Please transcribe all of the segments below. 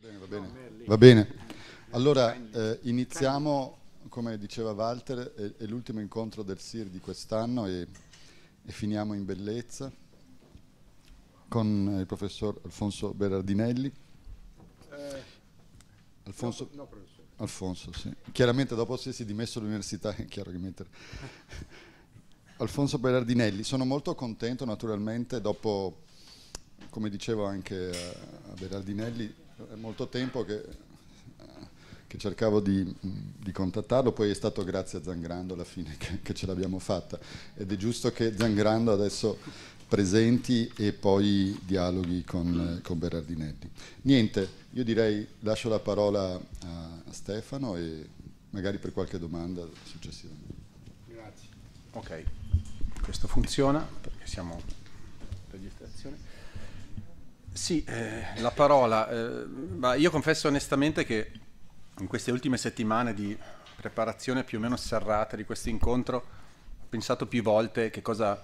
bene, va bene. Va bene. Allora eh, iniziamo, come diceva Walter, è, è l'ultimo incontro del SIR di quest'anno e, e finiamo in bellezza con il professor Alfonso Berardinelli. Eh, Alfonso, no, no, Alfonso, sì. Chiaramente dopo se si è dimesso l'università è chiaro che mettere. Alfonso Berardinelli, sono molto contento naturalmente dopo, come dicevo anche a Berardinelli, è molto tempo che, che cercavo di, di, contattarlo, poi è stato grazie a Zangrando alla fine che, che ce l'abbiamo fatta ed è giusto che Zangrando adesso presenti e poi dialoghi con, con Berardinelli. Niente, io direi lascio la parola a Stefano e magari per qualche domanda successivamente. Grazie. Ok, questo funziona perché siamo sì, eh, la parola. Eh, ma io confesso onestamente che in queste ultime settimane di preparazione più o meno serrata di questo incontro ho pensato più volte che cosa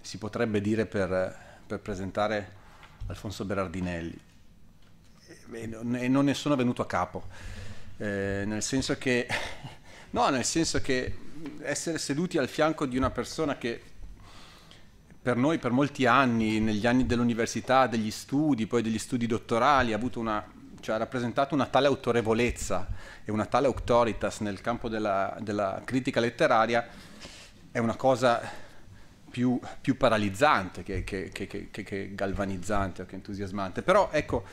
si potrebbe dire per, per presentare Alfonso Berardinelli e, e non ne sono venuto a capo, eh, nel senso che... No, nel senso che essere seduti al fianco di una persona che per noi per molti anni, negli anni dell'università, degli studi, poi degli studi dottorali, ha, avuto una, cioè, ha rappresentato una tale autorevolezza e una tale auctoritas nel campo della, della critica letteraria, è una cosa più, più paralizzante che, che, che, che, galvanizzante o che entusiasmante. Però ecco,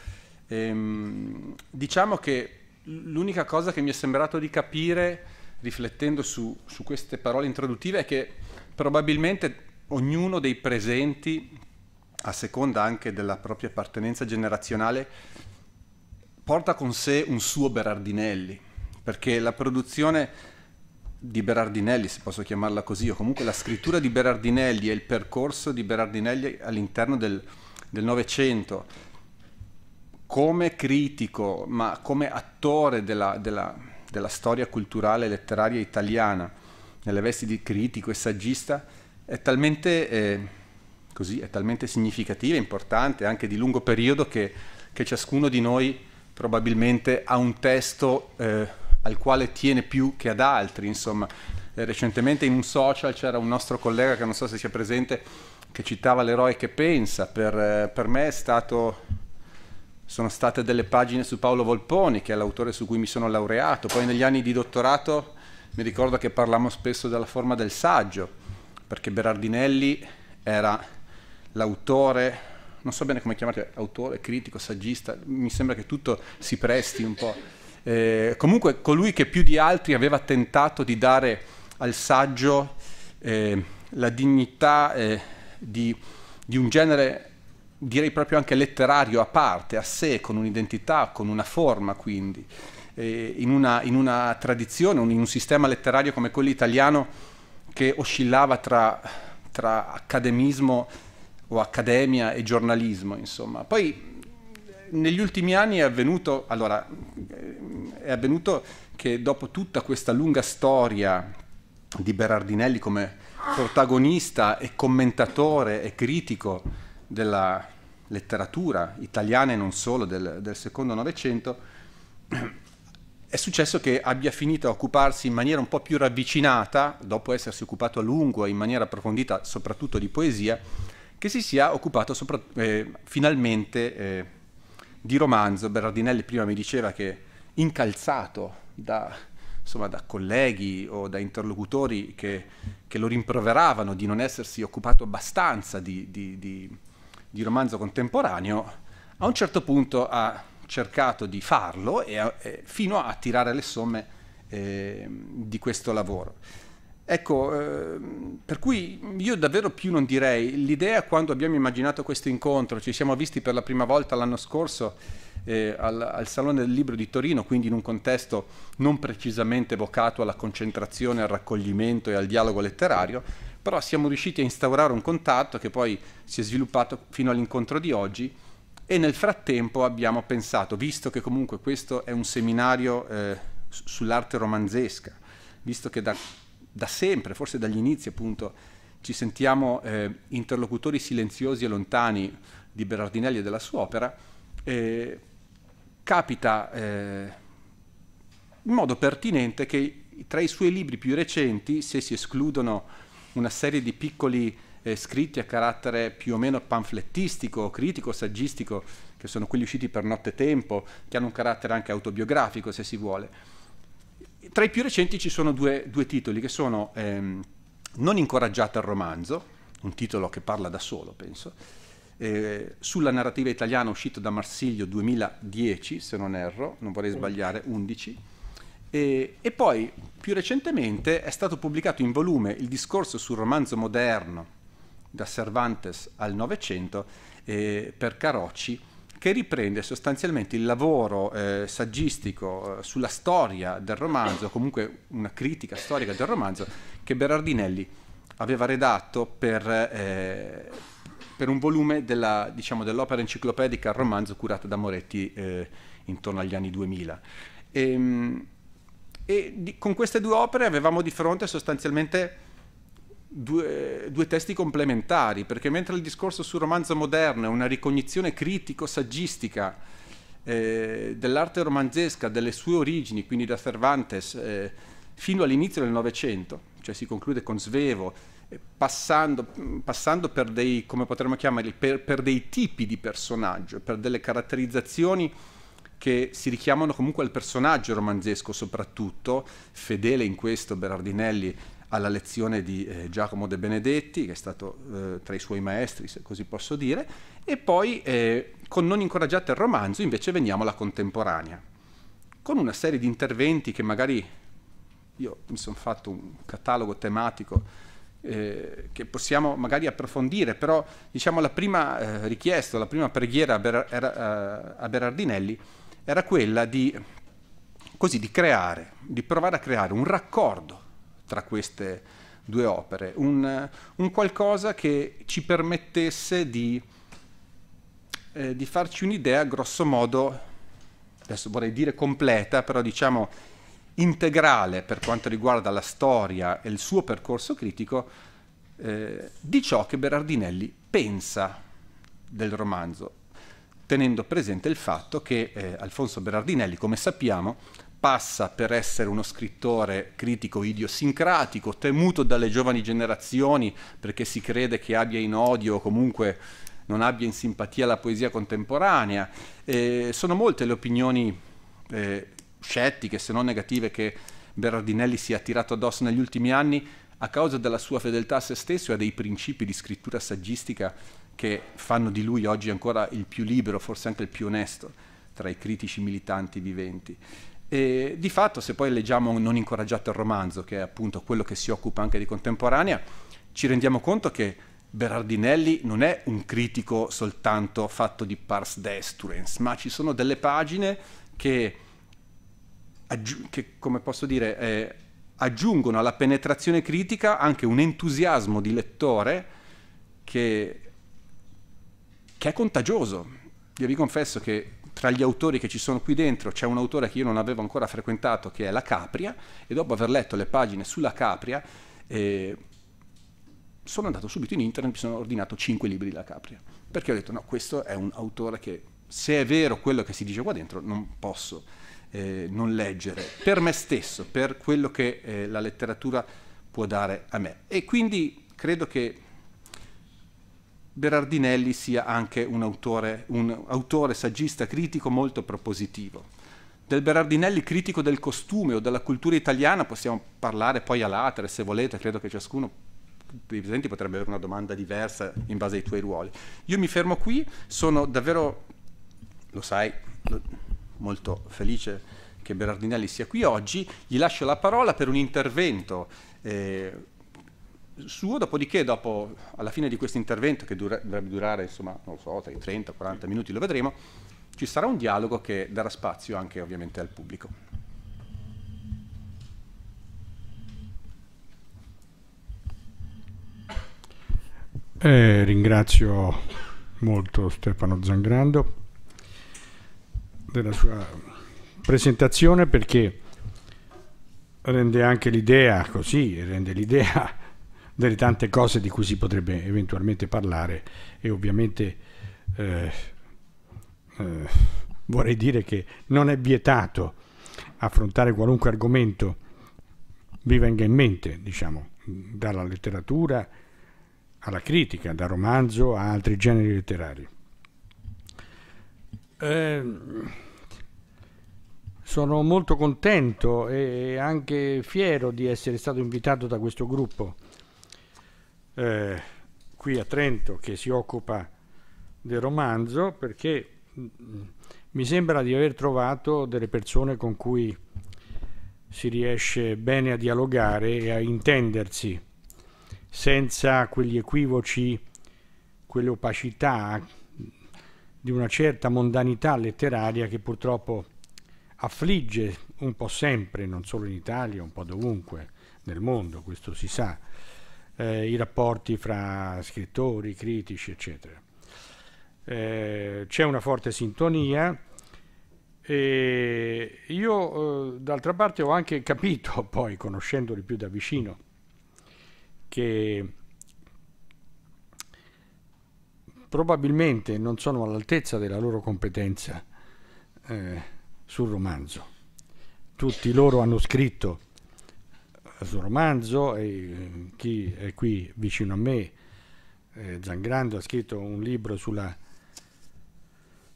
ehm, diciamo che l'unica cosa che mi è sembrato di capire riflettendo su, su queste parole introduttive è che probabilmente ognuno dei presenti, a seconda anche della propria appartenenza generazionale, porta con sé un suo Berardinelli, perché la produzione di Berardinelli, se posso chiamarla così, o comunque la scrittura di Berardinelli e il percorso di Berardinelli all'interno del Novecento, come critico, ma come attore della, della, della storia culturale e letteraria italiana, nelle vesti di critico e saggista, è talmente, eh, così, è talmente significativa, importante, anche di lungo periodo, che, che ciascuno di noi probabilmente ha un testo eh, al quale tiene più che ad altri. Insomma. Eh, recentemente in un social c'era un nostro collega che non so se sia presente, che citava l'eroe che pensa. Per, eh, per me stato, sono state delle pagine su Paolo Volponi, che è l'autore su cui mi sono laureato. Poi negli anni di dottorato mi ricordo che parlammo spesso della forma del saggio perché Berardinelli era l'autore, non so bene come chiamarlo, autore, critico, saggista, mi sembra che tutto si presti un po'. Eh, comunque colui che più di altri aveva tentato di dare al saggio eh, la dignità eh, di, di un genere, direi proprio anche letterario, a parte, a sé, con un'identità, con una forma quindi. Eh, in una, in una, tradizione, un, in un sistema letterario come quello italiano che oscillava tra, tra accademismo o accademia e giornalismo, insomma. Poi negli ultimi anni è avvenuto, allora, è avvenuto che dopo tutta questa lunga storia di Berardinelli come protagonista e commentatore e critico della letteratura italiana e non solo del, del secondo Novecento, è successo che abbia finito a occuparsi in maniera un po' più ravvicinata, dopo essersi occupato a lungo e in maniera approfondita soprattutto di poesia, che si sia occupato sopra, eh, finalmente eh, di romanzo. Berardinelli prima mi diceva che incalzato da, insomma, da colleghi o da interlocutori che, che, lo rimproveravano di non essersi occupato abbastanza di, di, di, di romanzo contemporaneo, a un certo punto ha cercato di farlo e e fino a tirare le somme eh, di questo lavoro. Ecco, eh, per cui io davvero più non direi, l'idea quando abbiamo immaginato questo incontro, ci siamo visti per la prima volta l'anno scorso eh, al, al Salone del Libro di Torino, quindi in un contesto non precisamente vocato alla concentrazione, al raccoglimento e al dialogo letterario, però siamo riusciti a instaurare un contatto che poi si è sviluppato fino all'incontro di oggi e nel frattempo abbiamo pensato, visto che comunque questo è un seminario eh, sull'arte romanzesca, visto che da, da, sempre, forse dagli inizi appunto, ci sentiamo eh, interlocutori silenziosi e lontani di Berardinelli e della sua opera, eh, capita eh, in modo pertinente che tra i suoi libri più recenti, se si escludono una serie di piccoli eh, scritti a carattere più o meno panflettistico, critico, saggistico, che sono quelli usciti per notte tempo, che hanno un carattere anche autobiografico se si vuole. Tra i più recenti ci sono due, due titoli che sono ehm, Non incoraggiate al romanzo, un titolo che parla da solo penso, eh, sulla narrativa italiana uscito da Marsiglio 2010, se non erro, non vorrei sbagliare, 11. E, e, poi, più recentemente, è stato pubblicato in volume il discorso sul romanzo moderno da Cervantes al Novecento eh, per Carocci, che riprende sostanzialmente il lavoro eh, saggistico eh, sulla storia del romanzo, comunque una critica storica del romanzo, che Berardinelli aveva redatto per, eh, per un volume della, diciamo, dell'opera enciclopedica al romanzo curata da Moretti eh, intorno agli anni 2000. E, ehm, e di, con queste due opere avevamo di fronte sostanzialmente Due, due, testi complementari, perché mentre il discorso sul romanzo moderno è una ricognizione critico-saggistica eh, dell'arte romanzesca, delle sue origini, quindi da Cervantes eh, fino all'inizio del Novecento, cioè si conclude con Svevo, eh, passando, passando, per dei, come potremmo chiamarli, per, per dei tipi di personaggio, per delle caratterizzazioni che si richiamano comunque al personaggio romanzesco soprattutto, fedele in questo Berardinelli alla lezione di eh, Giacomo De Benedetti, che è stato eh, tra i suoi maestri, se così posso dire, e poi eh, con Non incoraggiate il romanzo invece veniamo alla contemporanea, con una serie di interventi che magari io mi sono fatto un catalogo tematico eh, che possiamo magari approfondire, però diciamo la prima eh, richiesta, la prima preghiera a, Ber- era, a Berardinelli era quella di, così, di creare, di provare a creare un raccordo tra queste due opere, un, un qualcosa che ci permettesse di, eh, di farci un'idea, grosso modo, adesso vorrei dire completa, però diciamo integrale per quanto riguarda la storia e il suo percorso critico eh, di ciò che Berardinelli pensa del romanzo, tenendo presente il fatto che eh, Alfonso Berardinelli, come sappiamo, passa per essere uno scrittore critico idiosincratico, temuto dalle giovani generazioni perché si crede che abbia in odio o comunque non abbia in simpatia la poesia contemporanea. Eh, sono molte le opinioni eh, scettiche, se non negative, che Berardinelli si è attirato addosso negli ultimi anni a causa della sua fedeltà a se stesso e a dei principi di scrittura saggistica che fanno di lui oggi ancora il più libero, forse anche il più onesto tra i critici militanti viventi. E di fatto, se poi leggiamo Non incoraggiate il romanzo, che è appunto quello che si occupa anche di contemporanea, ci rendiamo conto che Berardinelli non è un critico soltanto fatto di pars destruens, ma ci sono delle pagine che, che come posso dire, eh, aggiungono alla penetrazione critica anche un entusiasmo di lettore che, che è contagioso. Io vi confesso che tra gli autori che ci sono qui dentro c'è un autore che io non avevo ancora frequentato che è La Capria e dopo aver letto le pagine sulla Capria eh, sono andato subito in internet e mi sono ordinato cinque libri della Capria perché ho detto no, questo è un autore che se è vero quello che si dice qua dentro non posso eh, non leggere per me stesso, per quello che eh, la letteratura può dare a me e quindi credo che Berardinelli sia anche un autore, un autore saggista critico molto propositivo. Del Berardinelli critico del costume o della cultura italiana possiamo parlare poi a latere se volete, credo che ciascuno dei presenti potrebbe avere una domanda diversa in base ai tuoi ruoli. Io mi fermo qui, sono davvero, lo sai, molto felice che Berardinelli sia qui oggi, gli lascio la parola per un intervento. Eh, suo, dopodiché dopo, alla fine di questo intervento, che dura, dovrebbe durare insomma, non so, tra i 30 40 minuti, lo vedremo, ci sarà un dialogo che darà spazio anche ovviamente al pubblico. Eh, ringrazio molto Stefano Zangrando della sua presentazione perché rende anche l'idea così, rende l'idea delle tante cose di cui si potrebbe eventualmente parlare e ovviamente eh, eh, vorrei dire che non è vietato affrontare qualunque argomento vi venga in mente, diciamo, dalla letteratura alla critica, dal romanzo a altri generi letterari. Eh, sono molto contento e anche fiero di essere stato invitato da questo gruppo eh, qui a Trento che si occupa del romanzo perché mm, mi sembra di aver trovato delle persone con cui si riesce bene a dialogare e a intendersi senza quegli equivoci, quelle opacità di una certa mondanità letteraria che purtroppo affligge un po' sempre, non solo in Italia, un po' dovunque nel mondo, questo si sa eh, i rapporti fra scrittori, critici, eccetera. Eh, c'è una forte sintonia e io eh, d'altra parte ho anche capito, poi conoscendoli più da vicino, che probabilmente non sono all'altezza della loro competenza eh, sul romanzo. Tutti loro hanno scritto al suo romanzo e eh, chi è qui vicino a me, eh, Zangrando, ha scritto un libro sulla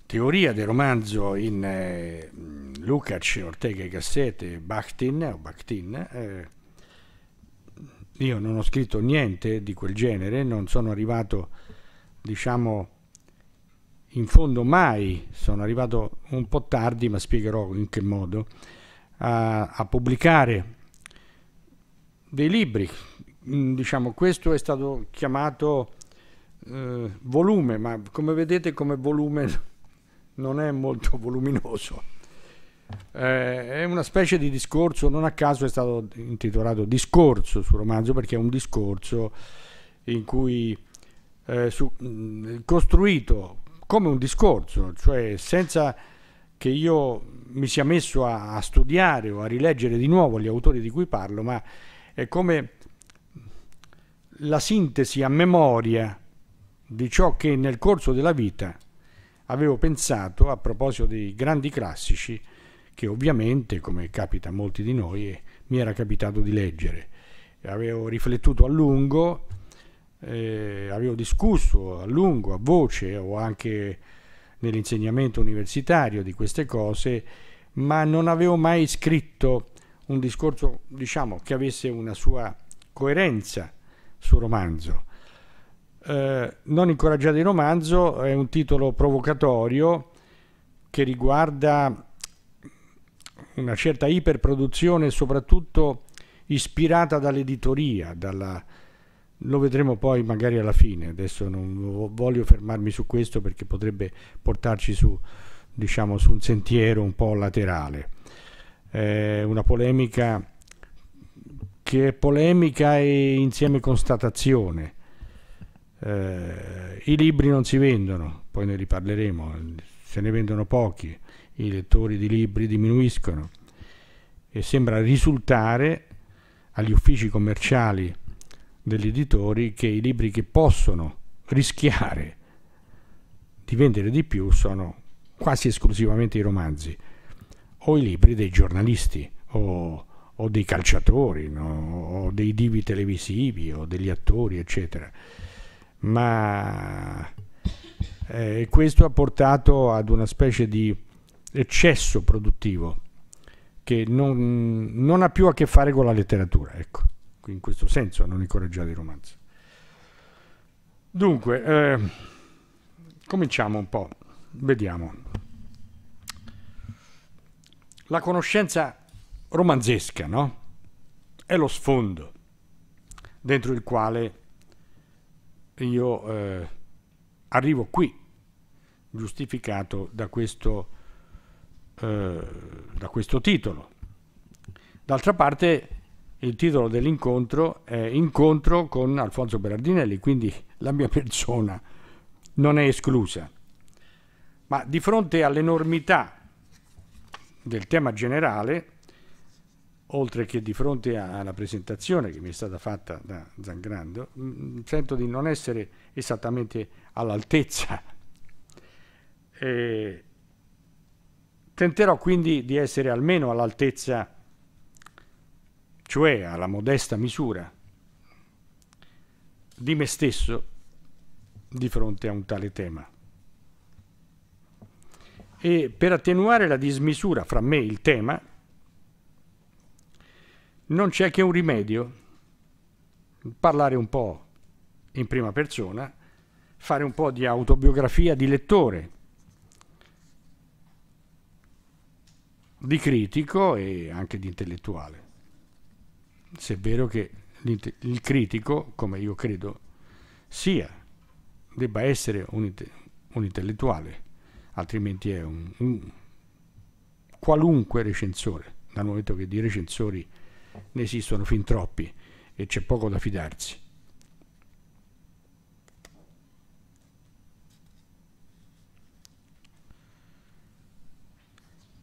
teoria del romanzo in eh, mm, Lukács, Ortega e Gassete, Bakhtin, o Bakhtin eh, io non ho scritto niente di quel genere, non sono arrivato, diciamo, in fondo mai, sono arrivato un po' tardi, ma spiegherò in che modo, a, a pubblicare dei libri. Mm, diciamo, questo è stato chiamato eh, volume, ma come vedete come volume non è molto voluminoso. Eh, è una specie di discorso, non a caso è stato intitolato Discorso sul romanzo perché è un discorso in cui eh, su, mh, mm, costruito come un discorso, cioè senza che io mi sia messo a, a studiare o a rileggere di nuovo gli autori di cui parlo, ma è come la sintesi a memoria di ciò che nel corso della vita avevo pensato a proposito dei grandi classici che ovviamente, come capita a molti di noi, eh, mi era capitato di leggere. Avevo riflettuto a lungo, eh, avevo discusso a lungo, a voce o anche nell'insegnamento universitario di queste cose, ma non avevo mai scritto un discorso diciamo, che avesse una sua coerenza sul romanzo. Eh, non incoraggiate il romanzo è un titolo provocatorio che riguarda una certa iperproduzione soprattutto ispirata dall'editoria, dalla... lo vedremo poi magari alla fine, adesso non voglio fermarmi su questo perché potrebbe portarci su, diciamo, su un sentiero un po' laterale eh, una polemica che è polemica e insieme constatazione. Eh, I libri non si vendono, poi ne riparleremo, se ne vendono pochi, i lettori di libri diminuiscono e sembra risultare agli uffici commerciali degli editori che i libri che possono rischiare di vendere di più sono quasi esclusivamente i romanzi o i libri dei giornalisti o, o dei calciatori no? o dei divi televisivi o degli attori eccetera ma eh, questo ha portato ad una specie di eccesso produttivo che non, non, ha più a che fare con la letteratura ecco in questo senso non incoraggiare i romanzi dunque eh, cominciamo un po' vediamo la conoscenza romanzesca, no? È lo sfondo dentro il quale io eh, arrivo qui, giustificato da questo, eh, da questo titolo. D'altra parte il titolo dell'incontro è Incontro con Alfonso Berardinelli, quindi la mia persona non è esclusa. Ma di fronte all'enormità del tema generale, oltre che di fronte alla presentazione che mi è stata fatta da Zangrando, sento di non essere esattamente all'altezza. E tenterò quindi di essere almeno all'altezza, cioè alla modesta misura, di me stesso di fronte a un tale tema e per attenuare la dismisura fra me e il tema non c'è che un rimedio, parlare un po' in prima persona, fare un po' di autobiografia di lettore, di critico e anche di intellettuale. Se è vero che il critico, come io credo sia, debba essere un, un intellettuale altrimenti è un, un qualunque recensore, dal momento che di recensori ne esistono fin troppi e c'è poco da fidarsi.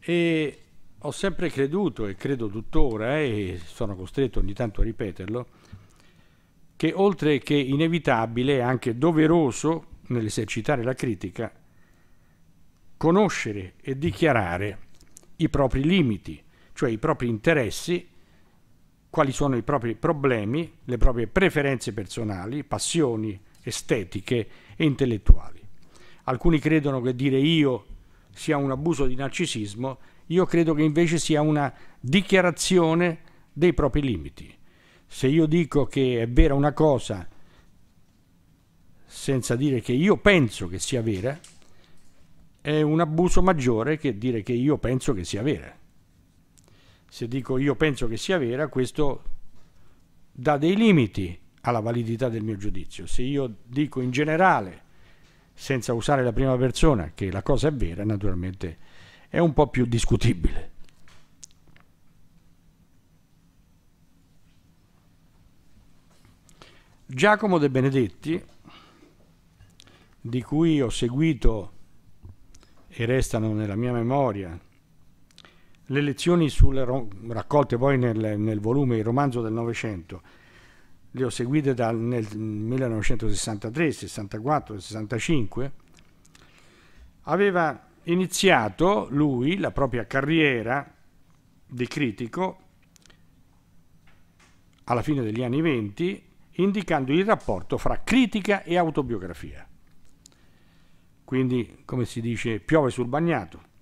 E ho sempre creduto e credo tuttora eh, e sono costretto ogni tanto a ripeterlo che oltre che inevitabile è anche doveroso nell'esercitare la critica conoscere e dichiarare i propri limiti, cioè i propri interessi, quali sono i propri problemi, le proprie preferenze personali, passioni, estetiche e intellettuali. Alcuni credono che dire io sia un abuso di narcisismo, io credo che invece sia una dichiarazione dei propri limiti. Se io dico che è vera una cosa senza dire che io penso che sia vera, è un abuso maggiore che dire che io penso che sia vera. Se dico io penso che sia vera, questo dà dei limiti alla validità del mio giudizio. Se io dico in generale, senza usare la prima persona, che la cosa è vera, naturalmente è un po' più discutibile. Giacomo De Benedetti, di cui ho seguito e restano nella mia memoria. Le lezioni sulle, raccolte poi nel, nel volume Il romanzo del Novecento, le ho seguite dal, nel 1963, 64, 65, aveva iniziato lui la propria carriera di critico alla fine degli anni 20 indicando il rapporto fra critica e autobiografia quindi come si dice piove sul bagnato.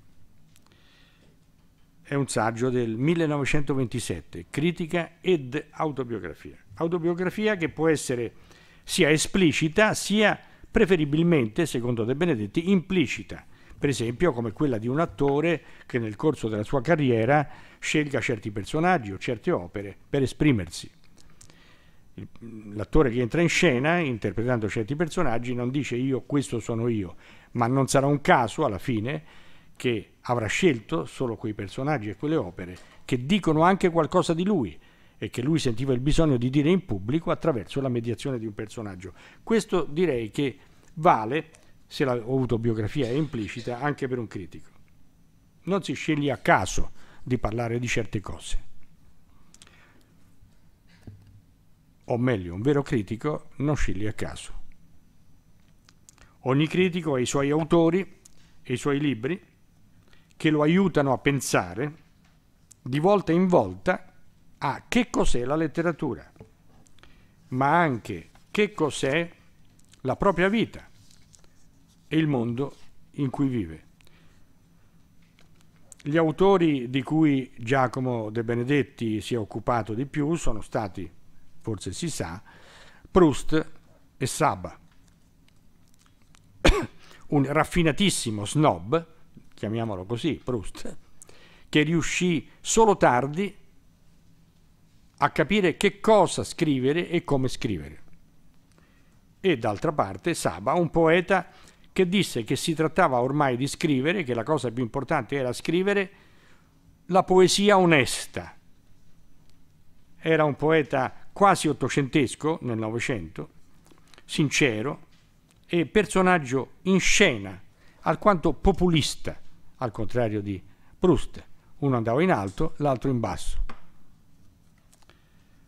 È un saggio del 1927, critica ed autobiografia. Autobiografia che può essere sia esplicita sia preferibilmente, secondo De Benedetti, implicita, per esempio come quella di un attore che nel corso della sua carriera scelga certi personaggi o certe opere per esprimersi l'attore che entra in scena, interpretando certi personaggi, non dice io questo sono io, ma non sarà un caso alla fine che avrà scelto solo quei personaggi e quelle opere che dicono anche qualcosa di lui e che lui sentiva il bisogno di dire in pubblico attraverso la mediazione di un personaggio. Questo direi che vale, se l'autobiografia è implicita, anche per un critico. Non si sceglie a caso di parlare di certe cose. o meglio un vero critico, non sceglie a caso. Ogni critico ha i suoi autori e i suoi libri che lo aiutano a pensare di volta in volta a che cos'è la letteratura, ma anche che cos'è la propria vita e il mondo in cui vive. Gli autori di cui Giacomo De Benedetti si è occupato di più sono stati forse si sa, Proust e Saba. Un raffinatissimo snob, chiamiamolo così, Proust, che riuscì solo tardi a capire che cosa scrivere e come scrivere. E d'altra parte Saba, un poeta che disse che si trattava ormai di scrivere, che la cosa più importante era scrivere la poesia onesta. Era un poeta quasi ottocentesco nel Novecento, sincero e personaggio in scena, alquanto populista, al contrario di Proust. Uno andava in alto, l'altro in basso.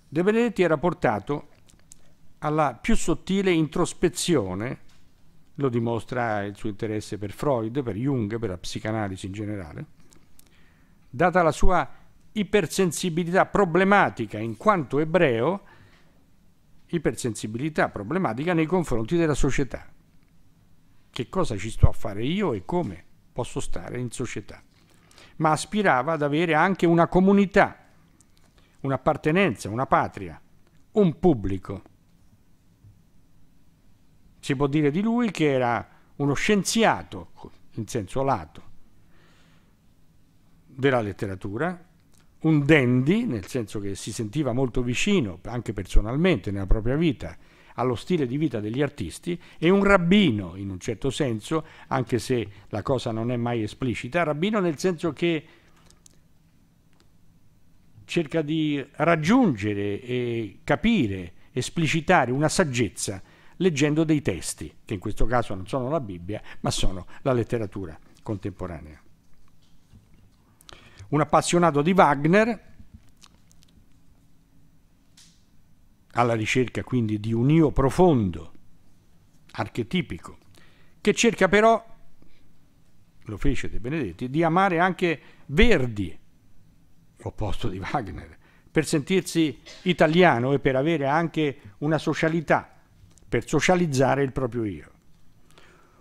De Benedetti era portato alla più sottile introspezione, lo dimostra il suo interesse per Freud, per Jung, per la psicanalisi in generale, data la sua ipersensibilità problematica in quanto ebreo, ipersensibilità problematica nei confronti della società. Che cosa ci sto a fare io e come posso stare in società? Ma aspirava ad avere anche una comunità, un'appartenenza, una patria, un pubblico. Si può dire di lui che era uno scienziato, in senso lato, della letteratura, un dandy, nel senso che si sentiva molto vicino, anche personalmente, nella propria vita, allo stile di vita degli artisti, e un rabbino, in un certo senso, anche se la cosa non è mai esplicita, rabbino nel senso che cerca di raggiungere e capire, esplicitare una saggezza leggendo dei testi, che in questo caso non sono la Bibbia, ma sono la letteratura contemporanea un appassionato di Wagner, alla ricerca quindi di un io profondo, archetipico, che cerca però, lo fece De Benedetti, di amare anche Verdi, l'opposto di Wagner, per sentirsi italiano e per avere anche una socialità, per socializzare il proprio io.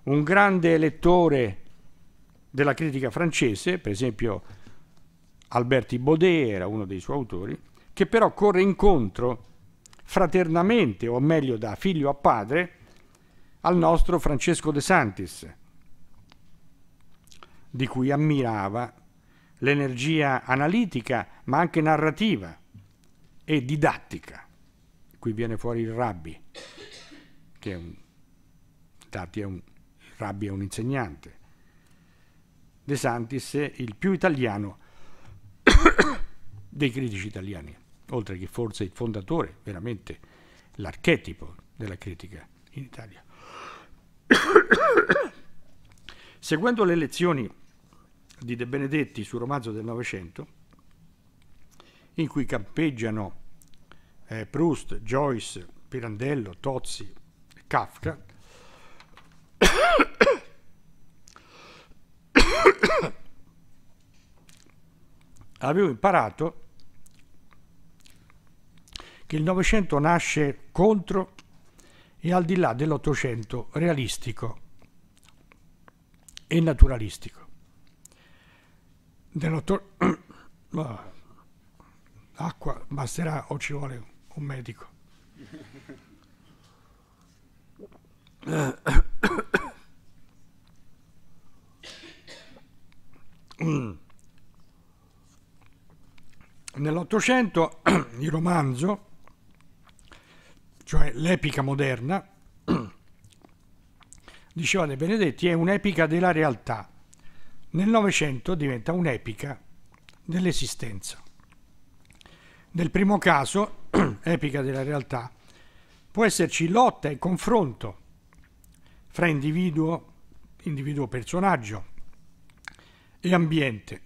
Un grande lettore della critica francese, per esempio Alberti Bodè era uno dei suoi autori, che però corre incontro fraternamente, o meglio da figlio a padre, al nostro Francesco De Santis, di cui ammirava l'energia analitica, ma anche narrativa e didattica. Qui viene fuori il Rabbi, che è un, infatti è un, il Rabbi è un insegnante. De Santis, il più italiano dei critici italiani, oltre che forse il fondatore, veramente l'archetipo della critica in Italia. Seguendo le lezioni di De Benedetti sul romanzo del Novecento, in cui campeggiano eh, Proust, Joyce, Pirandello, Tozzi, Kafka, avevo imparato che il Novecento nasce contro e al di là dell'Ottocento realistico e naturalistico. Nell'Ottocento... Acqua basterà o ci vuole un medico? mm. Nell'Ottocento il romanzo, cioè l'epica moderna, diceva De Benedetti, è un'epica della realtà. Nel Novecento diventa un'epica dell'esistenza. Nel primo caso, epica della realtà, può esserci lotta e confronto fra individuo, individuo personaggio e ambiente,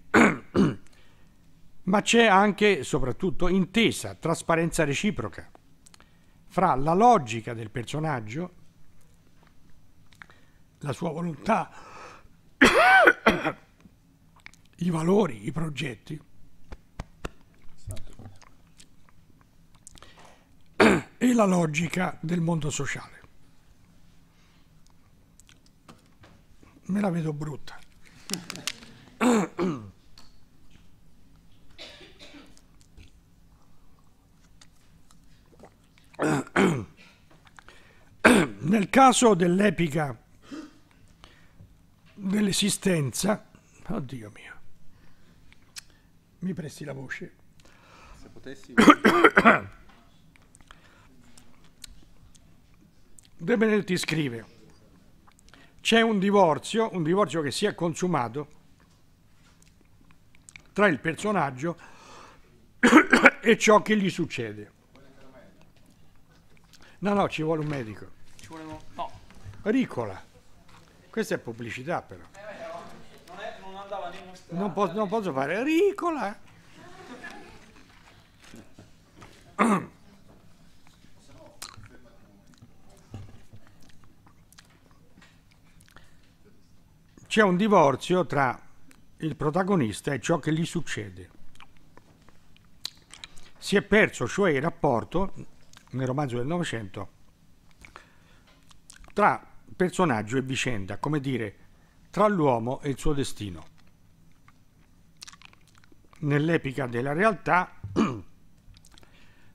ma c'è anche e soprattutto intesa, trasparenza reciproca fra la logica del personaggio, la sua volontà, i valori, i progetti e la logica del mondo sociale. Me la vedo brutta. Nel caso dell'epica dell'esistenza, oddio mio, mi presti la voce? Se potessi... De Benedetti scrive, c'è un divorzio, un divorzio che si è consumato tra il personaggio e ciò che gli succede. No, no, ci vuole un medico no? Ricola. Questa è pubblicità però. Eh, non, è, non andava né Non, po- non posso fare Ricola. C'è un divorzio tra il protagonista e ciò che gli succede. Si è perso cioè il rapporto, nel romanzo del Novecento, tra personaggio e vicenda, come dire, tra l'uomo e il suo destino. Nell'epica della realtà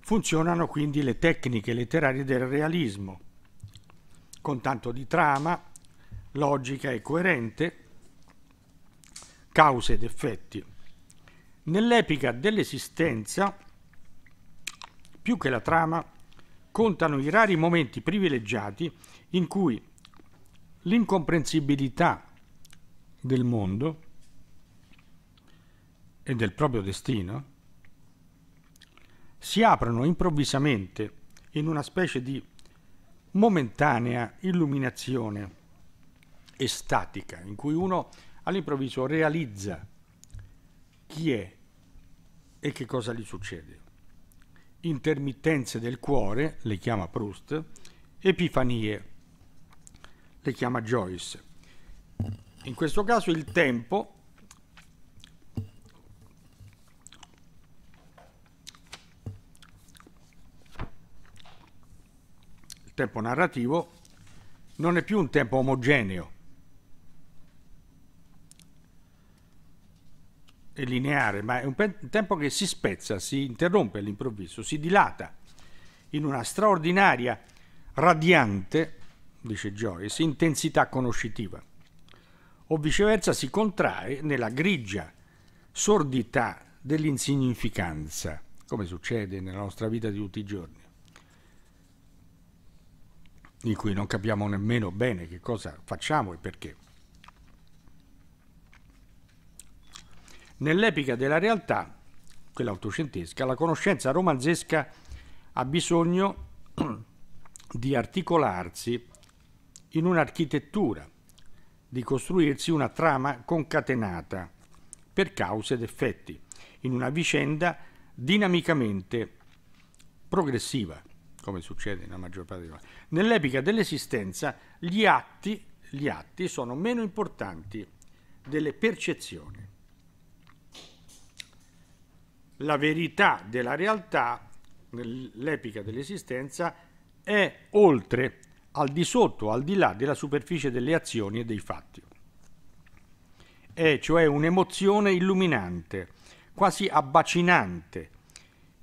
funzionano quindi le tecniche letterarie del realismo, con tanto di trama, logica e coerente, cause ed effetti. Nell'epica dell'esistenza, più che la trama, contano i rari momenti privilegiati in cui l'incomprensibilità del mondo e del proprio destino si aprono improvvisamente in una specie di momentanea illuminazione estatica in cui uno all'improvviso realizza chi è e che cosa gli succede. Intermittenze del cuore, le chiama Proust, epifanie le chiama Joyce. In questo caso il tempo il tempo narrativo non è più un tempo omogeneo, e lineare, ma è un tempo che si spezza, si interrompe all'improvviso, si dilata in una straordinaria, radiante dice Joyce, intensità conoscitiva, o viceversa si contrae nella grigia sordità dell'insignificanza, come succede nella nostra vita di tutti i giorni, in cui non capiamo nemmeno bene che cosa facciamo e perché. Nell'epica della realtà, quella ottocentesca, la conoscenza romanzesca ha bisogno di articolarsi in un'architettura, di costruirsi una trama concatenata per cause ed effetti, in una vicenda dinamicamente progressiva, come succede nella maggior parte dei casi. Nell'epica dell'esistenza gli atti, gli atti sono meno importanti delle percezioni. La verità della realtà nell'epica dell'esistenza è oltre al di sotto, al di là della superficie delle azioni e dei fatti. È cioè un'emozione illuminante, quasi abbacinante,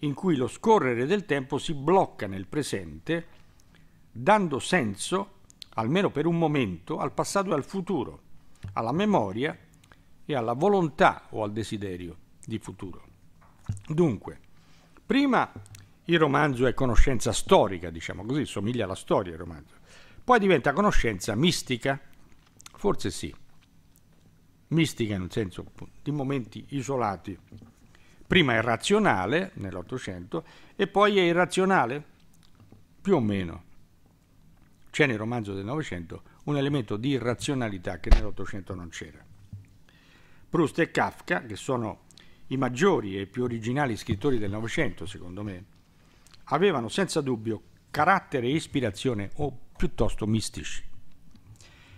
in cui lo scorrere del tempo si blocca nel presente, dando senso, almeno per un momento, al passato e al futuro, alla memoria e alla volontà o al desiderio di futuro. Dunque, prima il romanzo è conoscenza storica, diciamo così, somiglia alla storia il romanzo. Poi diventa conoscenza mistica? Forse sì. Mistica in un senso di momenti isolati. Prima è razionale, nell'Ottocento, e poi è irrazionale, più o meno. C'è nel romanzo del Novecento un elemento di irrazionalità che nell'Ottocento non c'era. Proust e Kafka, che sono i maggiori e più originali scrittori del Novecento, secondo me, avevano senza dubbio carattere e ispirazione opposti piuttosto mistici.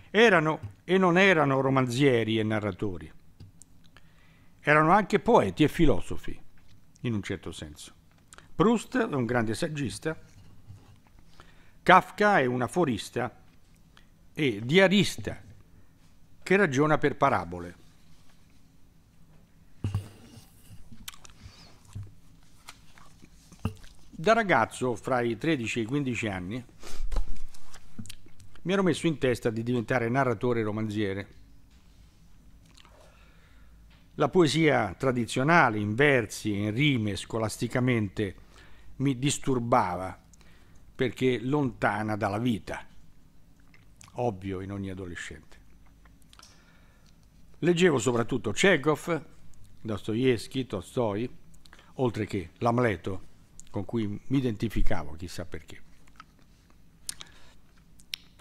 Erano e non erano romanzieri e narratori. Erano anche poeti e filosofi, in un certo senso. Proust è un grande saggista, Kafka è un aforista e diarista che ragiona per parabole. Da ragazzo, fra i 13 e i 15 anni, mi ero messo in testa di diventare narratore romanziere. La poesia tradizionale, in versi, in rime, scolasticamente, mi disturbava perché lontana dalla vita, ovvio in ogni adolescente. Leggevo soprattutto Chekhov, Dostoevsky, Tolstoi, oltre che l'Amleto, con cui mi identificavo chissà perché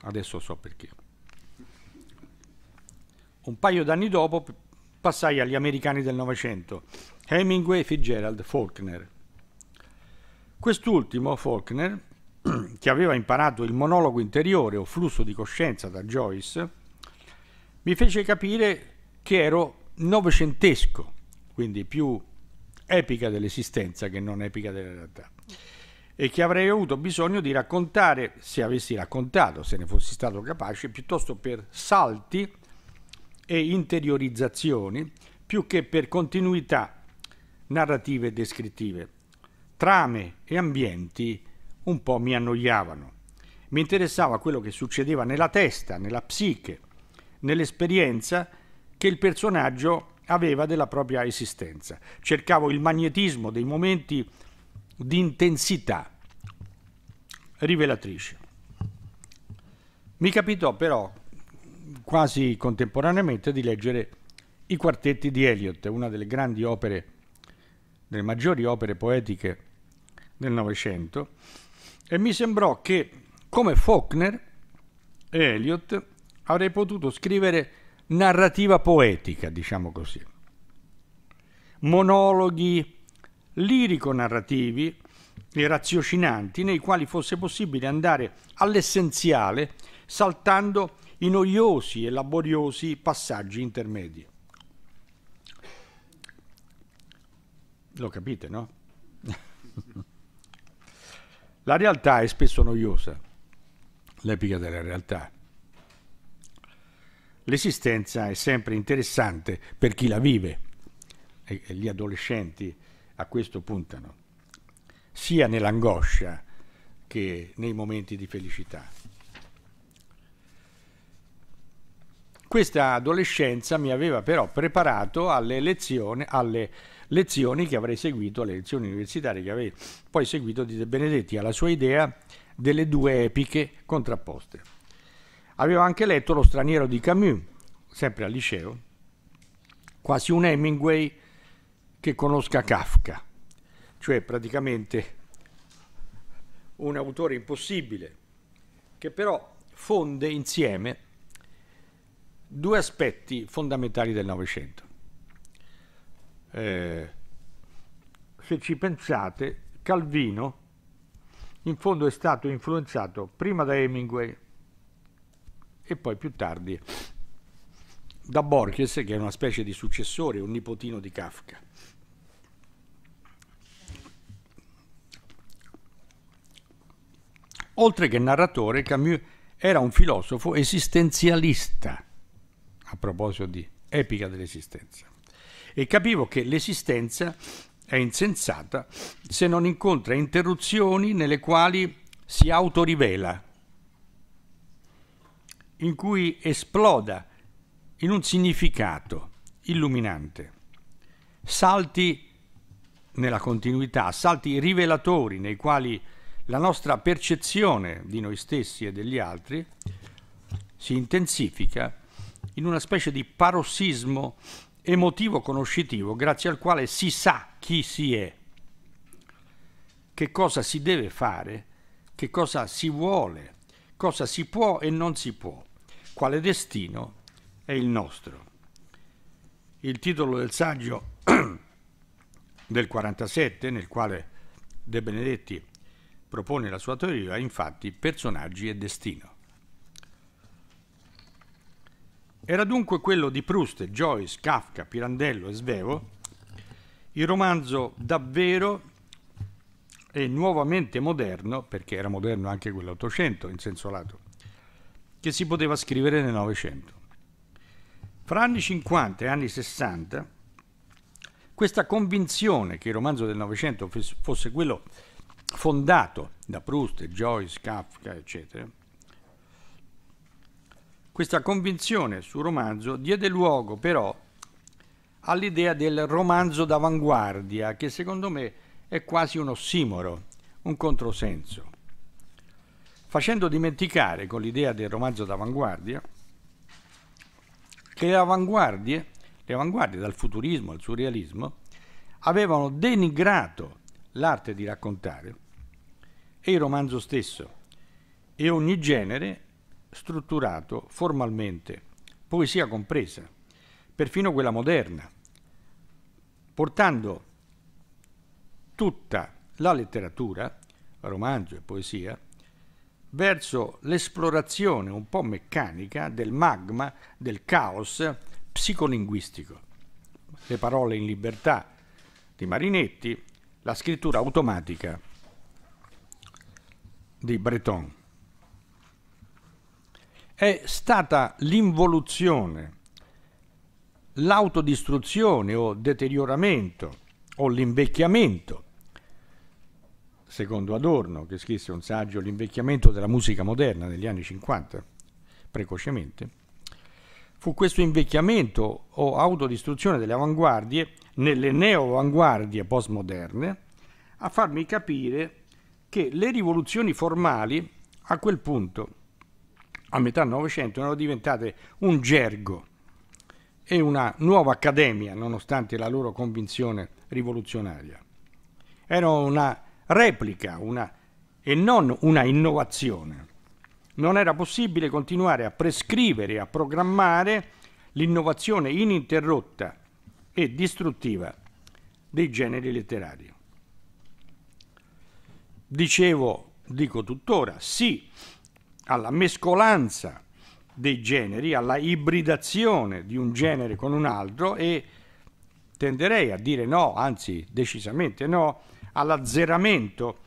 adesso so perché. Un paio d'anni dopo passai agli americani del Novecento, Hemingway, Fitzgerald, Faulkner. Quest'ultimo, Faulkner, che aveva imparato il monologo interiore o flusso di coscienza da Joyce, mi fece capire che ero novecentesco, quindi più epica dell'esistenza che non epica della realtà e che avrei avuto bisogno di raccontare, se avessi raccontato, se ne fossi stato capace, piuttosto per salti e interiorizzazioni, più che per continuità narrative e descrittive. Trame e ambienti un po' mi annoiavano. Mi interessava quello che succedeva nella testa, nella psiche, nell'esperienza che il personaggio aveva della propria esistenza. Cercavo il magnetismo dei momenti di intensità rivelatrice. Mi capitò però quasi contemporaneamente di leggere i quartetti di Eliot, una delle grandi opere, delle maggiori opere poetiche del Novecento, e mi sembrò che, come Faulkner e Eliot, avrei potuto scrivere narrativa poetica, diciamo così, monologhi lirico-narrativi e raziocinanti nei quali fosse possibile andare all'essenziale saltando i noiosi e laboriosi passaggi intermedi. Lo capite, no? La realtà è spesso noiosa, l'epica della realtà. L'esistenza è sempre interessante per chi la vive, e, gli adolescenti a questo puntano, sia nell'angoscia che nei momenti di felicità. Questa adolescenza mi aveva però preparato alle lezioni, alle lezioni che avrei seguito, alle lezioni universitarie che avrei poi seguito di De Benedetti, alla sua idea delle due epiche contrapposte. Avevo anche letto Lo straniero di Camus, sempre al liceo, quasi un Hemingway che conosca Kafka, cioè praticamente un autore impossibile, che però fonde insieme due aspetti fondamentali del Novecento. Eh, se ci pensate, Calvino in fondo è stato influenzato prima da Hemingway e poi più tardi da Borges, che è una specie di successore, un nipotino di Kafka. Oltre che narratore, Camus era un filosofo esistenzialista, a proposito di epica dell'esistenza, e capivo che l'esistenza è insensata se non incontra interruzioni nelle quali si autorivela, in cui esploda in un significato illuminante, salti nella continuità, salti rivelatori nei quali la nostra percezione di noi stessi e degli altri si intensifica in una specie di parossismo emotivo-conoscitivo grazie al quale si sa chi si è, che cosa si deve fare, che cosa si vuole, cosa si può e non si può, quale destino è il nostro. Il titolo del saggio del 47, nel quale De Benedetti propone la sua teoria infatti personaggi e destino. Era dunque quello di Proust, Joyce, Kafka, Pirandello e Svevo, il romanzo davvero e nuovamente moderno, perché era moderno anche quell'Ottocento in senso lato, che si poteva scrivere nel Novecento. Fra anni 50 e anni 60, questa convinzione che il romanzo del Novecento fosse quello fondato da Proust, Joyce, Kafka, eccetera, questa convinzione sul romanzo diede luogo però all'idea del romanzo d'avanguardia, che secondo me è quasi un ossimoro, un controsenso, facendo dimenticare con l'idea del romanzo d'avanguardia che le avanguardie, le avanguardie dal futurismo al surrealismo, avevano denigrato l'arte di raccontare e il romanzo stesso e ogni genere strutturato formalmente, poesia compresa, perfino quella moderna, portando tutta la letteratura, romanzo e poesia, verso l'esplorazione un po' meccanica del magma, del caos psicolinguistico. Le parole in libertà di Marinetti la scrittura automatica di Breton è stata l'involuzione, l'autodistruzione o deterioramento o l'invecchiamento, secondo Adorno che scrisse un saggio L'invecchiamento della musica moderna negli anni 50, precocemente, fu questo invecchiamento o autodistruzione delle avanguardie, nelle neo-avanguardie postmoderne, a farmi capire che le rivoluzioni formali a quel punto, a metà Novecento, erano diventate un gergo e una nuova accademia, nonostante la loro convinzione rivoluzionaria. Era una replica una, e non una innovazione non era possibile continuare a prescrivere e a programmare l'innovazione ininterrotta e distruttiva dei generi letterari. Dicevo, dico tuttora, sì alla mescolanza dei generi, alla ibridazione di un genere con un altro e tenderei a dire no, anzi decisamente no, all'azzeramento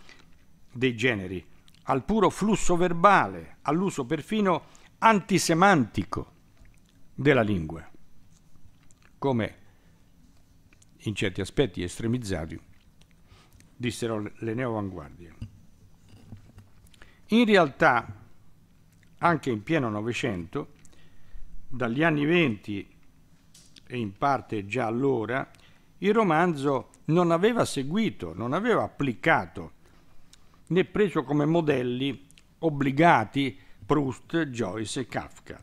dei generi al puro flusso verbale, all'uso perfino antisemantico della lingua, come in certi aspetti estremizzati dissero le neoavanguardie. In realtà, anche in pieno Novecento, dagli anni venti e in parte già allora, il romanzo non aveva seguito, non aveva applicato né preso come modelli obbligati Proust, Joyce e Kafka.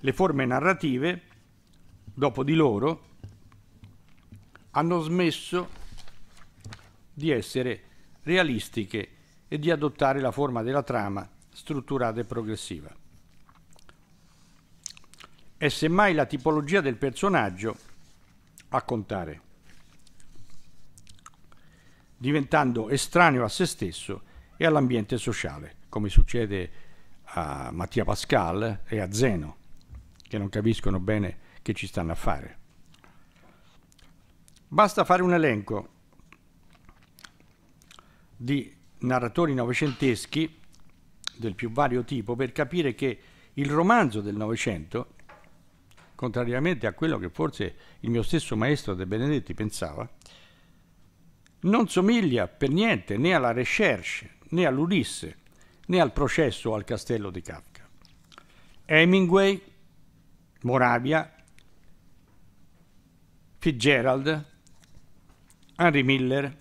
Le forme narrative, dopo di loro, hanno smesso di essere realistiche e di adottare la forma della trama strutturata e progressiva. È semmai la tipologia del personaggio a contare, diventando estraneo a se stesso e all'ambiente sociale, come succede a Mattia Pascal e a Zeno, che non capiscono bene che ci stanno a fare. Basta fare un elenco di narratori novecenteschi del più vario tipo per capire che il romanzo del Novecento, contrariamente a quello che forse il mio stesso maestro De Benedetti pensava, non somiglia per niente né alla recherche né all'Ulisse, né al processo al castello di Kafka. Hemingway, Moravia, Fitzgerald, Henry Miller,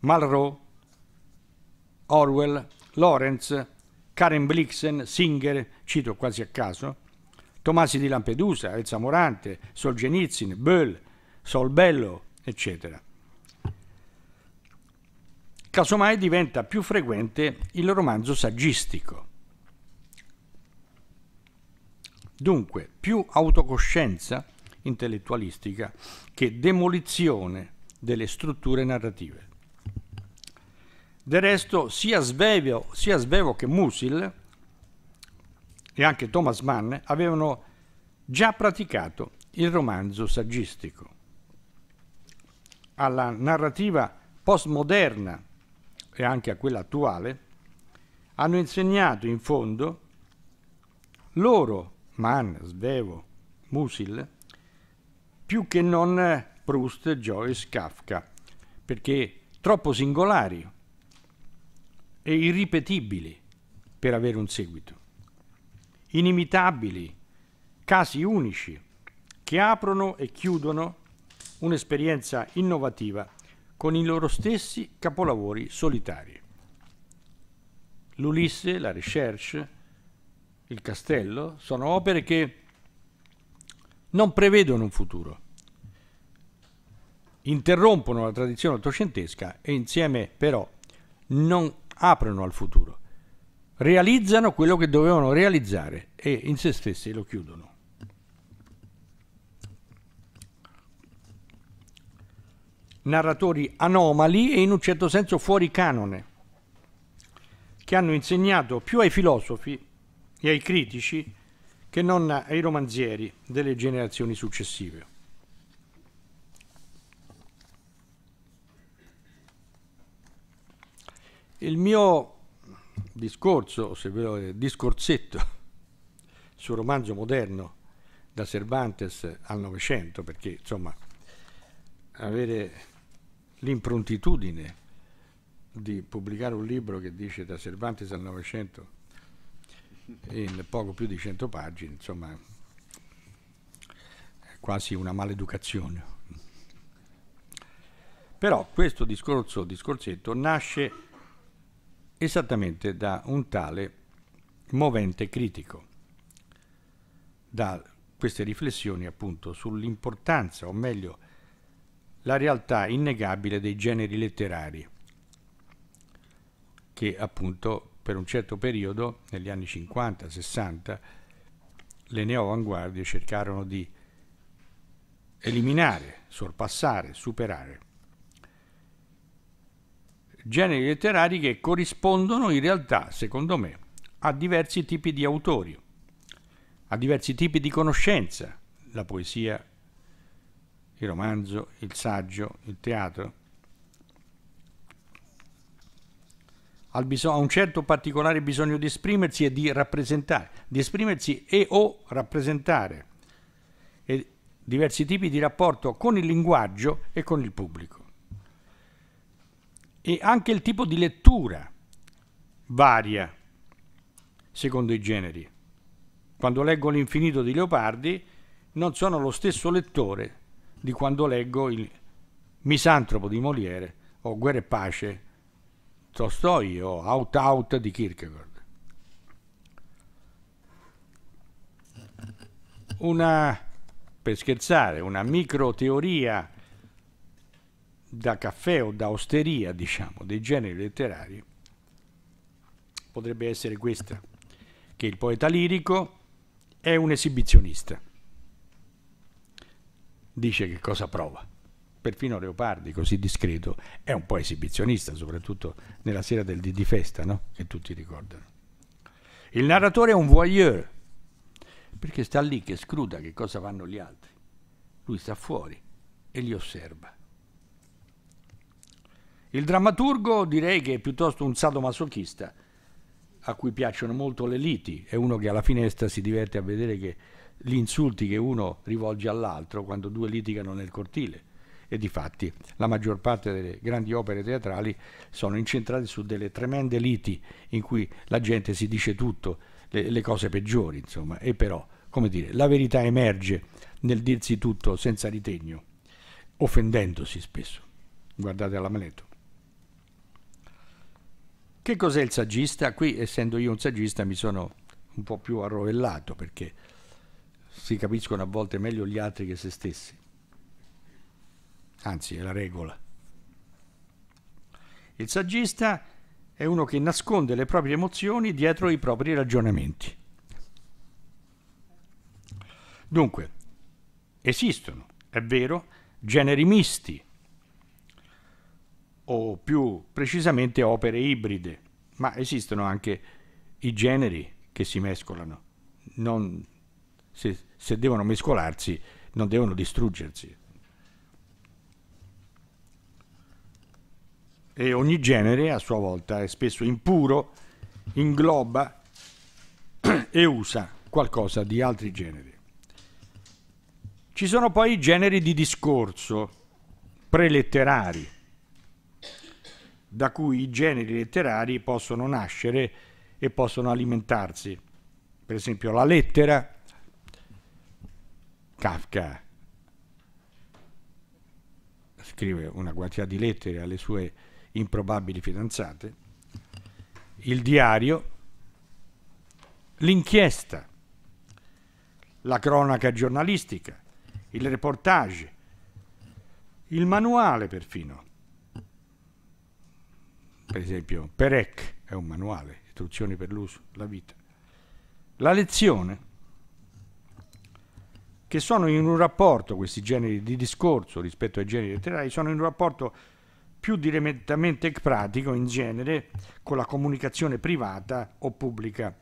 Malraux, Orwell, Lawrence, Karen Blixen, Singer, cito quasi a caso, Tomasi di Lampedusa, Elsa Morante, Solgenitsin, Böll, Solbello, eccetera casomai diventa più frequente il romanzo saggistico. Dunque, più autocoscienza intellettualistica che demolizione delle strutture narrative. Del resto, sia Svevo, sia Svevo che Musil e anche Thomas Mann avevano già praticato il romanzo saggistico. Alla narrativa postmoderna e anche a quella attuale, hanno insegnato in fondo loro, Mann, Svevo, Musil, più che non Proust, Joyce, Kafka, perché troppo singolari e irripetibili per avere un seguito, inimitabili, casi unici, che aprono e chiudono un'esperienza innovativa con i loro stessi capolavori solitari. L'Ulisse, la Recherche, il Castello sono opere che non prevedono un futuro, interrompono la tradizione ottocentesca e insieme però non aprono al futuro, realizzano quello che dovevano realizzare e in se stessi lo chiudono. narratori anomali e in un certo senso fuori canone, che hanno insegnato più ai filosofi e ai critici che non ai romanzieri delle generazioni successive. Il mio discorso, se volete, discorsetto sul romanzo moderno da Cervantes al Novecento, perché insomma avere l'improntitudine di pubblicare un libro che dice da Cervantes al Novecento in poco più di 100 pagine, insomma, è quasi una maleducazione. Però questo discorso, discorsetto, nasce esattamente da un tale movente critico, da queste riflessioni appunto sull'importanza, o meglio, la realtà innegabile dei generi letterari, che appunto per un certo periodo, negli anni 50-60, le neoavanguardie cercarono di eliminare, sorpassare, superare. Generi letterari che corrispondono in realtà, secondo me, a diversi tipi di autori, a diversi tipi di conoscenza, la poesia il romanzo, il saggio, il teatro. ha un certo particolare bisogno di esprimersi e di rappresentare, di esprimersi e o rappresentare e diversi tipi di rapporto con il linguaggio e con il pubblico. E anche il tipo di lettura varia secondo i generi. Quando leggo l'infinito di Leopardi non sono lo stesso lettore di quando leggo il Misantropo di Moliere o Guerra e Pace Tolstoi o Out Out di Kierkegaard. Una, per scherzare, una microteoria da caffè o da osteria, diciamo, dei generi letterari, potrebbe essere questa, che il poeta lirico è un esibizionista dice che cosa prova. Perfino Leopardi, così discreto, è un po' esibizionista, soprattutto nella sera del di festa, no? che tutti ricordano. Il narratore è un voyeur, perché sta lì che scruta che cosa fanno gli altri. Lui sta fuori e li osserva. Il drammaturgo direi che è piuttosto un sadomasochista, a cui piacciono molto le liti, è uno che alla finestra si diverte a vedere che gli insulti che uno rivolge all'altro quando due litigano nel cortile. E di fatti la maggior parte delle grandi opere teatrali sono incentrate su delle tremende liti in cui la gente si dice tutto, le, le cose peggiori, insomma, e però, come dire, la verità emerge nel dirsi tutto senza ritegno, offendendosi spesso. Guardate alla l'Amleto. Che cos'è il saggista? Qui, essendo io un saggista, mi sono un po' più arrovellato perché si capiscono a volte meglio gli altri che se stessi. Anzi, è la regola. Il saggista è uno che nasconde le proprie emozioni dietro i propri ragionamenti. Dunque, esistono, è vero, generi misti, o più precisamente opere ibride, ma esistono anche i generi che si mescolano, non se, se devono mescolarsi non devono distruggersi. E ogni genere a sua volta è spesso impuro, ingloba e usa qualcosa di altri generi. Ci sono poi i generi di discorso preletterari, da cui i generi letterari possono nascere e possono alimentarsi. Per esempio la lettera Kafka scrive una quantità di lettere alle sue improbabili fidanzate, il diario, l'inchiesta, la cronaca giornalistica, il reportage, il manuale perfino. Per esempio, Perec è un manuale, istruzioni per l'uso, la vita. La lezione che sono in un rapporto, questi generi di discorso rispetto ai generi letterari, sono in un rapporto più direttamente pratico in genere con la comunicazione privata o pubblica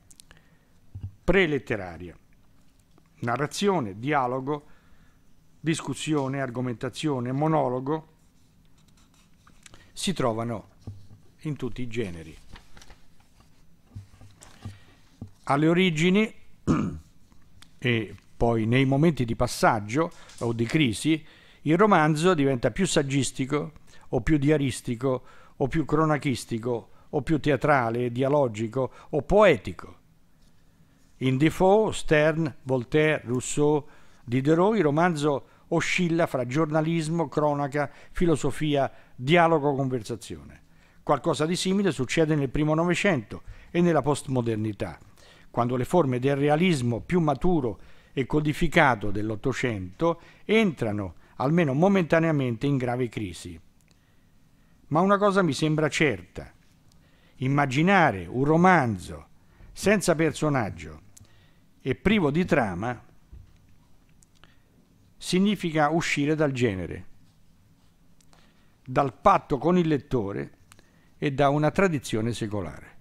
preletteraria. Narrazione, dialogo, discussione, argomentazione, monologo si trovano in tutti i generi. Alle origini, e poi nei momenti di passaggio o di crisi, il romanzo diventa più saggistico o più diaristico o più cronachistico o più teatrale, dialogico o poetico. In Defoe, Stern, Voltaire, Rousseau, Diderot il romanzo oscilla fra giornalismo, cronaca, filosofia, dialogo, conversazione. Qualcosa di simile succede nel primo Novecento e nella postmodernità, quando le forme del realismo più maturo e codificato dell'Ottocento entrano, almeno momentaneamente, in grave crisi. Ma una cosa mi sembra certa. Immaginare un romanzo senza personaggio e privo di trama significa uscire dal genere, dal patto con il lettore e da una tradizione secolare.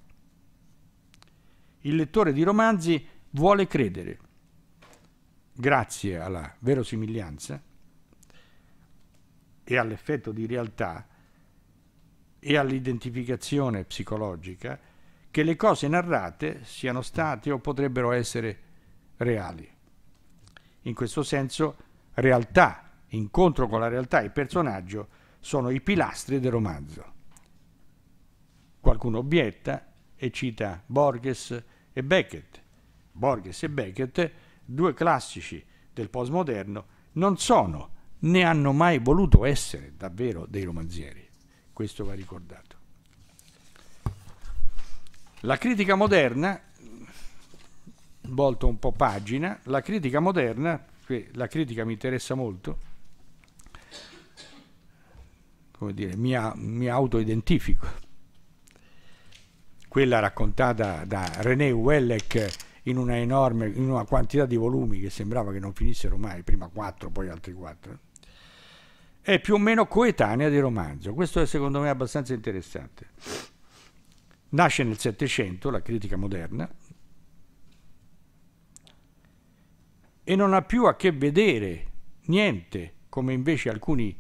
Il lettore di romanzi vuole credere grazie alla verosimiglianza e all'effetto di realtà e all'identificazione psicologica che le cose narrate siano state o potrebbero essere reali. In questo senso realtà, incontro con la realtà e personaggio sono i pilastri del romanzo. Qualcuno obietta e cita Borges e Beckett. Borges e Beckett due classici del postmoderno, non sono né hanno mai voluto essere davvero dei romanzieri. Questo va ricordato. La critica moderna, volto un po' pagina, la critica moderna, la critica mi interessa molto, come dire, mi, mi autoidentifico. Quella raccontata da René Welleck in una enorme, in una quantità di volumi che sembrava che non finissero mai, prima quattro, poi altri quattro, è più o meno coetanea di romanzo. Questo è secondo me abbastanza interessante. Nasce nel Settecento la critica moderna e non ha più a che vedere niente, come invece alcuni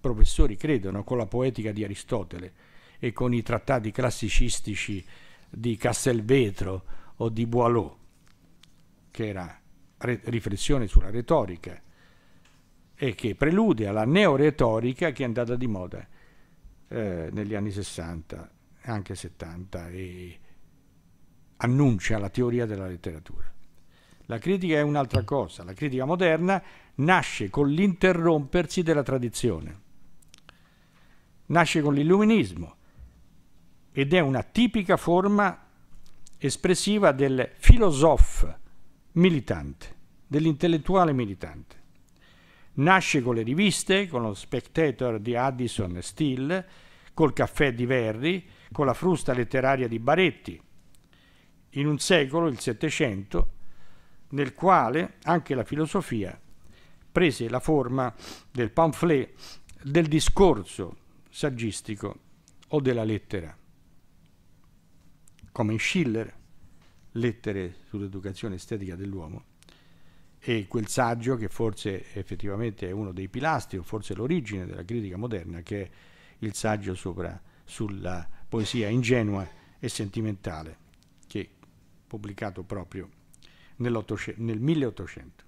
professori credono, con la poetica di Aristotele e con i trattati classicistici di Castelvetro o di Boileau, che era riflessione sulla retorica e che prelude alla neoretorica che è andata di moda eh, negli anni 60, anche 70 e annuncia la teoria della letteratura. La critica è un'altra cosa, la critica moderna nasce con l'interrompersi della tradizione, nasce con l'illuminismo ed è una tipica forma espressiva del filosofo militante, dell'intellettuale militante. Nasce con le riviste, con lo Spectator di Addison e Steele, col Caffè di Verri, con la frusta letteraria di Baretti. In un secolo, il Settecento, nel quale anche la filosofia prese la forma del pamphlet, del discorso saggistico o della lettera come in Schiller, Lettere sull'educazione estetica dell'uomo, e quel saggio che forse effettivamente è uno dei pilastri o forse l'origine della critica moderna, che è il saggio sopra, sulla poesia ingenua e sentimentale, che è pubblicato proprio nel 1800.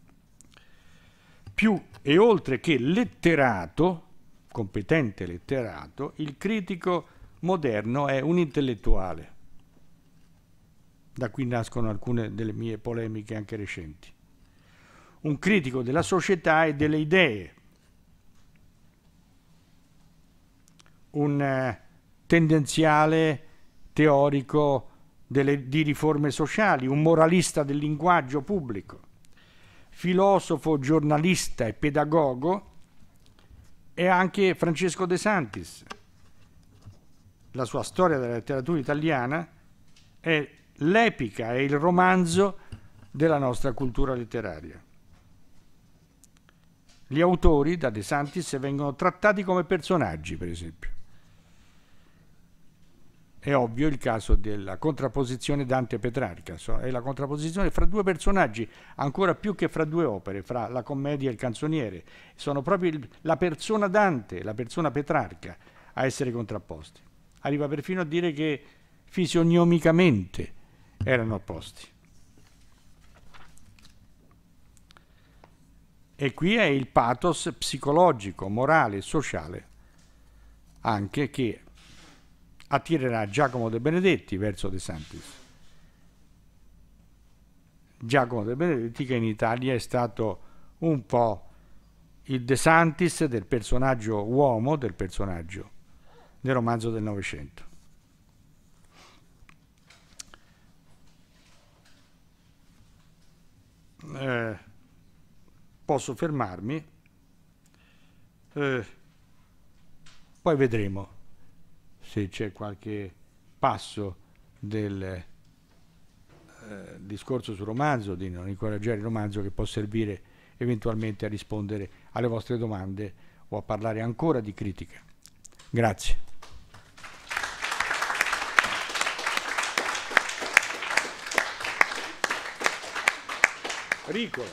Più e oltre che letterato, competente letterato, il critico moderno è un intellettuale da qui nascono alcune delle mie polemiche anche recenti. Un critico della società e delle idee, un eh, tendenziale teorico delle, di riforme sociali, un moralista del linguaggio pubblico, filosofo, giornalista e pedagogo, e anche Francesco De Santis. La sua storia della letteratura italiana è l'epica e il romanzo della nostra cultura letteraria. Gli autori, da De Santis, vengono trattati come personaggi, per esempio. È ovvio il caso della contrapposizione Dante-Petrarca, è la contrapposizione fra due personaggi, ancora più che fra due opere, fra la commedia e il canzoniere. Sono proprio il, la persona Dante, la persona Petrarca a essere contrapposti. Arriva perfino a dire che fisionomicamente erano opposti. E qui è il pathos psicologico, morale e sociale anche che attirerà Giacomo De Benedetti verso De Santis. Giacomo De Benedetti che in Italia è stato un po' il De Santis del personaggio uomo, del personaggio del romanzo del Novecento. eh, posso fermarmi, eh, poi vedremo se c'è qualche passo del eh, discorso sul romanzo, di non incoraggiare il romanzo che può servire eventualmente a rispondere alle vostre domande o a parlare ancora di critica. Grazie. Ricola.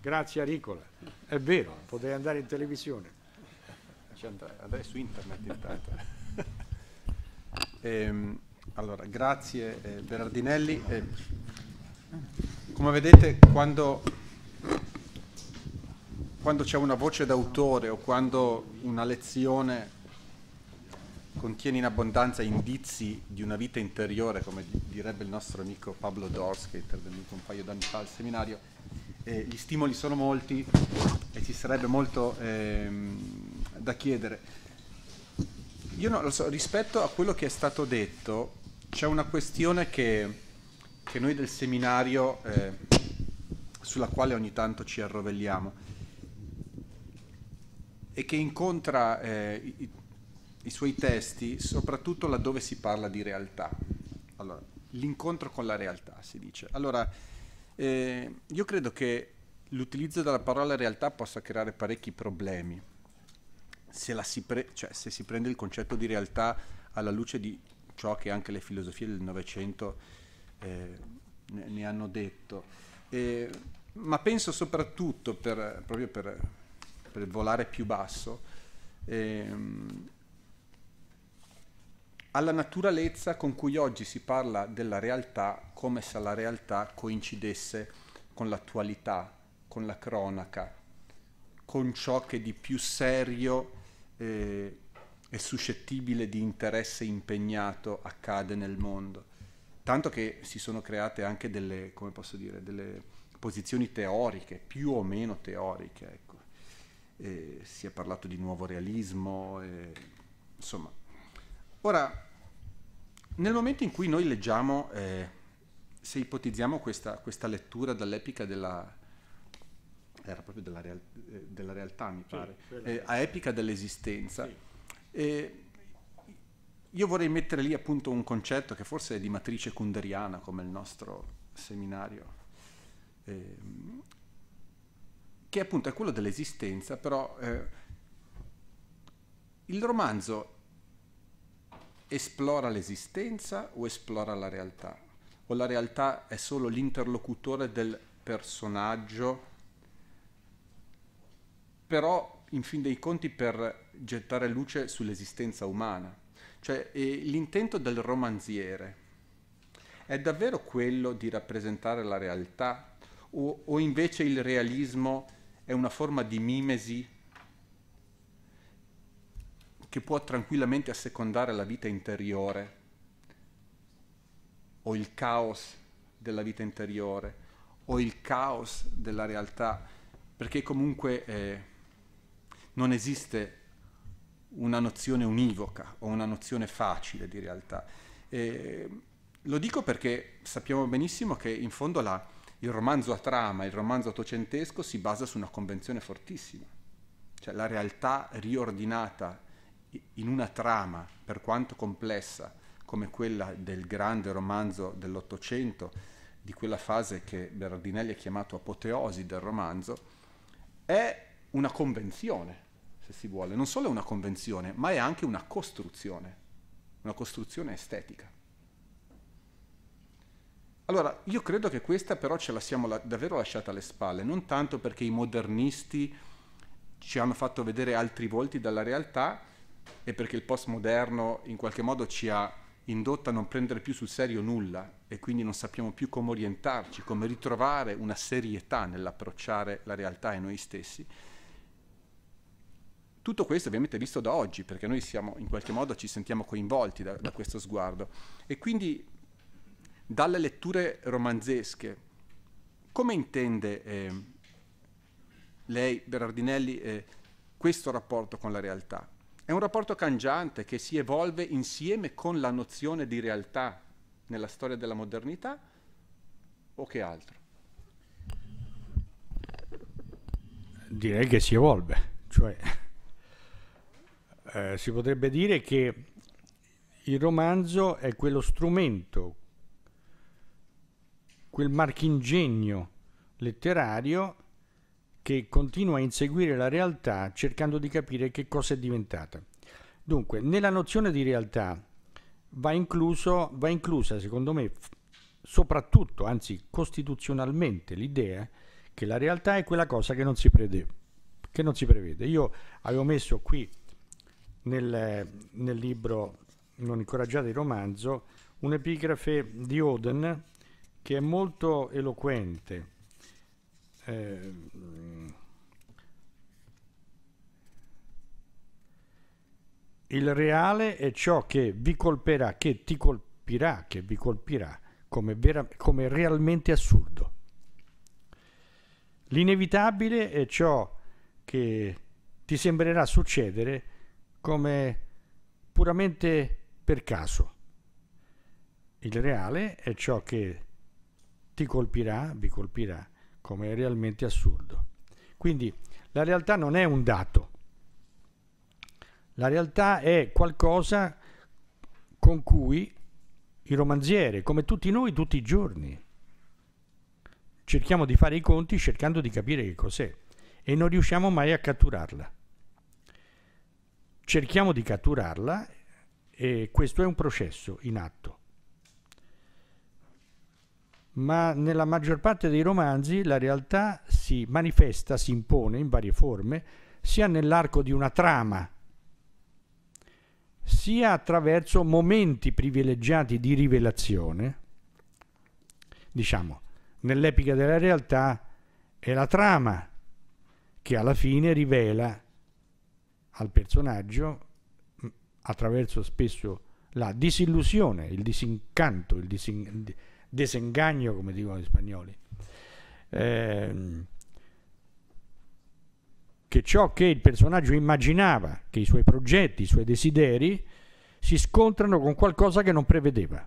Grazie a Ricola. È vero, potrei andare in televisione. Adesso internet intanto. ehm, allora, grazie eh, Berardinelli. Eh, come vedete, quando, quando c'è una voce d'autore o quando una lezione contiene in abbondanza indizi di una vita interiore, come direbbe il nostro amico Pablo Dors, che è intervenuto un paio d'anni fa al seminario. Eh, gli stimoli sono molti e ci sarebbe molto ehm, da chiedere. Io non lo so, rispetto a quello che è stato detto, c'è una questione che, che noi del seminario, eh, sulla quale ogni tanto ci arrovelliamo, e che incontra eh, i, i suoi testi, soprattutto laddove si parla di realtà. Allora, l'incontro con la realtà, si dice. Allora, eh, io credo che l'utilizzo della parola realtà possa creare parecchi problemi. Se si, pre- cioè, se, si prende il concetto di realtà alla luce di ciò che anche le filosofie del Novecento eh, ne-, ne, hanno detto. Eh, ma penso soprattutto, per, proprio per, per volare più basso, ehm, alla naturalezza con cui oggi si parla della realtà come se la realtà coincidesse con l'attualità, con la cronaca, con ciò che di più serio eh, e suscettibile di interesse impegnato accade nel mondo. Tanto che si sono create anche delle, come posso dire, delle posizioni teoriche, più o meno teoriche. Ecco. Eh, si è parlato di nuovo realismo, eh, insomma Ora, nel momento in cui noi leggiamo, eh, se ipotizziamo questa, questa lettura dall'epica della, della, real, eh, della, realtà, mi pare, sì, eh, a epica dell'esistenza, sì. Eh, io vorrei mettere lì appunto un concetto che forse è di matrice kunderiana, come il nostro seminario, ehm, che appunto è quello dell'esistenza, però eh, il romanzo esplora l'esistenza o esplora la realtà? O la realtà è solo l'interlocutore del personaggio? Però, in fin dei conti, per gettare luce sull'esistenza umana. Cioè, l'intento del romanziere è davvero quello di rappresentare la realtà? O, o invece il realismo è una forma di mimesi che può tranquillamente assecondare la vita interiore o il caos della vita interiore o il caos della realtà, perché comunque eh, non esiste una nozione univoca o una nozione facile di realtà. Eh, lo dico perché sappiamo benissimo che in fondo la, il romanzo a trama, il romanzo ottocentesco si basa su una convenzione fortissima, cioè la realtà riordinata in una trama, per quanto complessa, come quella del grande romanzo dell'Ottocento, di quella fase che Berardinelli ha chiamato apoteosi del romanzo, è una convenzione, se si vuole. Non solo è una convenzione, ma è anche una costruzione, una costruzione estetica. Allora, io credo che questa però ce la siamo la- davvero lasciata alle spalle, non tanto perché i modernisti ci hanno fatto vedere altri volti dalla realtà, e perché il postmoderno in qualche modo ci ha indotto a non prendere più sul serio nulla e quindi non sappiamo più come orientarci, come ritrovare una serietà nell'approcciare la realtà e noi stessi. Tutto questo ovviamente è visto da oggi, perché noi siamo, in qualche modo ci sentiamo coinvolti da, da questo sguardo. E quindi dalle letture romanzesche, come intende eh, lei, Berardinelli, eh, questo rapporto con la realtà? È un rapporto cangiante che si evolve insieme con la nozione di realtà nella storia della modernità o che altro? Direi che si evolve, cioè eh, si potrebbe dire che il romanzo è quello strumento, quel marchingegno letterario che continua a inseguire la realtà cercando di capire che cosa è diventata. Dunque, nella nozione di realtà va, incluso, va inclusa, secondo me, soprattutto, anzi costituzionalmente, l'idea che la realtà è quella cosa che non si prevede. Che non si prevede. Io avevo messo qui nel, nel libro Non incoraggiate il romanzo un'epigrafe di Oden che è molto eloquente eh, mm, il reale è ciò che vi colpirà, che ti colpirà, che vi colpirà come, vera, come realmente assurdo. L'inevitabile è ciò che ti sembrerà succedere come puramente per caso. Il reale è ciò che ti colpirà, vi colpirà come è realmente assurdo. Quindi la realtà non è un dato, la realtà è qualcosa con cui il romanziere, come tutti noi tutti i giorni, cerchiamo di fare i conti cercando di capire che cos'è e non riusciamo mai a catturarla. Cerchiamo di catturarla e questo è un processo in atto ma nella maggior parte dei romanzi la realtà si manifesta, si impone in varie forme, sia nell'arco di una trama, sia attraverso momenti privilegiati di rivelazione. Diciamo, nell'epica della realtà è la trama che alla fine rivela al personaggio, attraverso spesso la disillusione, il disincanto, il disincanto desengaño, come dicono gli spagnoli, eh, che ciò che il personaggio immaginava, che i suoi progetti, i suoi desideri, si scontrano con qualcosa che non prevedeva.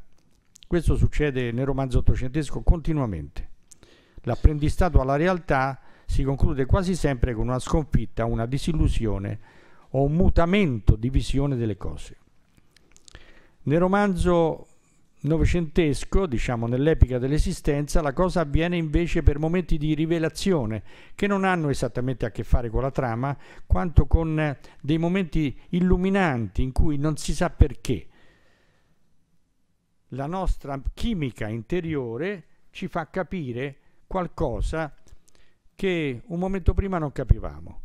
Questo succede nel romanzo ottocentesco continuamente. L'apprendistato alla realtà si conclude quasi sempre con una sconfitta, una disillusione o un mutamento di visione delle cose. Nel romanzo novecentesco, diciamo nell'epica dell'esistenza, la cosa avviene invece per momenti di rivelazione che non hanno esattamente a che fare con la trama, quanto con eh, dei momenti illuminanti in cui non si sa perché la nostra chimica interiore ci fa capire qualcosa che un momento prima non capivamo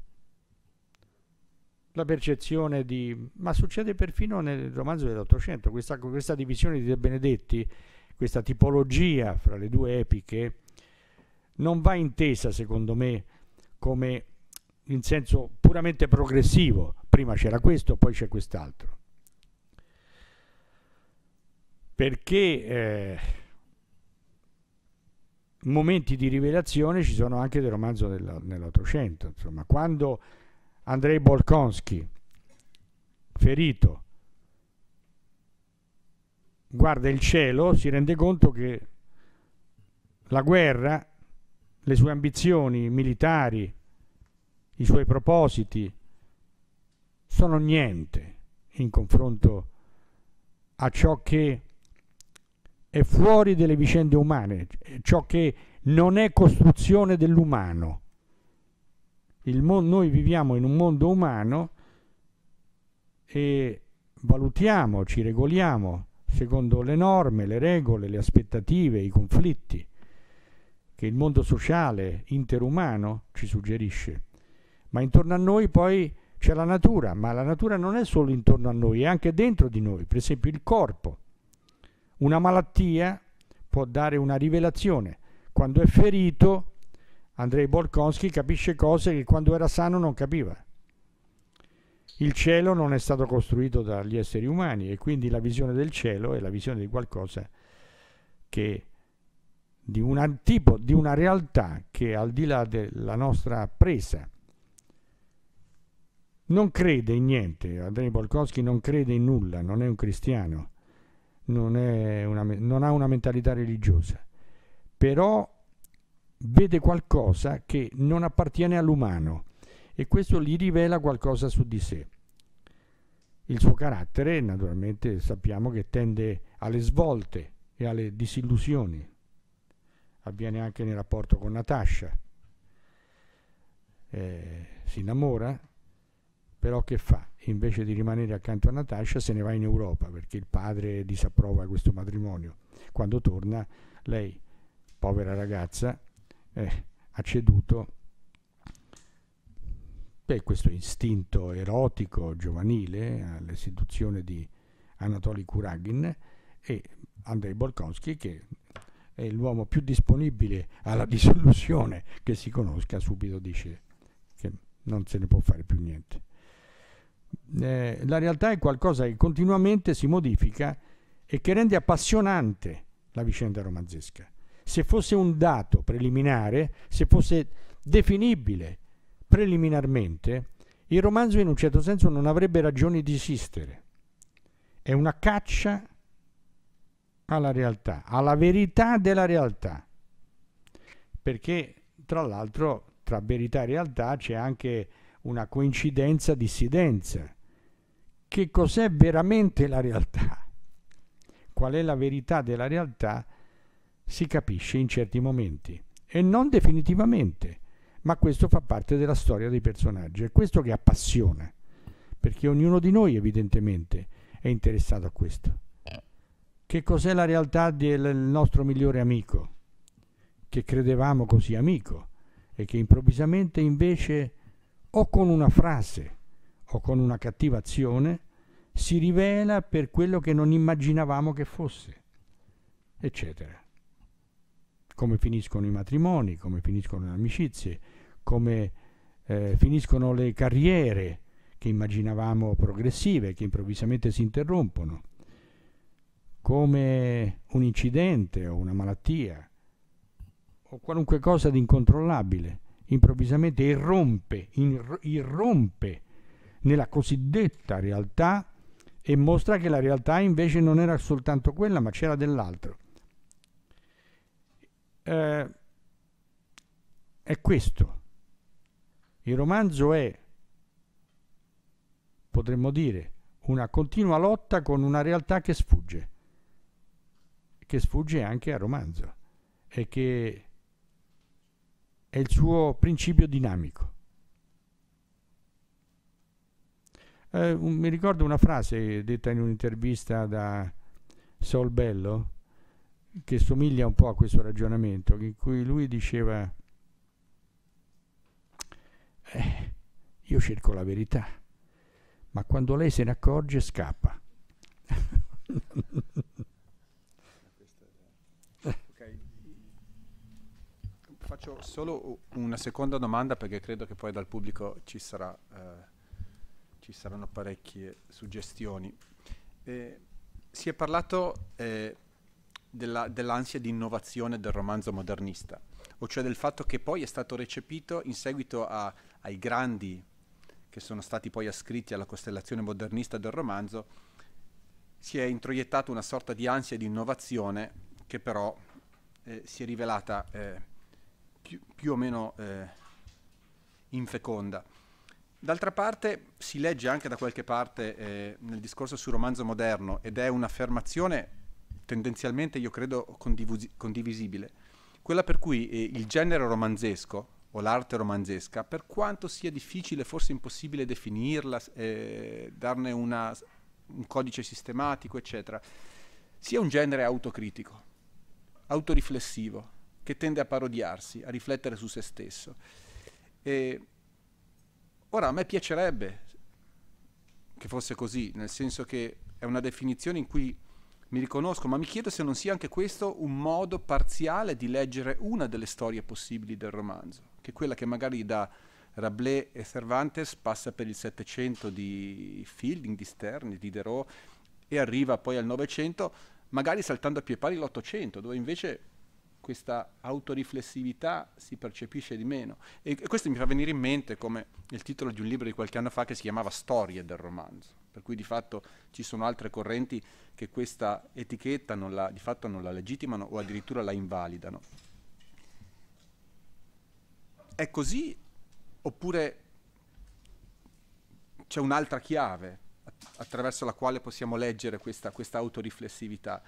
la percezione di... ma succede perfino nel romanzo dell'Ottocento, questa, questa divisione di De Benedetti, questa tipologia fra le due epiche, non va intesa secondo me come in senso puramente progressivo, prima c'era questo, poi c'è quest'altro. Perché eh, momenti di rivelazione ci sono anche del romanzo dell'Ottocento, insomma, quando Andrei Bolkonski, ferito, guarda il cielo, si rende conto che la guerra, le sue ambizioni militari, i suoi propositi sono niente in confronto a ciò che è fuori delle vicende umane, ciò che non è costruzione dell'umano mo- noi viviamo in un mondo umano e valutiamo, ci regoliamo secondo le norme, le regole, le aspettative, i conflitti che il mondo sociale interumano ci suggerisce. Ma intorno a noi poi c'è la natura, ma la natura non è solo intorno a noi, è anche dentro di noi, per esempio il corpo. Una malattia può dare una rivelazione. Quando è ferito Andrei Bolkonski capisce cose che quando era sano non capiva. Il cielo non è stato costruito dagli esseri umani e quindi la visione del cielo è la visione di qualcosa che di, un tipo, di una realtà che al di là della nostra presa non crede in niente, Andrei Bolkowski non crede in nulla, non è un cristiano, non, è una, non ha una mentalità religiosa, però vede qualcosa che non appartiene all'umano e questo gli rivela qualcosa su di sé. Il suo carattere, naturalmente, sappiamo che tende alle svolte e alle disillusioni. Avviene anche nel rapporto con Natascia. Eh, si innamora, però che fa? Invece di rimanere accanto a Natascia se ne va in Europa perché il padre disapprova questo matrimonio. Quando torna, lei, povera ragazza, eh, ha ceduto per questo istinto erotico giovanile all'istituzione di Anatoly Kuragin e Andrei Bolkonsky, che è l'uomo più disponibile alla dissoluzione che si conosca, subito dice che non se ne può fare più niente. Eh, la realtà è qualcosa che continuamente si modifica e che rende appassionante la vicenda romanzesca se fosse un dato preliminare, se fosse definibile preliminarmente, il romanzo in un certo senso non avrebbe ragioni di esistere. È una caccia alla realtà, alla verità della realtà. Perché tra l'altro tra verità e realtà c'è anche una coincidenza dissidenza. Che cos'è veramente la realtà? Qual è la verità della realtà? si capisce in certi momenti e non definitivamente, ma questo fa parte della storia dei personaggi, è questo che appassiona, perché ognuno di noi evidentemente è interessato a questo. Che cos'è la realtà del nostro migliore amico, che credevamo così amico e che improvvisamente invece o con una frase o con una cattiva azione si rivela per quello che non immaginavamo che fosse, eccetera come finiscono i matrimoni, come finiscono le amicizie, come eh, finiscono le carriere che immaginavamo progressive, che improvvisamente si interrompono, come un incidente o una malattia o qualunque cosa di incontrollabile, improvvisamente irrompe, irrompe nella cosiddetta realtà e mostra che la realtà invece non era soltanto quella, ma c'era dell'altro eh, è questo. Il romanzo è, potremmo dire, una continua lotta con una realtà che sfugge, che sfugge anche al romanzo e che è il suo principio dinamico. Eh, un, mi ricordo una frase detta in un'intervista da Sol Bello, che somiglia un po' a questo ragionamento, in cui lui diceva, eh, io cerco la verità, ma quando lei se ne accorge scappa. faccio solo una seconda domanda perché credo che poi dal pubblico ci, sarà, eh, ci saranno parecchie suggestioni. Eh, si è parlato eh, della, dell'ansia di innovazione del romanzo modernista, o cioè del fatto che poi è stato recepito in seguito a, ai grandi che sono stati poi ascritti alla costellazione modernista del romanzo, si è introiettata una sorta di ansia di innovazione che però eh, si è rivelata eh, più, più, o meno eh, infeconda. D'altra parte si legge anche da qualche parte eh, nel discorso sul romanzo moderno ed è un'affermazione tendenzialmente io credo condivisi- condivisibile, quella per cui eh, il genere romanzesco o l'arte romanzesca, per quanto sia difficile, forse impossibile definirla, eh, darne una, un codice sistematico, eccetera, sia un genere autocritico, autoriflessivo, che tende a parodiarsi, a riflettere su se stesso. E ora, a me piacerebbe che fosse così, nel senso che è una definizione in cui mi riconosco, ma mi chiedo se non sia anche questo un modo parziale di leggere una delle storie possibili del romanzo, che è quella che magari da Rabelais e Cervantes passa per il Settecento di Fielding, di Stern, di Diderot e arriva poi al Novecento, magari saltando a piedi pari l'Ottocento, dove invece questa autoriflessività si percepisce di meno. e questo mi fa venire in mente come il titolo di un libro di qualche anno fa che si chiamava Storie del romanzo per cui di fatto ci sono altre correnti che questa etichetta la, di fatto non la legittimano o addirittura la invalidano. È così oppure c'è un'altra chiave attraverso la quale possiamo leggere questa, questa autoriflessività?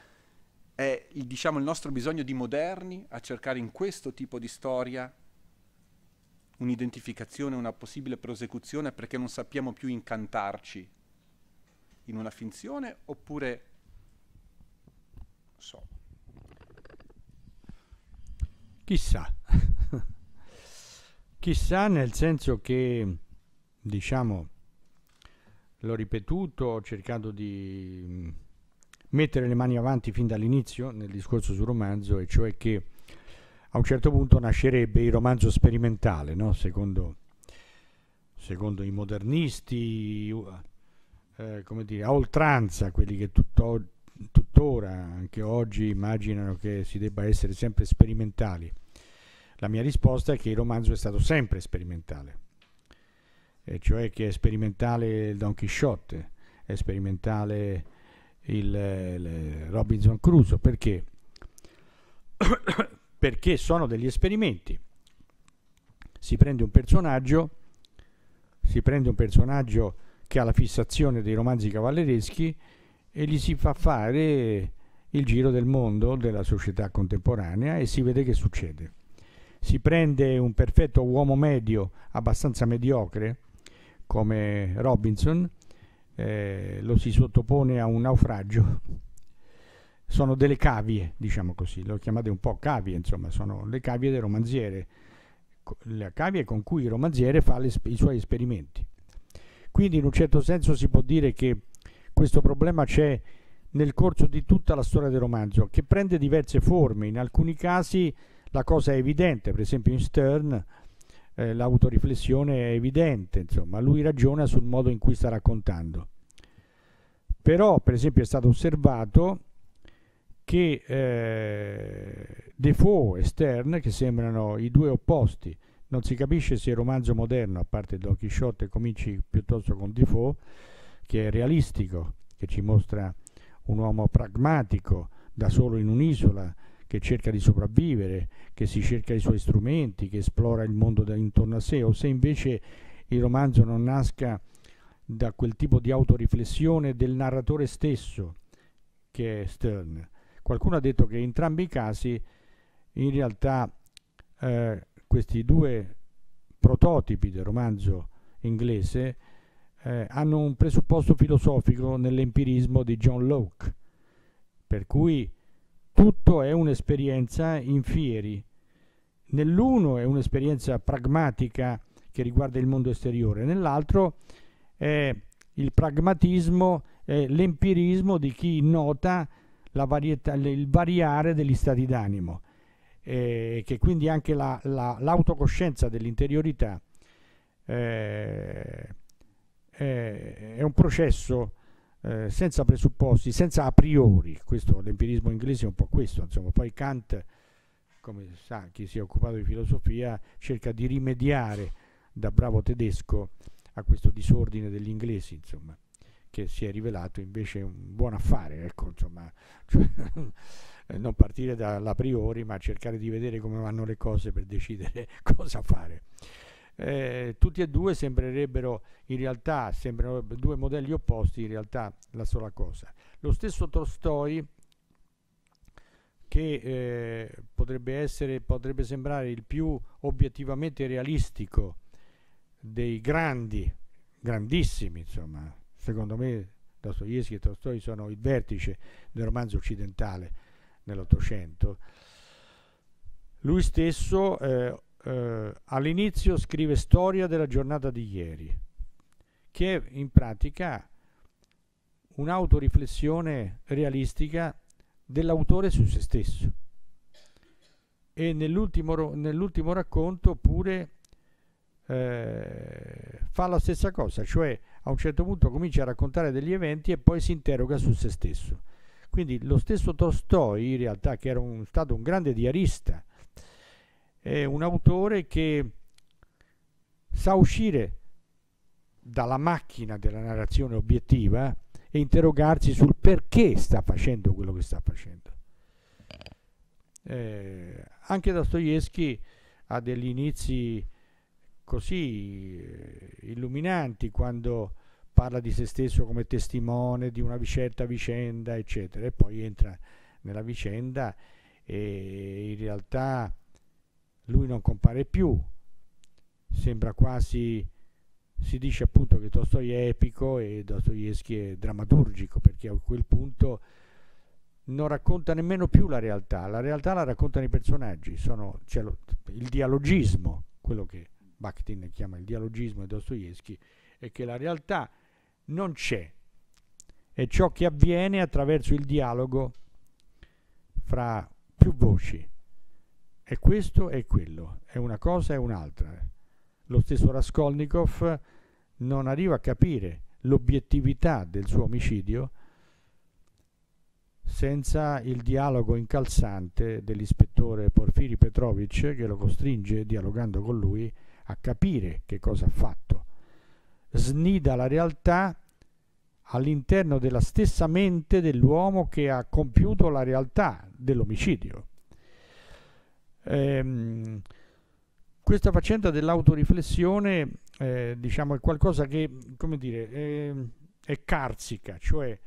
È il, diciamo, il nostro bisogno di moderni a cercare in questo tipo di storia un'identificazione, una possibile prosecuzione perché non sappiamo più incantarci in una finzione oppure so. Chissà, chissà nel senso che diciamo l'ho ripetuto, ho cercato di mm, mettere le mani avanti fin dall'inizio nel discorso sul romanzo e cioè che a un certo punto nascerebbe il romanzo sperimentale, no? secondo, secondo i modernisti, eh, come dire, a oltranza quelli che tutto, tuttora, anche oggi, immaginano che si debba essere sempre sperimentali. La mia risposta è che il romanzo è stato sempre sperimentale, e cioè che è sperimentale il Don Chisciotte, è sperimentale il, il Robinson Crusoe, perché? perché sono degli esperimenti. Si prende un personaggio, si prende un personaggio che ha la fissazione dei romanzi cavallereschi e gli si fa fare il giro del mondo della società contemporanea e si vede che succede. Si prende un perfetto uomo medio, abbastanza mediocre, come Robinson, eh, lo si sottopone a un naufragio. Sono delle cavie, diciamo così, lo chiamate un po' cavie, insomma, sono le cavie del romanziere, le cavie con cui il romanziere fa le, i suoi esperimenti. Quindi in un certo senso si può dire che questo problema c'è nel corso di tutta la storia del romanzo, che prende diverse forme. In alcuni casi la cosa è evidente, per esempio in Stern eh, l'autoriflessione è evidente, insomma, lui ragiona sul modo in cui sta raccontando. Però, per esempio, è stato osservato che eh, Defoe e Stern, che sembrano i due opposti non si capisce se il romanzo moderno, a parte Don Chisciotte, cominci piuttosto con Defoe, che è realistico, che ci mostra un uomo pragmatico, da solo in un'isola, che cerca di sopravvivere, che si cerca i suoi strumenti, che esplora il mondo intorno a sé, o se invece il romanzo non nasca da quel tipo di autoriflessione del narratore stesso, che è Stern. Qualcuno ha detto che in entrambi i casi in realtà eh, questi due prototipi del romanzo inglese eh, hanno un presupposto filosofico nell'empirismo di John Locke, per cui tutto è un'esperienza in fieri. Nell'uno è un'esperienza pragmatica che riguarda il mondo esteriore, nell'altro è il pragmatismo, è l'empirismo di chi nota varietà, il variare degli stati d'animo e eh, che quindi anche la, la, l'autocoscienza dell'interiorità eh, è, è un processo eh, senza presupposti, senza a priori, questo l'empirismo inglese è un po' questo, insomma, poi Kant, come sa chi si è occupato di filosofia, cerca di rimediare da bravo tedesco a questo disordine degli inglesi, insomma, che si è rivelato invece un buon affare, ecco, insomma, cioè eh, non partire dall'a priori, ma cercare di vedere come vanno le cose per decidere cosa fare. Eh, tutti e due sembrerebbero in realtà sembrano due modelli opposti, in realtà la sola cosa. Lo stesso Tolstoi che eh, potrebbe, essere, potrebbe sembrare il più obiettivamente realistico dei grandi, grandissimi, insomma, secondo me Dostoevsky e Tolstoi sono il vertice del romanzo occidentale, nell'Ottocento. Lui stesso eh, eh, all'inizio scrive storia della giornata di ieri, che è in pratica un'autoriflessione realistica dell'autore su se stesso. E nell'ultimo, nell'ultimo racconto pure eh, fa la stessa cosa, cioè a un certo punto comincia a raccontare degli eventi e poi si interroga su se stesso quindi lo stesso Tolstoi, in realtà, che era un, stato un grande diarista, è un autore che sa uscire dalla macchina della narrazione obiettiva e interrogarsi sul perché sta facendo quello che sta facendo. Eh, anche Dostoevsky ha degli inizi così eh, illuminanti quando parla di se stesso come testimone di una certa vicenda, eccetera, e poi entra nella vicenda e in realtà lui non compare più, sembra quasi, si dice appunto che Tolstoi è epico e Dostoevsky è drammaturgico, perché a quel punto non racconta nemmeno più la realtà, la realtà la raccontano i personaggi, sono, cioè, lo, il dialogismo, quello che Bakhtin chiama il dialogismo di Dostoevsky, è che la realtà non c'è. È ciò che avviene attraverso il dialogo fra più voci. E questo è quello, è una cosa e un'altra. Lo stesso Raskolnikov non arriva a capire l'obiettività del suo omicidio senza il dialogo incalzante dell'ispettore Porfiri Petrovic che lo costringe, dialogando con lui, a capire che cosa ha fatto snida la realtà all'interno della stessa mente dell'uomo che ha compiuto la realtà dell'omicidio. Ehm, questa faccenda dell'autoriflessione eh, diciamo, è qualcosa che dire, è, ehm, è carsica, cioè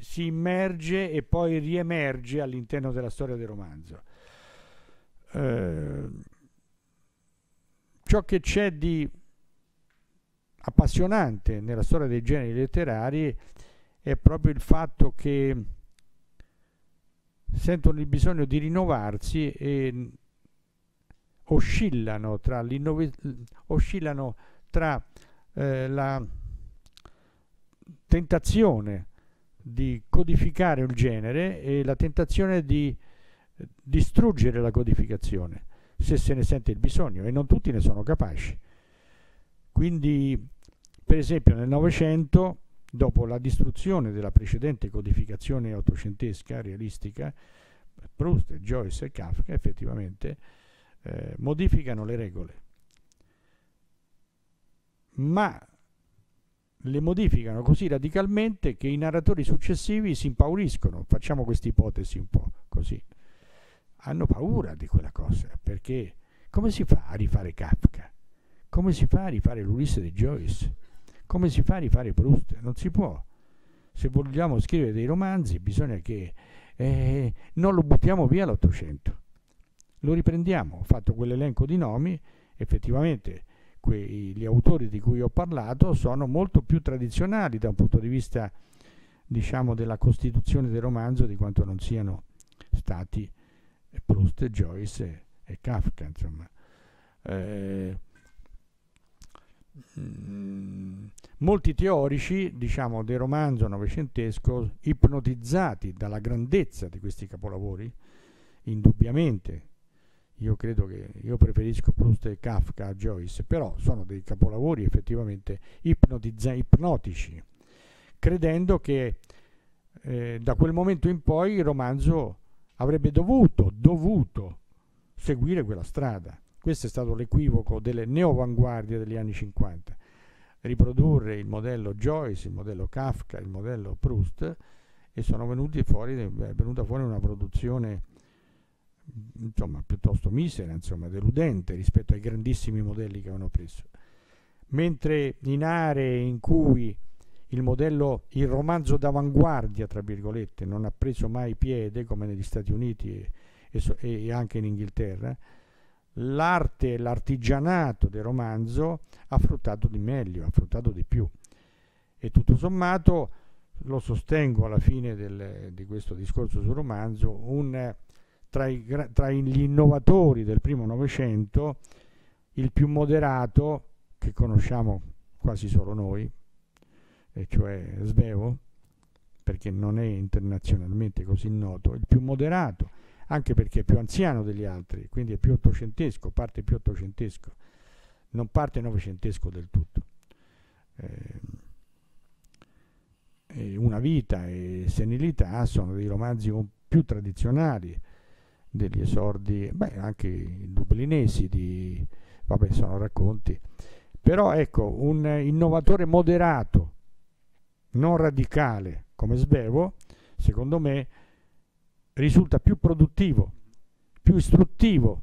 si immerge e poi riemerge all'interno della storia del romanzo. Eh, ciò che c'è di appassionante nella storia dei generi letterari è proprio il fatto che sentono il bisogno di rinnovarsi e oscillano tra, oscillano tra eh, la tentazione di codificare un genere e la tentazione di distruggere la codificazione se se ne sente il bisogno e non tutti ne sono capaci. Quindi per esempio nel Novecento, dopo la distruzione della precedente codificazione ottocentesca realistica, Proust, Joyce e Kafka effettivamente eh, modificano le regole, ma le modificano così radicalmente che i narratori successivi si impauriscono, facciamo questa ipotesi un po' così, hanno paura di quella cosa, perché come si fa a rifare Kafka? Come si fa a rifare l'Ulisse di Joyce? Come si fa a rifare Proust? Non si può. Se vogliamo scrivere dei romanzi bisogna che eh, non lo buttiamo via l'Ottocento. Lo riprendiamo, ho fatto quell'elenco di nomi, effettivamente quei, gli autori di cui ho parlato sono molto più tradizionali da un punto di vista diciamo, della costituzione del romanzo di quanto non siano stati Proust, Joyce e, e Kafka. Insomma. Eh, Mm. molti teorici, diciamo, del romanzo novecentesco, ipnotizzati dalla grandezza di questi capolavori, indubbiamente, io credo che io preferisco Proust e Kafka a Joyce, però sono dei capolavori effettivamente ipnotici, credendo che eh, da quel momento in poi il romanzo avrebbe dovuto, dovuto seguire quella strada. Questo è stato l'equivoco delle neoavanguardie degli anni 50. Riprodurre il modello Joyce, il modello Kafka, il modello Proust e sono venuti fuori, è venuta fuori una produzione insomma, piuttosto misera, insomma, deludente rispetto ai grandissimi modelli che avevano preso. Mentre in aree in cui il modello, il romanzo d'avanguardia, tra virgolette, non ha preso mai piede, come negli Stati Uniti e, e, e anche in Inghilterra, l'arte e l'artigianato del romanzo ha fruttato di meglio, ha fruttato di più. E tutto sommato, lo sostengo alla fine del, di questo discorso sul romanzo, un, tra, i, tra gli innovatori del primo Novecento, il più moderato, che conosciamo quasi solo noi, e cioè Svevo, perché non è internazionalmente così noto, il più moderato anche perché è più anziano degli altri, quindi è più ottocentesco, parte più ottocentesco, non parte novecentesco del tutto. Eh, una vita e senilità sono dei romanzi più tradizionali degli esordi, beh, anche dublinesi, di, vabbè, sono racconti, però ecco, un innovatore moderato, non radicale come Svevo, secondo me, risulta più produttivo, più istruttivo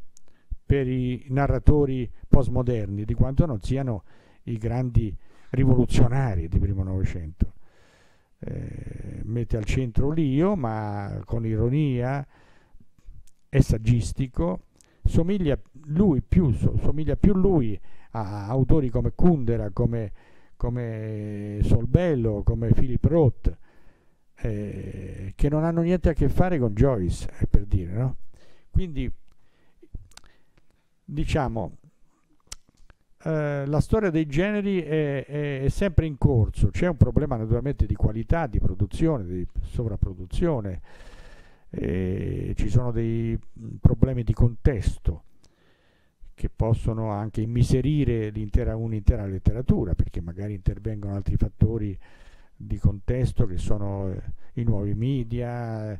per i narratori postmoderni di quanto non siano i grandi rivoluzionari di primo Novecento. Eh, mette al centro l'io, ma con ironia, è saggistico, somiglia lui più, somiglia più lui a autori come Kundera, come, come Solbello, come Philip Roth, eh, che non hanno niente a che fare con Joyce, eh, per dire, no? Quindi, diciamo, eh, la storia dei generi è, è, è sempre in corso, c'è un problema naturalmente di qualità, di produzione, di sovrapproduzione, eh, ci sono dei mm, problemi di contesto che possono anche immiserire un'intera letteratura, perché magari intervengono altri fattori di contesto che sono eh, i nuovi media,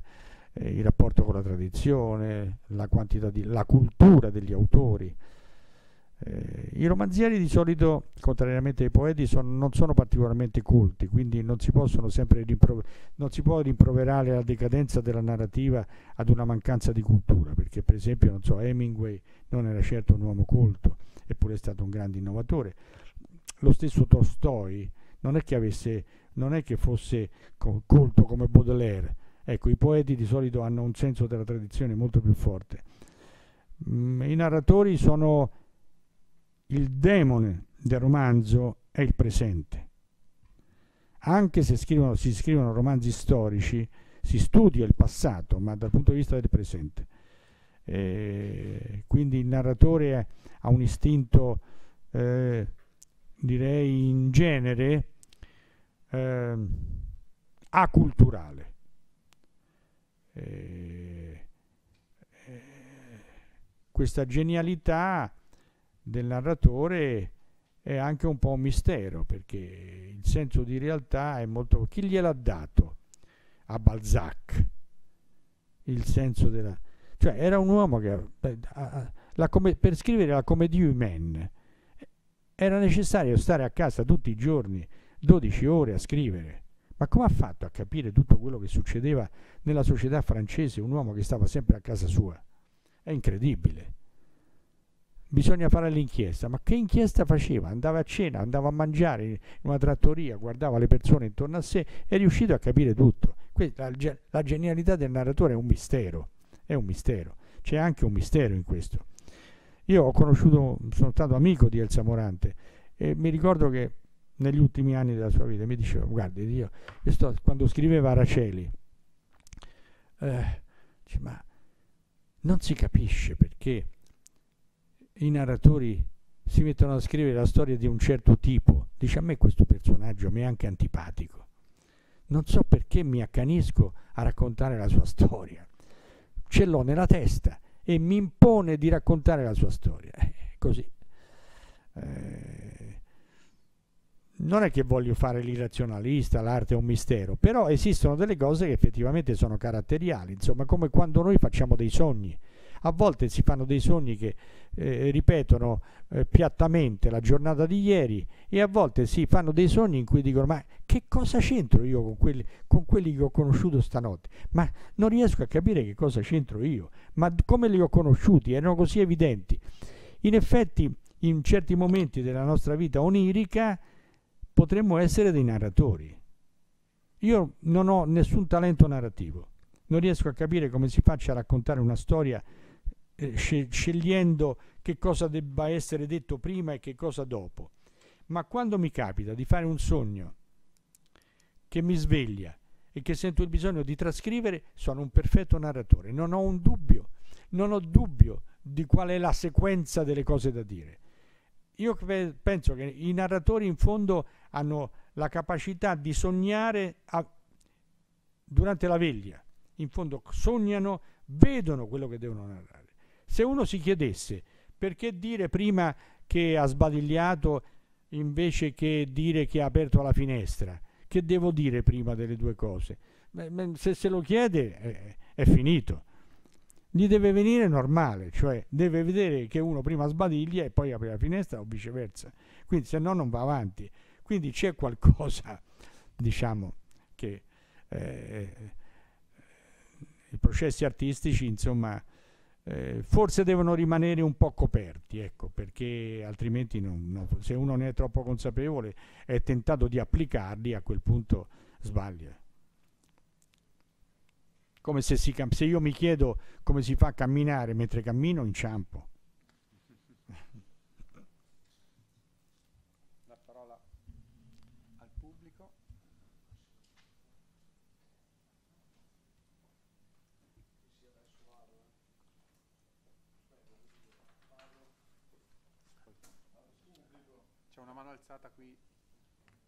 eh, il rapporto con la tradizione, la, di, la cultura degli autori. Eh, I romanzieri di solito, contrariamente ai poeti, son, non sono particolarmente colti, quindi non si, rimprover- non si, può rimproverare la decadenza della narrativa ad una mancanza di cultura, perché per esempio non so, Hemingway non era certo un uomo colto, eppure è stato un grande innovatore. Lo stesso Tolstoi non è che avesse non è che fosse colto come Baudelaire. Ecco, i poeti di solito hanno un senso della tradizione molto più forte. Mm, I narratori sono il demone del romanzo è il presente. Anche se scrivono, si scrivono romanzi storici, si studia il passato, ma dal punto di vista del presente. Eh, quindi il narratore ha un istinto, eh, direi in genere, eh, aculturale. Eh, eh, questa genialità del narratore è anche un po' un mistero perché il senso di realtà è molto... Chi gliel'ha dato a Balzac il senso della... Cioè era un uomo che... Come... per scrivere la comédie humaine era necessario stare a casa tutti i giorni 12 ore a scrivere. Ma come ha fatto a capire tutto quello che succedeva nella società francese un uomo che stava sempre a casa sua? È incredibile. Bisogna fare l'inchiesta, ma che inchiesta faceva? Andava a cena, andava a mangiare in una trattoria, guardava le persone intorno a sé, è riuscito a capire tutto. Questa, la genialità del narratore è un mistero, è un mistero, c'è anche un mistero in questo. Io ho conosciuto, sono stato amico di Elsa Morante e mi ricordo che negli ultimi anni della sua vita mi diceva guardi io, io sto, quando scriveva Araceli eh, dice, ma non si capisce perché i narratori si mettono a scrivere la storia di un certo tipo dice a me questo personaggio mi è anche antipatico non so perché mi accanisco a raccontare la sua storia ce l'ho nella testa e mi impone di raccontare la sua storia eh, così eh, non è che voglio fare l'irrazionalista, l'arte è un mistero, però esistono delle cose che effettivamente sono caratteriali, insomma, come quando noi facciamo dei sogni. A volte si fanno dei sogni che eh, ripetono eh, piattamente la giornata di ieri e a volte si fanno dei sogni in cui dicono ma che cosa c'entro io con quelli, con quelli che ho conosciuto stanotte? Ma non riesco a capire che cosa c'entro io, ma come li ho conosciuti? Erano così evidenti. In effetti in certi momenti della nostra vita onirica potremmo essere dei narratori. Io non ho nessun talento narrativo, non riesco a capire come si faccia a raccontare una storia eh, scegliendo che cosa debba essere detto prima e che cosa dopo. Ma quando mi capita di fare un sogno che mi sveglia e che sento il bisogno di trascrivere, sono un perfetto narratore, non ho un dubbio, non ho dubbio di qual è la sequenza delle cose da dire io penso che i narratori in fondo hanno la capacità di sognare a, durante la veglia, in fondo sognano, vedono quello che devono narrare. Se uno si chiedesse perché dire prima che ha sbadigliato invece che dire che ha aperto la finestra, che devo dire prima delle due cose? Se se lo chiede è, eh, è finito gli deve venire normale, cioè deve vedere che uno prima sbadiglia e poi apre la finestra o viceversa. Quindi se no non va avanti. Quindi c'è qualcosa, diciamo, che eh, i processi artistici, insomma, eh, forse devono rimanere un po' coperti, ecco, perché altrimenti non, non, se uno ne è troppo consapevole è tentato di applicarli, a quel punto sbaglia. Come se, si, se io mi chiedo come si fa a camminare mentre cammino, inciampo. La parola al pubblico. C'è una mano alzata qui.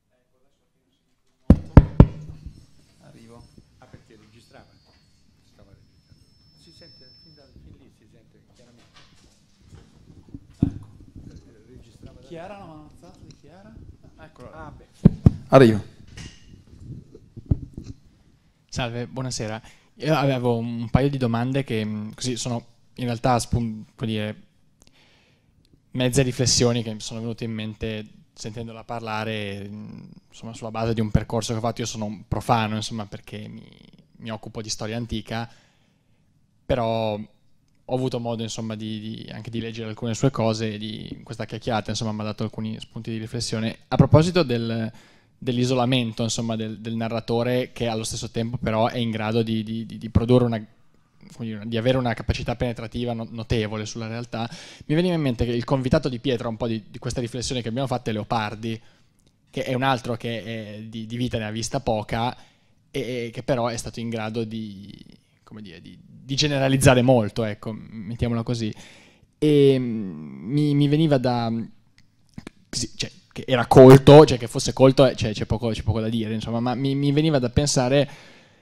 Ecco, adesso Arrivo. sente, fin, da, fin lì si sente chiaramente. Ecco. Eh, registrava chi era la mano di chi Eccolo. Ah, beh. Arrivo. Salve, buonasera. Io avevo un paio di domande che mm, così sono in realtà spum, dire, mezze riflessioni che mi sono venute in mente sentendola parlare mm, insomma, sulla base di un percorso che ho fatto. Io sono un profano, insomma, perché mi, mi occupo di storia antica però ho avuto modo insomma di, di, anche di leggere alcune sue cose e di questa chiacchierata insomma mi ha dato alcuni spunti di riflessione a proposito del, dell'isolamento insomma del, del, narratore che allo stesso tempo però è in grado di, di, di produrre una di avere una capacità penetrativa notevole sulla realtà, mi veniva in mente che il convitato di Pietro, un po' di, di questa riflessione che abbiamo fatto, è Leopardi, che è un altro che è, di, di, vita ne ha vista poca e, e che però è stato in grado di, come dire, di, di generalizzare molto, ecco, mettiamola così. E mm, mi, mi veniva da... Mm, cioè, che era colto, cioè che fosse colto, eh, cioè, c'è, poco, c'è, poco, da dire, insomma, ma mi, mi veniva da pensare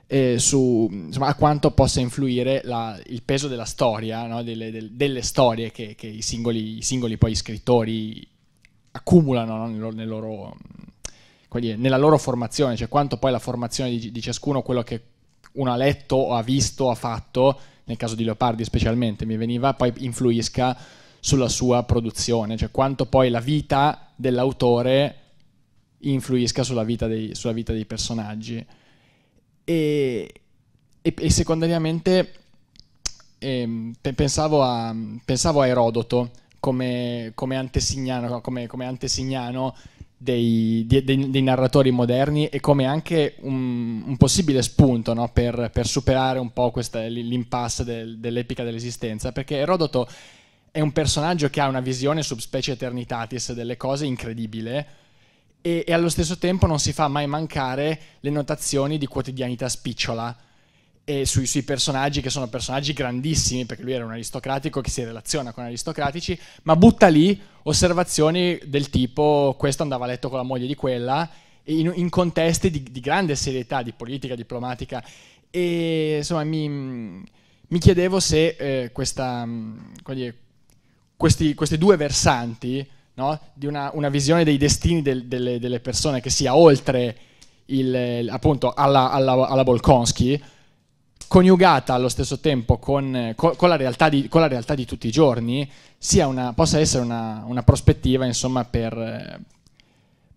eh, su, insomma, a quanto possa influire la, il peso della storia, no? delle, del, delle, storie che, che i, singoli, i, singoli, poi scrittori accumulano no? nel, nel loro, mm, dire, nella loro formazione, cioè quanto poi la formazione di, di ciascuno, quello che uno ha letto o ha visto, o ha fatto, nel caso di Leopardi specialmente mi veniva, poi influisca sulla sua produzione, cioè quanto poi la vita dell'autore influisca sulla vita dei, sulla vita dei personaggi. E, e, e secondariamente eh, pensavo, a, pensavo, a, Erodoto come, come antesignano, come, come antesignano dei, dei, dei, narratori moderni e come anche un, un possibile spunto no? per, per, superare un po' questa, l'impasse del, dell'epica dell'esistenza, perché Erodoto è un personaggio che ha una visione subspecie eternitatis delle cose incredibile e, e allo stesso tempo non si fa mai mancare le notazioni di quotidianità spicciola e sui suoi personaggi, che sono personaggi grandissimi, perché lui era un aristocratico che si relaziona con aristocratici, ma butta lì osservazioni del tipo questo andava a letto con la moglie di quella, in, in contesti di, di, grande serietà, di politica diplomatica, e insomma mi, mi chiedevo se eh, questa, mm, dire, questi, questi, due versanti, no, di una, una, visione dei destini del, delle, delle, persone che sia oltre il, appunto alla, alla, alla Bolkonski, coniugata allo stesso tempo con, eh, con, con, la, realtà di, con la, realtà di, tutti i giorni, una, possa essere una, una prospettiva insomma, per, eh,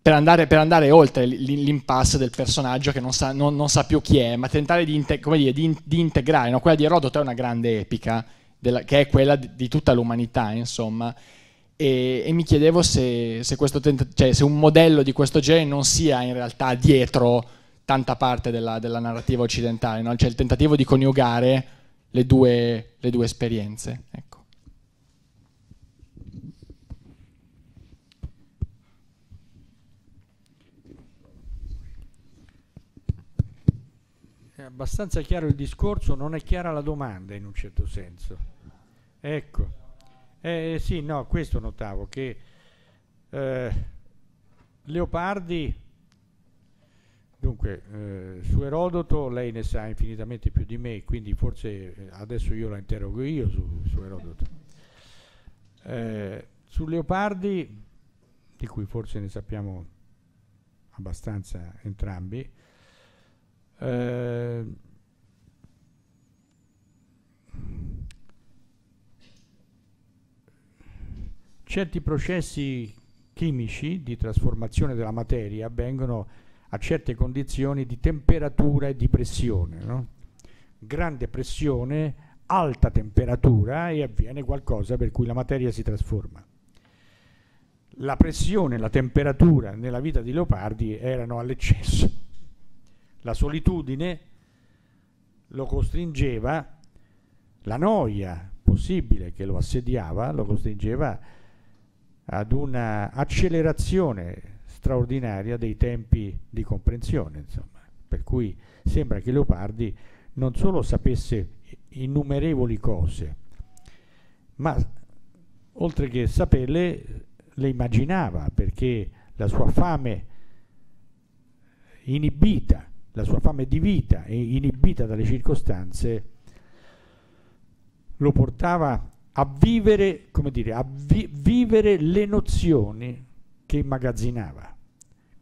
per, andare, per, andare, oltre l'impasse del personaggio che non sa, non, non sa, più chi è, ma tentare di, inte, dire, di, di integrare. No? Quella di Erodoto è una grande epica, della, che è quella di, tutta l'umanità, insomma. E, e mi chiedevo se, se, tenta, cioè, se un modello di questo genere non sia in realtà dietro tanta parte della, della narrativa occidentale, no? cioè il tentativo di coniugare le due, le due esperienze. Ecco. È abbastanza chiaro il discorso, non è chiara la domanda in un certo senso. Ecco. Eh, sì, no, questo notavo, che eh, Leopardi Dunque, eh, su Erodoto lei ne sa infinitamente più di me, quindi forse eh, adesso io la interrogo io su, su Erodoto. Eh, su Leopardi, di cui forse ne sappiamo abbastanza entrambi, eh, certi processi chimici di trasformazione della materia avvengono a certe condizioni di temperatura e di pressione. No? Grande pressione, alta temperatura e avviene qualcosa per cui la materia si trasforma. La pressione la temperatura nella vita di Leopardi erano all'eccesso. La solitudine lo costringeva, la noia possibile che lo assediava lo costringeva ad una accelerazione straordinaria dei tempi di comprensione, insomma. per cui sembra che Leopardi non solo sapesse innumerevoli cose, ma oltre che saperle le immaginava perché la sua fame inibita, la sua fame di vita e inibita dalle circostanze lo portava a vivere, come dire, a vi vivere le nozioni che immagazzinava.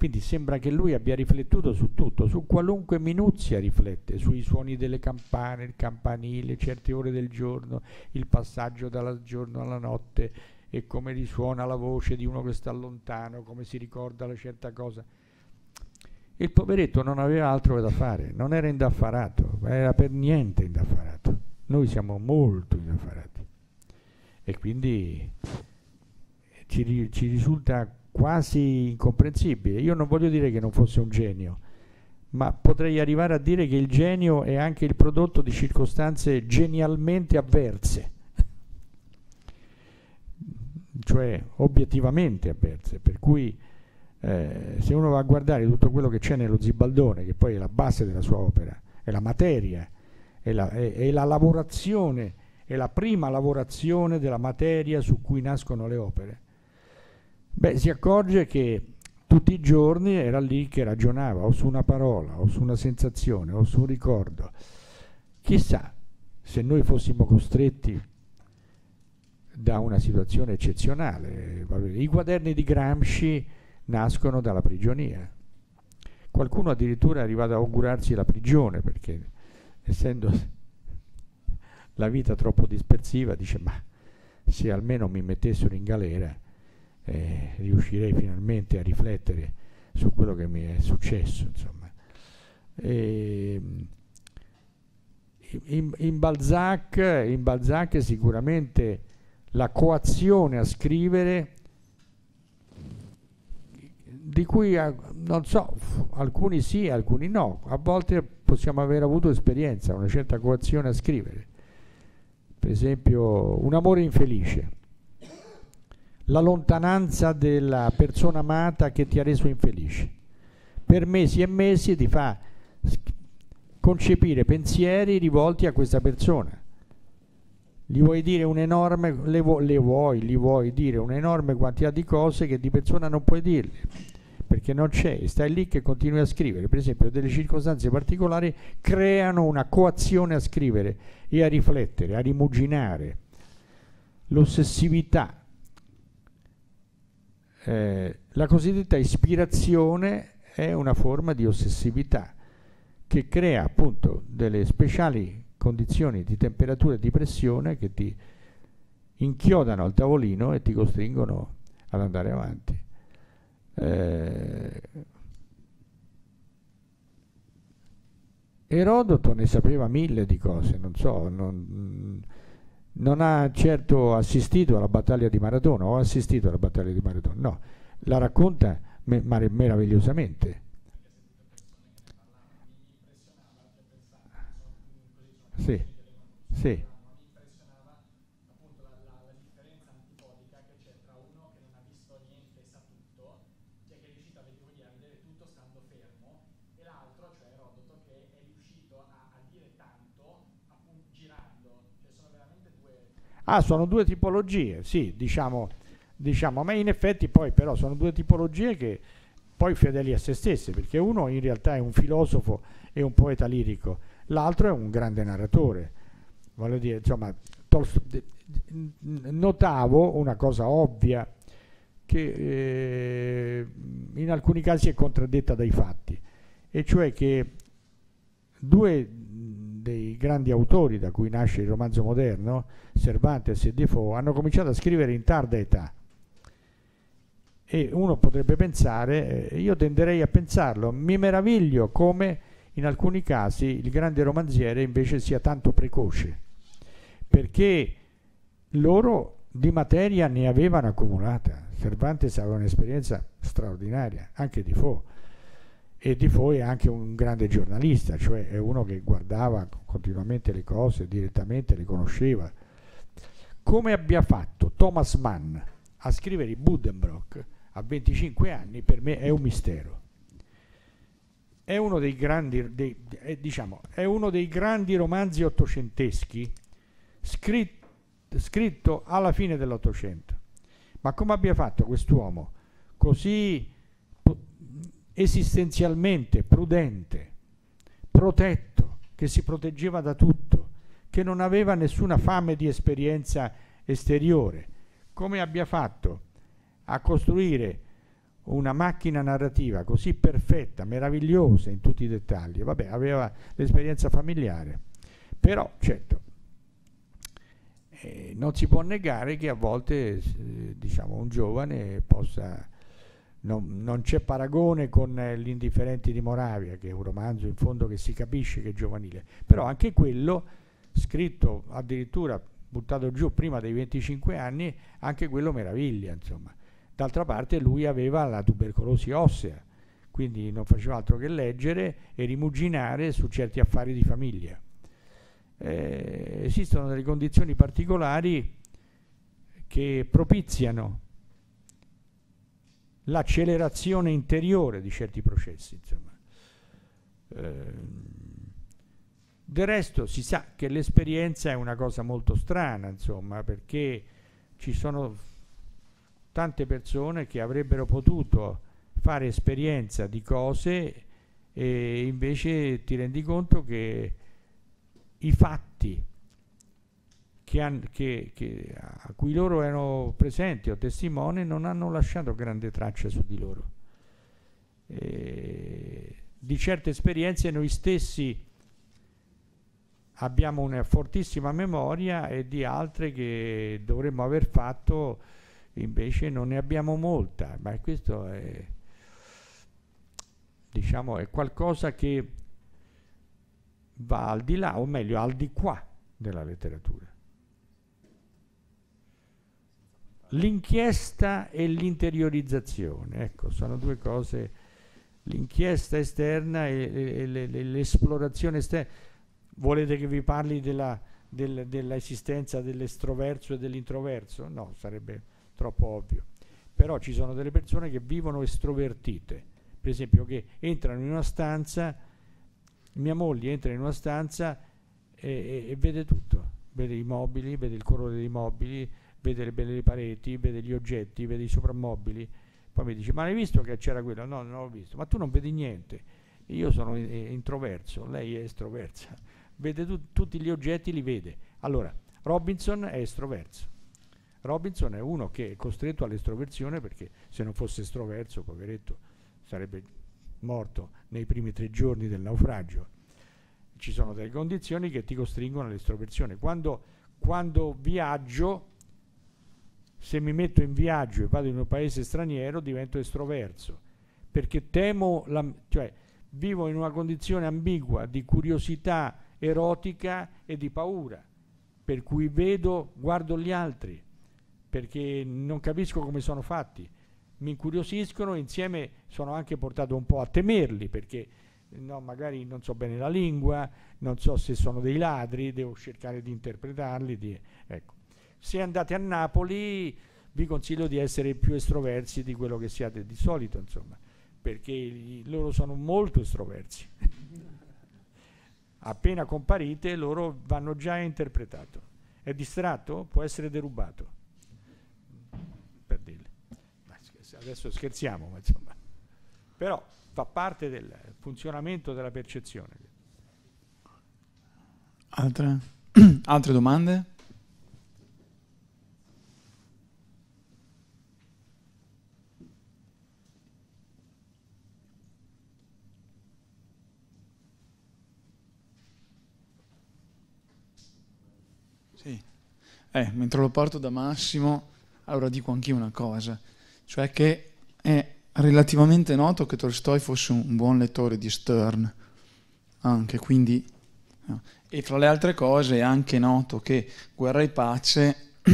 Quindi sembra che lui abbia riflettuto su tutto, su qualunque minuzia riflette, sui suoni delle campane, il campanile, certe ore del giorno, il passaggio dal giorno alla notte e come risuona la voce di uno che sta lontano, come si ricorda la certa cosa. Il poveretto non aveva altro da fare, non era indaffarato, era per niente indaffarato. Noi siamo molto indaffarati e quindi ci, ci risulta quasi incomprensibile. Io non voglio dire che non fosse un genio, ma potrei arrivare a dire che il genio è anche il prodotto di circostanze genialmente avverse, cioè obiettivamente avverse, per cui eh, se uno va a guardare tutto quello che c'è nello Zibaldone, che poi è la base della sua opera, è la materia, è la, è, è la lavorazione, è la prima lavorazione della materia su cui nascono le opere Beh, si accorge che tutti i giorni era lì che ragionava o su una parola, o su una sensazione, o su un ricordo. Chissà se noi fossimo costretti da una situazione eccezionale. I quaderni di Gramsci nascono dalla prigionia. Qualcuno addirittura è arrivato a augurarsi la prigione perché essendo la vita troppo dispersiva dice ma se almeno mi mettessero in galera eh, riuscirei finalmente a riflettere su quello che mi è successo. Insomma. E, mm, in, in, Balzac, in Balzac sicuramente la coazione a scrivere di cui non so, alcuni sì, alcuni no, a volte possiamo aver avuto esperienza, una certa coazione a scrivere, per esempio un amore infelice la lontananza della persona amata che ti ha reso infelice. Per mesi e mesi ti fa concepire pensieri rivolti a questa persona. Gli vuoi dire un'enorme, le, vu le vuoi, gli vuoi dire un'enorme quantità di cose che di persona non puoi dirle, perché non c'è, stai lì che continui a scrivere. Per esempio, delle circostanze particolari creano una coazione a scrivere e a riflettere, a rimuginare. L'ossessività eh, la cosiddetta ispirazione è una forma di ossessività che crea appunto delle speciali condizioni di temperatura e di pressione che ti inchiodano al tavolino e ti costringono ad andare avanti. Eh, Erodoto ne sapeva mille di cose, non so, non, non ha certo assistito alla battaglia di Maratona o assistito alla battaglia di Maratona, no, la racconta meravigliosamente. Sì, sì. Ah, sono due tipologie, sì, diciamo, diciamo, ma in effetti poi però sono due tipologie che poi fedeli a se stesse, perché uno in realtà è un filosofo e un poeta lirico, l'altro è un grande narratore. Voglio dire, insomma, notavo una cosa ovvia che eh, in alcuni casi è contraddetta dai fatti, e cioè che due dei grandi autori da cui nasce il romanzo moderno, Cervantes e Defoe, hanno cominciato a scrivere in tarda età. E uno potrebbe pensare, eh, io tenderei a pensarlo, mi meraviglio come in alcuni casi il grande romanziere invece sia tanto precoce, perché loro di materia ne avevano accumulata. Cervantes aveva un'esperienza straordinaria, anche Defoe e di Foe anche un grande giornalista, cioè è uno che guardava continuamente le cose, direttamente le conosceva. Come abbia fatto Thomas Mann a scrivere i Buddenbrock a 25 anni per me è un mistero. È uno dei grandi, dei, eh, diciamo, è uno dei grandi romanzi ottocenteschi scritto, scritto alla fine dell'Ottocento. Ma come abbia fatto quest'uomo così esistenzialmente prudente, protetto, che si proteggeva da tutto, che non aveva nessuna fame di esperienza esteriore, come abbia fatto a costruire una macchina narrativa così perfetta, meravigliosa in tutti i dettagli. Vabbè, aveva l'esperienza familiare, però certo, eh, non si può negare che a volte eh, diciamo, un giovane possa non, non c'è paragone con eh, Gli indifferenti di Moravia, che è un romanzo in fondo che si capisce che è giovanile, però anche quello, scritto addirittura buttato giù prima dei 25 anni, anche quello meraviglia, insomma. D'altra parte lui aveva la tubercolosi ossea, quindi non faceva altro che leggere e rimuginare su certi affari di famiglia. Eh, esistono delle condizioni particolari che propiziano l'accelerazione interiore di certi processi. Eh, del resto si sa che l'esperienza è una cosa molto strana, insomma, perché ci sono tante persone che avrebbero potuto fare esperienza di cose e invece ti rendi conto che i fatti che, che, che, a cui loro erano presenti o testimoni non hanno lasciato grande traccia su di loro. E di certe esperienze noi stessi abbiamo una fortissima memoria e di altre che dovremmo aver fatto invece non ne abbiamo molta, ma questo è, diciamo, è qualcosa che va al di là, o meglio al di qua della letteratura. l'inchiesta e l'interiorizzazione, ecco, sono due cose, l'inchiesta esterna e, e, e l'esplorazione esterna. Volete che vi parli della, del, dell'esistenza dell'estroverso e dell'introverso? No, sarebbe troppo ovvio. Però ci sono delle persone che vivono estrovertite, per esempio che entrano in una stanza, mia moglie entra in una stanza e, e vede tutto, vede i mobili, vede il colore dei mobili, vedere bene le pareti, vedere gli oggetti, vedere i soprammobili, poi mi dice ma hai visto che c'era quello? No, non l'ho visto, ma tu non vedi niente, io sono eh, introverso, lei è estroversa, vede tu, tutti gli oggetti, li vede. Allora, Robinson è estroverso. Robinson è uno che è costretto all'estroversione perché se non fosse estroverso, poveretto, sarebbe morto nei primi tre giorni del naufragio. Ci sono delle condizioni che ti costringono all'estroversione. Quando, quando viaggio se mi metto in viaggio e vado in un paese straniero divento estroverso, perché temo, la, cioè vivo in una condizione ambigua di curiosità erotica e di paura, per cui vedo, guardo gli altri, perché non capisco come sono fatti, mi incuriosiscono e insieme sono anche portato un po' a temerli, perché no, magari non so bene la lingua, non so se sono dei ladri, devo cercare di interpretarli. Di, ecco se andate a Napoli vi consiglio di essere più estroversi di quello che siate di solito, insomma, perché loro sono molto estroversi. Appena comparite loro vanno già interpretato. È distratto? Può essere derubato. Per dirle. Adesso scherziamo, ma insomma. Però fa parte del funzionamento della percezione. Altre, Altre domande? Eh, mentre lo porto da Massimo, allora dico anch'io una cosa, cioè che è relativamente noto che Tolstoi fosse un buon lettore di Stern, anche quindi... No. E fra le altre cose è anche noto che Guerra e Pace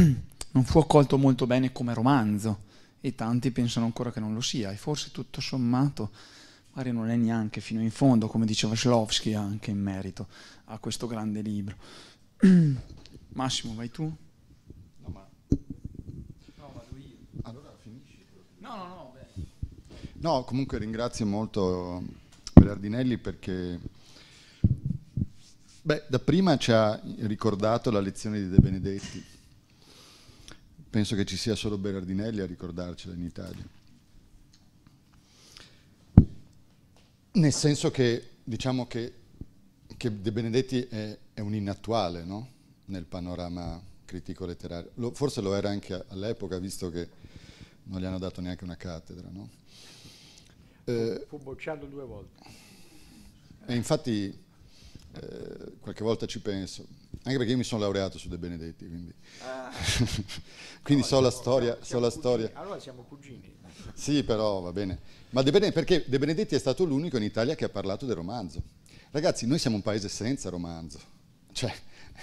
non fu accolto molto bene come romanzo e tanti pensano ancora che non lo sia e forse tutto sommato Mario non è neanche fino in fondo, come diceva Slovsky anche in merito a questo grande libro. Massimo, vai tu. No, vado io. Allora finisci. No, no, no. Beh. No, comunque ringrazio molto Berardinelli perché beh, da prima ci ha ricordato la lezione di De Benedetti. Penso che ci sia solo Berardinelli a ricordarcela in Italia. Nel senso che diciamo che, che De Benedetti è, è un inattuale no? nel panorama critico letterario. Lo, forse lo era anche all'epoca, visto che non gli hanno dato neanche una cattedra. No? Eh, fu bocciato due volte. E infatti eh, qualche volta ci penso, anche perché io mi sono laureato su De Benedetti, quindi, ah. quindi allora, so siamo, la storia. So la storia. Allora siamo cugini. Sì, però va bene. Ma De Benedetti, perché De Benedetti è stato l'unico in Italia che ha parlato del romanzo. Ragazzi, noi siamo un paese senza romanzo. Cioè,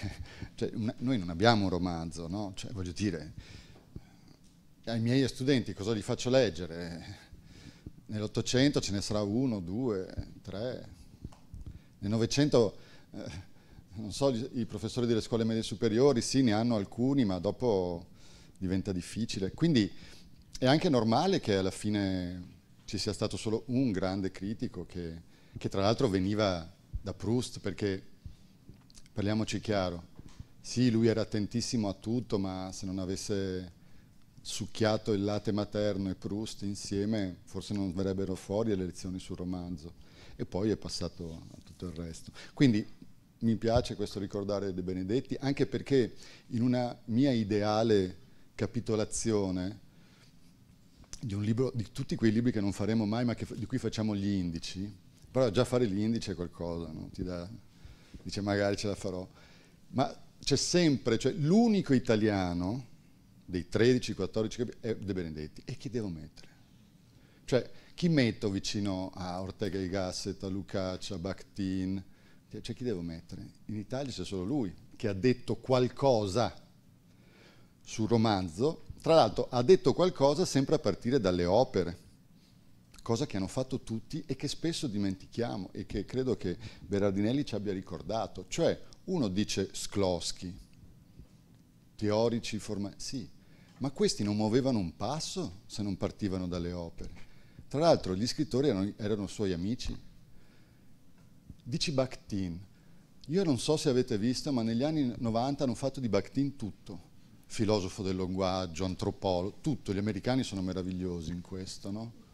cioè, una, noi non abbiamo un romanzo, no? cioè, voglio dire, eh, ai miei studenti cosa li faccio leggere? Nell'Ottocento ce ne sarà uno, due, tre. Nel Novecento, eh, non so, i professori delle scuole medie superiori sì, ne hanno alcuni, ma dopo diventa difficile. Quindi è anche normale che alla fine ci sia stato solo un grande critico che, che tra l'altro veniva da Proust, perché parliamoci chiaro, sì lui era attentissimo a tutto, ma se non avesse succhiato il latte materno e Proust insieme forse non verrebbero fuori le lezioni sul romanzo. E poi è passato a tutto il resto. Quindi mi piace questo ricordare De Benedetti, anche perché in una mia ideale capitolazione di un libro, di tutti quei libri che non faremo mai, ma che, di cui facciamo gli indici, però già fare gli indici è qualcosa, no? ti dà dice magari ce la farò, ma c'è sempre, cioè l'unico italiano dei 13, 14 è De Benedetti e chi devo mettere? Cioè chi metto vicino a Ortega e Gasset, a Lucaccia, a Bakhtin? Cioè, cioè chi devo mettere? In Italia c'è solo lui che ha detto qualcosa sul romanzo, tra l'altro ha detto qualcosa sempre a partire dalle opere cosa che hanno fatto tutti e che spesso dimentichiamo e che credo che Berardinelli ci abbia ricordato. Cioè, uno dice Sklosky, teorici, forma- sì, ma questi non muovevano un passo se non partivano dalle opere. Tra l'altro gli scrittori erano, erano suoi amici. Dici Bakhtin. Io non so se avete visto, ma negli anni 90 hanno fatto di Bakhtin tutto. Filosofo del linguaggio, antropologo, tutto. Gli americani sono meravigliosi in questo, no?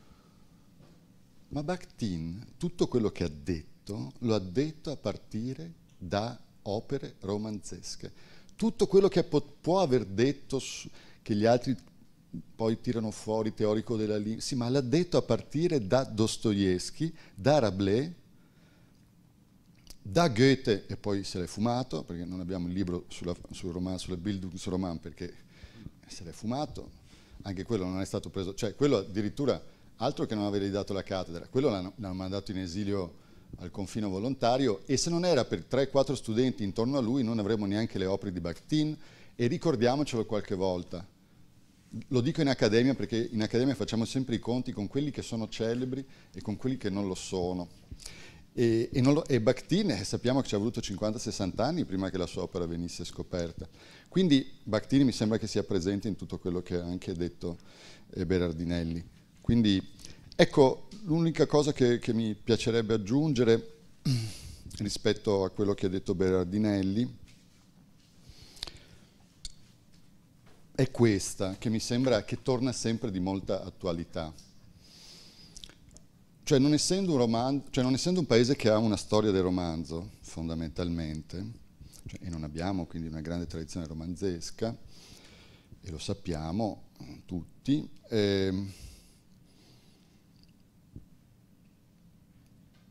Ma Bakhtin tutto quello che ha detto lo ha detto a partire da opere romanzesche. Tutto quello che può aver detto su, che gli altri poi tirano fuori teorico della lingua, sì, ma l'ha detto a partire da Dostoevsky, da Rabelais, da Goethe e poi se l'è fumato, perché non abbiamo il libro sulla, sul roman, sulla Bildungsroman perché se l'è fumato, anche quello non è stato preso, cioè quello addirittura altro che non avergli dato la cattedra, quello l'hanno, mandato in esilio al confino volontario e se non era per 3-4 studenti intorno a lui non avremmo neanche le opere di Bakhtin e ricordiamocelo qualche volta. Lo dico in accademia perché in accademia facciamo sempre i conti con quelli che sono celebri e con quelli che non lo sono. E, e, lo, e Bakhtin eh, sappiamo che ci ha voluto 50-60 anni prima che la sua opera venisse scoperta. Quindi Bakhtin mi sembra che sia presente in tutto quello che ha anche detto eh, Berardinelli. Quindi ecco l'unica cosa che, che mi piacerebbe aggiungere rispetto a quello che ha detto Berardinelli è questa, che mi sembra che torna sempre di molta attualità. Cioè non, essendo un, romanzo, cioè non essendo un paese che ha una storia del romanzo, fondamentalmente, cioè, e non abbiamo quindi una grande tradizione romanzesca, e lo sappiamo tutti, eh,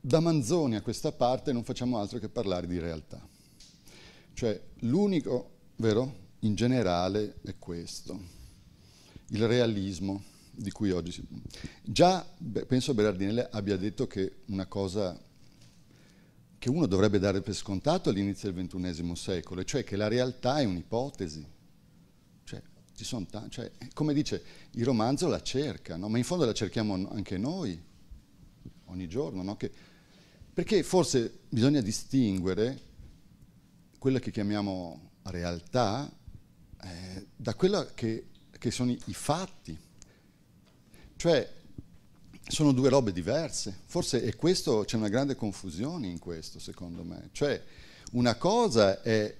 Da Manzoni a questa parte non facciamo altro che parlare di realtà. Cioè l'unico, vero, in generale è questo, il realismo di cui oggi si... Già penso Berardinelli abbia detto che una cosa che uno dovrebbe dare per scontato all'inizio del XXI secolo, cioè che la realtà è un'ipotesi. Cioè, cioè, come dice, il romanzo la cerca, no? ma in fondo la cerchiamo anche noi ogni giorno, no? che perché forse bisogna distinguere quella che chiamiamo realtà eh, da quella che, che sono i fatti. Cioè, sono due robe diverse. Forse è questo, c'è una grande confusione in questo, secondo me. Cioè, una cosa è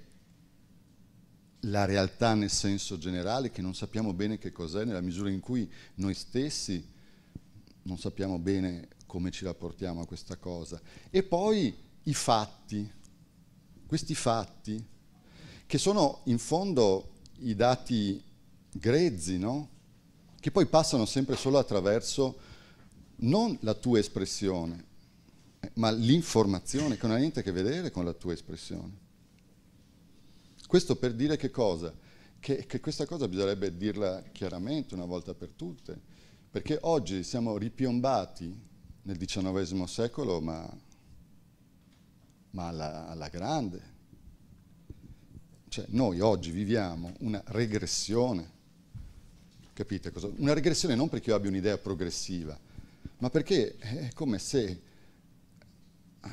la realtà nel senso generale, che non sappiamo bene che cos'è, nella misura in cui noi stessi non sappiamo bene come ci rapportiamo a questa cosa. E poi i fatti, questi fatti, che sono in fondo i dati grezzi, no? che poi passano sempre solo attraverso non la tua espressione, ma l'informazione che non ha niente a che vedere con la tua espressione. Questo per dire che cosa? Che, che, questa cosa bisognerebbe dirla chiaramente una volta per tutte, perché oggi siamo ripiombati nel XIX secolo, ma, ma alla, alla grande. Cioè, noi oggi viviamo una regressione, capite cosa? Una regressione non perché io abbia un'idea progressiva, ma perché è come se eh,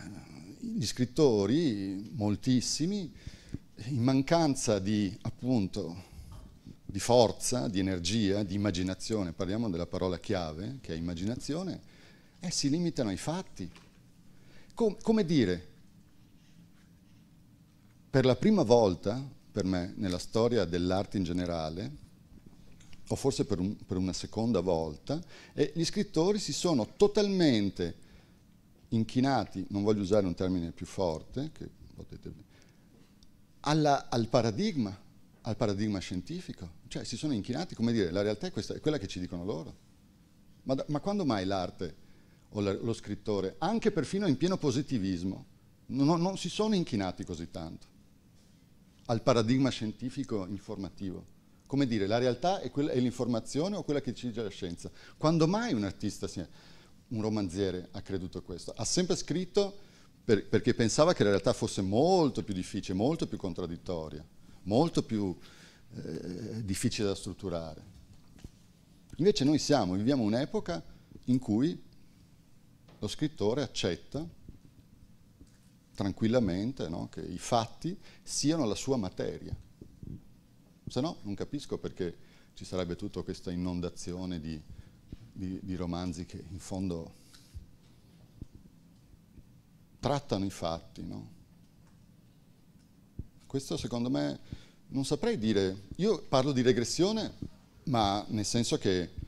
gli scrittori, moltissimi, in mancanza di, appunto, di forza, di energia, di immaginazione, parliamo della parola chiave che è immaginazione, eh, si limitano ai fatti. Com- come dire, per la prima volta per me nella storia dell'arte in generale, o forse per, un, per una seconda volta, eh, gli scrittori si sono totalmente inchinati, non voglio usare un termine più forte, che potete, alla, al paradigma, al paradigma scientifico. Cioè si sono inchinati, come dire, la realtà è, questa, è quella che ci dicono loro. Ma, da, ma quando mai l'arte o la, lo scrittore, anche perfino in pieno positivismo, non, non si sono inchinati così tanto al paradigma scientifico informativo come dire, la realtà è, quella, è, l'informazione o quella che ci dice la scienza. Quando mai un artista, un romanziere, ha creduto questo? Ha sempre scritto per, perché pensava che la realtà fosse molto più difficile, molto più contraddittoria, molto più eh, difficile da strutturare. Invece noi siamo, viviamo un'epoca in cui lo scrittore accetta tranquillamente no, che i fatti siano la sua materia. Se no non capisco perché ci sarebbe tutta questa inondazione di, di, di romanzi che in fondo trattano i fatti. No? Questo secondo me non saprei dire, io parlo di regressione, ma nel senso che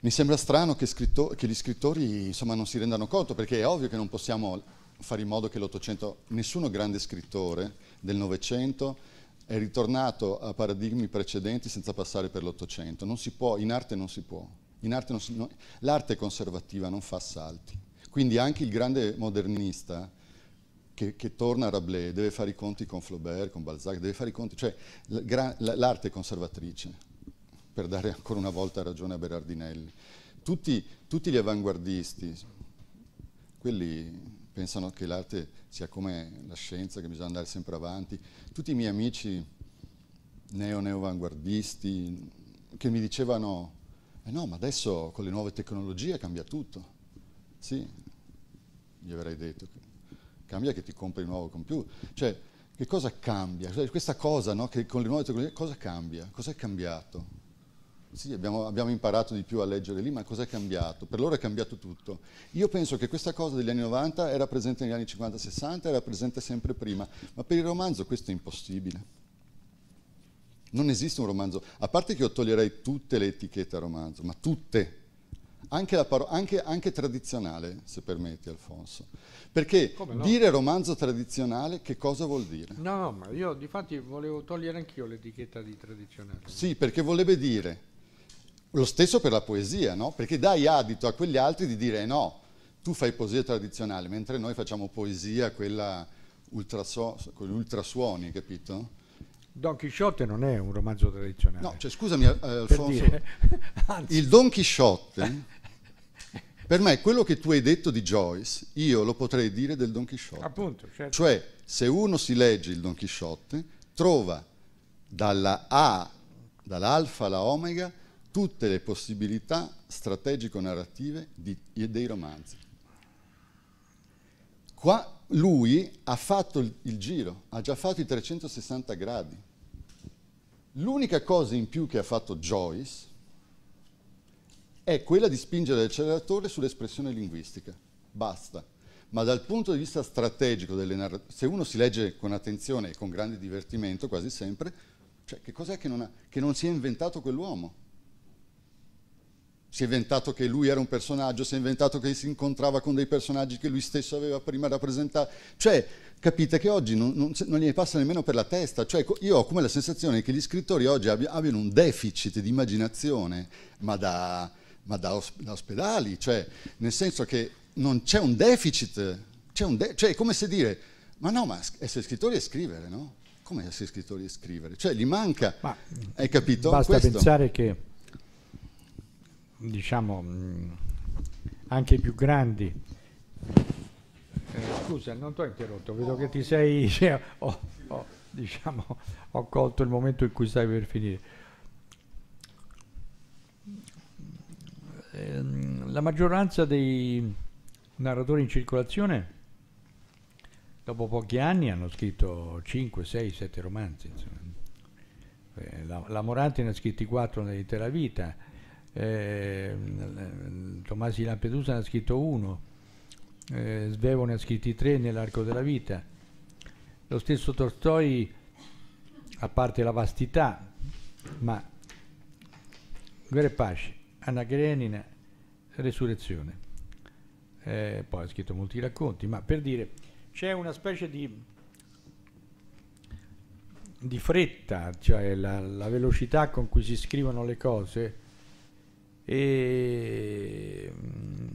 mi sembra strano che, scritto, che gli scrittori insomma, non si rendano conto, perché è ovvio che non possiamo fare in modo che l'Ottocento, nessuno grande scrittore del Novecento è ritornato a paradigmi precedenti senza passare per l'Ottocento. Non si può, in arte non si può. Arte non si, no, l'arte conservativa non fa salti. Quindi anche il grande modernista che, che, torna a Rabelais deve fare i conti con Flaubert, con Balzac, deve fare i conti, cioè l'arte conservatrice per dare ancora una volta ragione a Berardinelli. Tutti, tutti gli avanguardisti, quelli pensano che l'arte sia come la scienza, che bisogna andare sempre avanti. Tutti i miei amici neo-neo-avanguardisti che mi dicevano eh no, ma adesso con le nuove tecnologie cambia tutto. Sì, gli avrei detto, cambia che ti compri un nuovo computer. Cioè, che cosa cambia? Cioè, questa cosa, no, che con le nuove tecnologie, cosa cambia? Cos'è cambiato? sì, abbiamo, abbiamo, imparato di più a leggere lì, ma cosa è cambiato? Per loro è cambiato tutto. Io penso che questa cosa degli anni 90 era presente negli anni 50-60, era presente sempre prima, ma per il romanzo questo è impossibile. Non esiste un romanzo, a parte che io toglierei tutte le etichette a romanzo, ma tutte, anche, paro- anche, anche, tradizionale, se permetti Alfonso. Perché no? dire romanzo tradizionale che cosa vuol dire? No, no, ma io di fatti volevo togliere anch'io l'etichetta di tradizionale. Sì, perché volevo dire lo stesso per la poesia, no? perché dai adito a quegli altri di dire no, tu fai poesia tradizionale, mentre noi facciamo poesia, quella ultraso- con gli ultrasuoni, capito? Don Chisciotte non è un romanzo tradizionale. No, cioè, scusami eh, Alfonso, dire, il Don Chisciotte, per me quello che tu hai detto di Joyce, io lo potrei dire del Don Chisciotte. Appunto, certo. Cioè, se uno si legge il Don Chisciotte, trova dalla A, dall'alfa alla omega, tutte le possibilità strategico-narrative dei romanzi. Qua lui ha fatto il, il giro, ha già fatto i 360 gradi. L'unica cosa in più che ha fatto Joyce è quella di spingere l'acceleratore sull'espressione linguistica. Basta. Ma dal punto di vista strategico delle se uno si legge con attenzione e con grande divertimento quasi sempre, cioè che cos'è che che non si è inventato quell'uomo? si è inventato che lui era un personaggio, si è inventato che si incontrava con dei personaggi che lui stesso aveva prima rappresentato. Cioè, capite che oggi non, non, non gli passa nemmeno per la testa. Cioè, io ho come la sensazione che gli scrittori oggi abbiano un deficit di immaginazione, ma da, ma da, os, da ospedali. Cioè, nel senso che non c'è un deficit. C'è un de- cioè, è come se dire, ma no, ma essere scrittori è scrivere, no? Come essere scrittori è scrivere? Cioè, gli manca, ma hai capito? Basta questo? pensare che diciamo mm, anche i più grandi eh, scusa non ti ho interrotto vedo che ti sei cioè, oh, oh, diciamo ho colto il momento in cui stai per finire ehm, la maggioranza dei narratori in circolazione dopo pochi anni hanno scritto 5, 6, 7 romanzi eh, La, la Moranti ne ha scritti 4 nell'intera vita eh, Tomasi Lampedusa ne ha scritto uno, eh, Svevo ne ha scritti tre nell'arco della vita. Lo stesso Tolstoi, a parte la vastità, ma Guerra e Pace, Anna Grenina, Resurrezione. Eh, poi ha scritto molti racconti, ma per dire c'è una specie di, di fretta, cioè la, la velocità con cui si scrivono le cose e mm,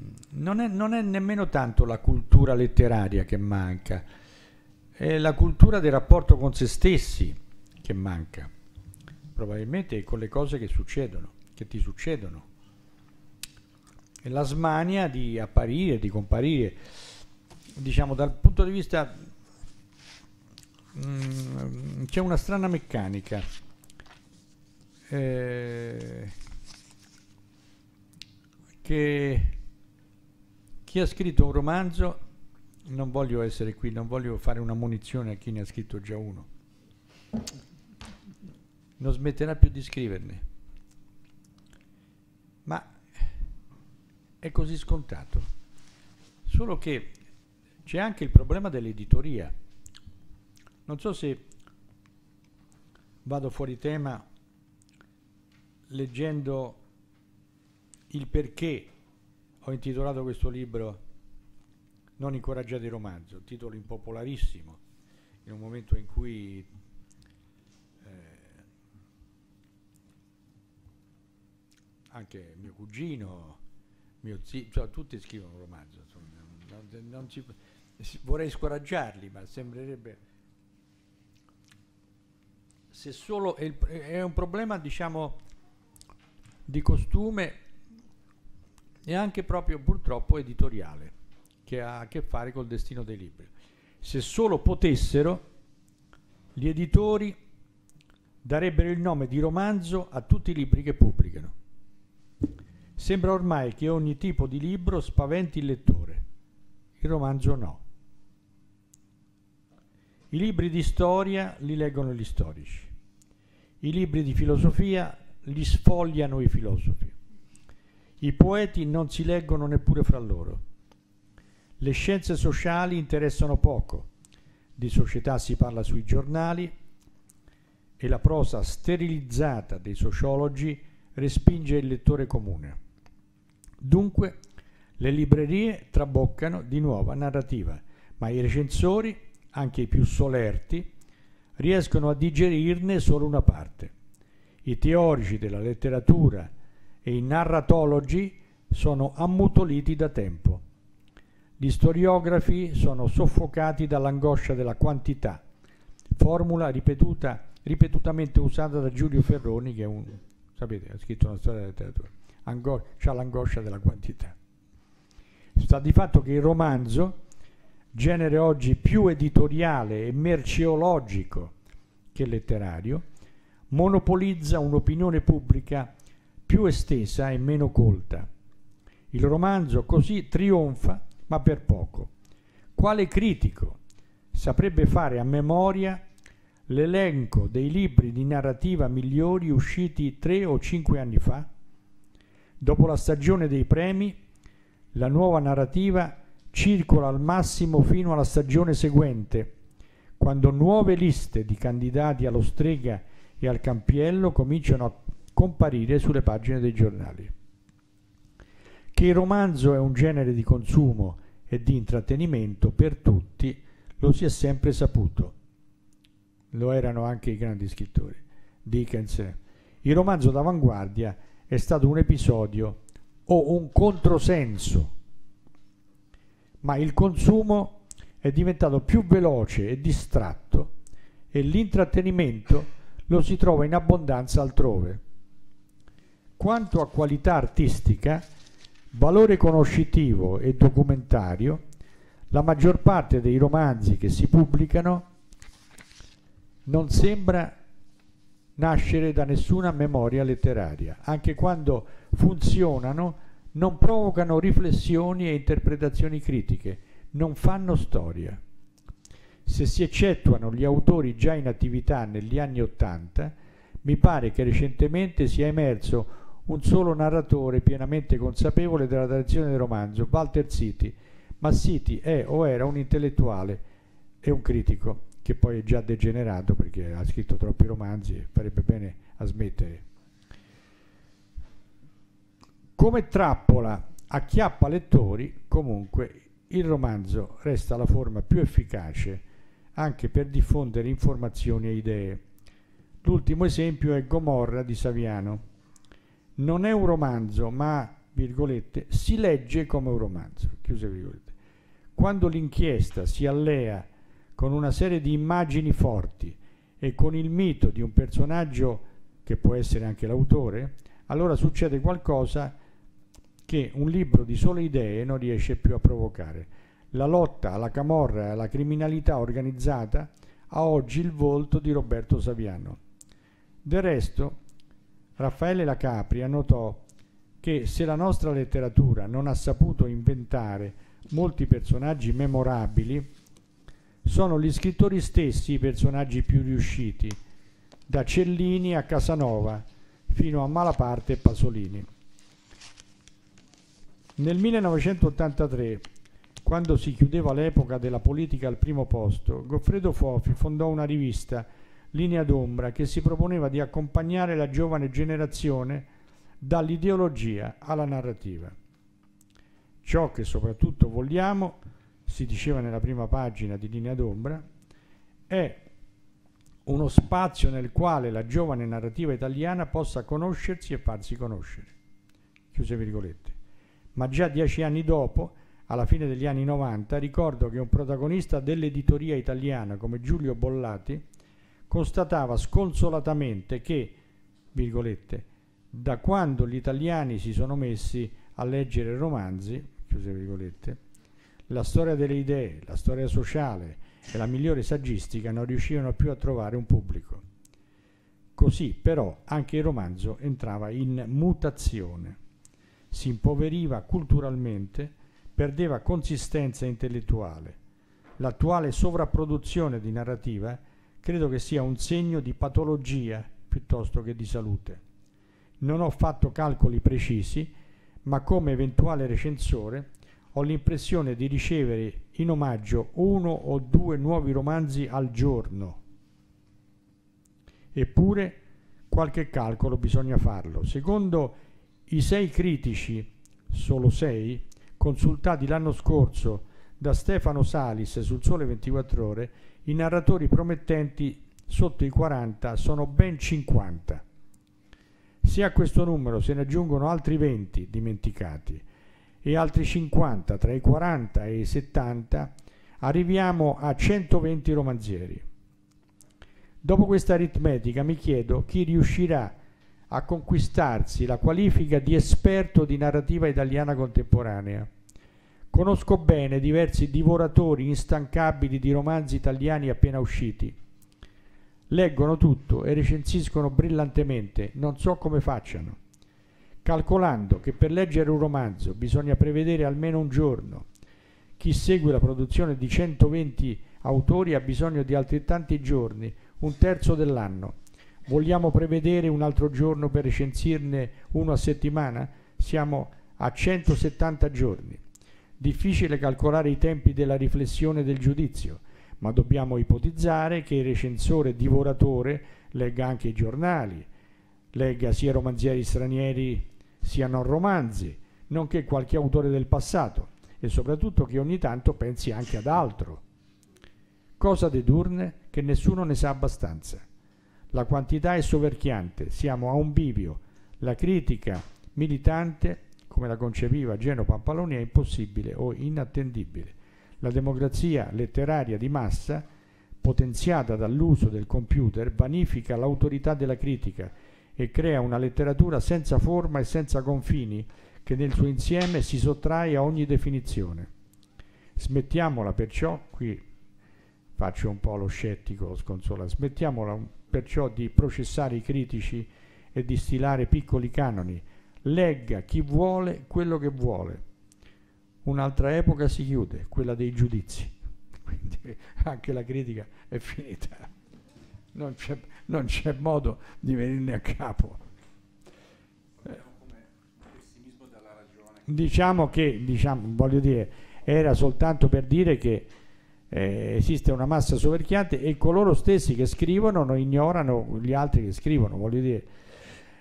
non è, non è nemmeno tanto la cultura letteraria che manca, è la cultura del rapporto con se stessi che manca, probabilmente con le cose che succedono, che ti succedono. E la smania di apparire, di comparire, diciamo dal punto di vista mm, c'è una strana meccanica eh, che chi ha scritto un romanzo, non voglio essere qui, non voglio fare una munizione a chi ne ha scritto già uno, non smetterà più di scriverne, ma è così scontato. Solo che c'è anche il problema dell'editoria. Non so se vado fuori tema leggendo il perché ho intitolato questo libro Non incoraggiate il romanzo, titolo impopolarissimo, in un momento in cui eh, anche mio cugino, mio zio, cioè, tutti scrivono romanzo, insomma, non, non ci, vorrei scoraggiarli, ma sembrerebbe... Se solo è, il, è un problema, diciamo, di costume e anche proprio purtroppo editoriale, che ha a che fare col destino dei libri. Se solo potessero, gli editori darebbero il nome di romanzo a tutti i libri che pubblicano. Sembra ormai che ogni tipo di libro spaventi il lettore, il romanzo no. I libri di storia li leggono gli storici, i libri di filosofia li sfogliano i filosofi, i poeti non si leggono neppure fra loro. Le scienze sociali interessano poco. Di società si parla sui giornali e la prosa sterilizzata dei sociologi respinge il lettore comune. Dunque, le librerie traboccano di nuova narrativa, ma i recensori, anche i più solerti, riescono a digerirne solo una parte. I teorici della letteratura e i narratologi sono ammutoliti da tempo. Gli storiografi sono soffocati dall'angoscia della quantità, formula ripetuta, ripetutamente usata da Giulio Ferroni, che è un, sapete, ha scritto una storia della letteratura, Ango- ha l'angoscia della quantità. Sta di fatto che il romanzo, genere oggi più editoriale e merceologico che letterario, monopolizza un'opinione pubblica più estesa e meno colta. Il romanzo così trionfa, ma per poco. Quale critico saprebbe fare a memoria l'elenco dei libri di narrativa migliori usciti tre o cinque anni fa? Dopo la stagione dei premi, la nuova narrativa circola al massimo fino alla stagione seguente, quando nuove liste di candidati allo strega e al campiello cominciano a comparire sulle pagine dei giornali. Che il romanzo è un genere di consumo e di intrattenimento per tutti lo si è sempre saputo. Lo erano anche i grandi scrittori. Dickens. Il romanzo d'avanguardia è stato un episodio o un controsenso, ma il consumo è diventato più veloce e distratto e l'intrattenimento lo si trova in abbondanza altrove. Quanto a qualità artistica, valore conoscitivo e documentario, la maggior parte dei romanzi che si pubblicano non sembra nascere da nessuna memoria letteraria, anche quando funzionano non provocano riflessioni e interpretazioni critiche, non fanno storia. Se si eccettuano gli autori già in attività negli anni Ottanta, mi pare che recentemente sia emerso un solo narratore pienamente consapevole della tradizione del romanzo, Walter City. ma City è o era un intellettuale e un critico, che poi è già degenerato perché ha scritto troppi romanzi e farebbe bene a smettere. Come trappola acchiappa lettori, comunque il romanzo resta la forma più efficace anche per diffondere informazioni e idee. L'ultimo esempio è Gomorra di Saviano, non è un romanzo, ma, virgolette, si legge come un romanzo, chiuse virgolette. Quando l'inchiesta si allea con una serie di immagini forti e con il mito di un personaggio che può essere anche l'autore, allora succede qualcosa che un libro di sole idee non riesce più a provocare. La lotta alla camorra e alla criminalità organizzata ha oggi il volto di Roberto Saviano. Del resto, Raffaele La Lacapria notò che se la nostra letteratura non ha saputo inventare molti personaggi memorabili, sono gli scrittori stessi i personaggi più riusciti, da Cellini a Casanova fino a Malaparte e Pasolini. Nel 1983, quando si chiudeva l'epoca della politica al primo posto, Goffredo Fofi fondò una rivista linea d'ombra che si proponeva di accompagnare la giovane generazione dall'ideologia alla narrativa. Ciò che soprattutto vogliamo, si diceva nella prima pagina di Linea d'Ombra, è uno spazio nel quale la giovane narrativa italiana possa conoscersi e farsi conoscere. Chiuse virgolette. Ma già dieci anni dopo, alla fine degli anni 90, ricordo che un protagonista dell'editoria italiana come Giulio Bollati constatava sconsolatamente che, virgolette, da quando gli italiani si sono messi a leggere romanzi, chiuse virgolette, la storia delle idee, la storia sociale e la migliore saggistica non riuscivano più a trovare un pubblico. Così però anche il romanzo entrava in mutazione, si impoveriva culturalmente, perdeva consistenza intellettuale. L'attuale sovrapproduzione di narrativa credo che sia un segno di patologia piuttosto che di salute. Non ho fatto calcoli precisi, ma come eventuale recensore ho l'impressione di ricevere in omaggio uno o due nuovi romanzi al giorno. Eppure qualche calcolo bisogna farlo. Secondo i sei critici, solo sei, consultati l'anno scorso da Stefano Salis sul Sole 24 ore, i narratori promettenti sotto i 40 sono ben 50. Se a questo numero se ne aggiungono altri 20 dimenticati e altri 50 tra i 40 e i 70, arriviamo a 120 romanzieri. Dopo questa aritmetica mi chiedo chi riuscirà a conquistarsi la qualifica di esperto di narrativa italiana contemporanea. Conosco bene diversi divoratori instancabili di romanzi italiani appena usciti. Leggono tutto e recensiscono brillantemente, non so come facciano. Calcolando che per leggere un romanzo bisogna prevedere almeno un giorno. Chi segue la produzione di 120 autori ha bisogno di altrettanti giorni, un terzo dell'anno. Vogliamo prevedere un altro giorno per recensirne uno a settimana? Siamo a 170 giorni. Difficile calcolare i tempi della riflessione e del giudizio, ma dobbiamo ipotizzare che il recensore divoratore legga anche i giornali, legga sia romanzieri stranieri sia non romanzi, nonché qualche autore del passato e soprattutto che ogni tanto pensi anche ad altro. Cosa dedurne? Che nessuno ne sa abbastanza. La quantità è soverchiante, siamo a un bivio. La critica militante come la concepiva Geno Pampaloni, è impossibile o inattendibile. La democrazia letteraria di massa, potenziata dall'uso del computer, vanifica l'autorità della critica e crea una letteratura senza forma e senza confini che nel suo insieme si sottrae a ogni definizione. Smettiamola perciò, qui faccio un po' lo scettico, lo sconsola, smettiamola perciò di processare i critici e di stilare piccoli canoni, legga chi vuole quello che vuole. Un'altra epoca si chiude, quella dei giudizi, quindi anche la critica è finita, non c'è, non c'è modo di venirne a capo. Diciamo che, diciamo, voglio dire, era soltanto per dire che eh, esiste una massa soverchiante e coloro stessi che scrivono non ignorano gli altri che scrivono, voglio dire.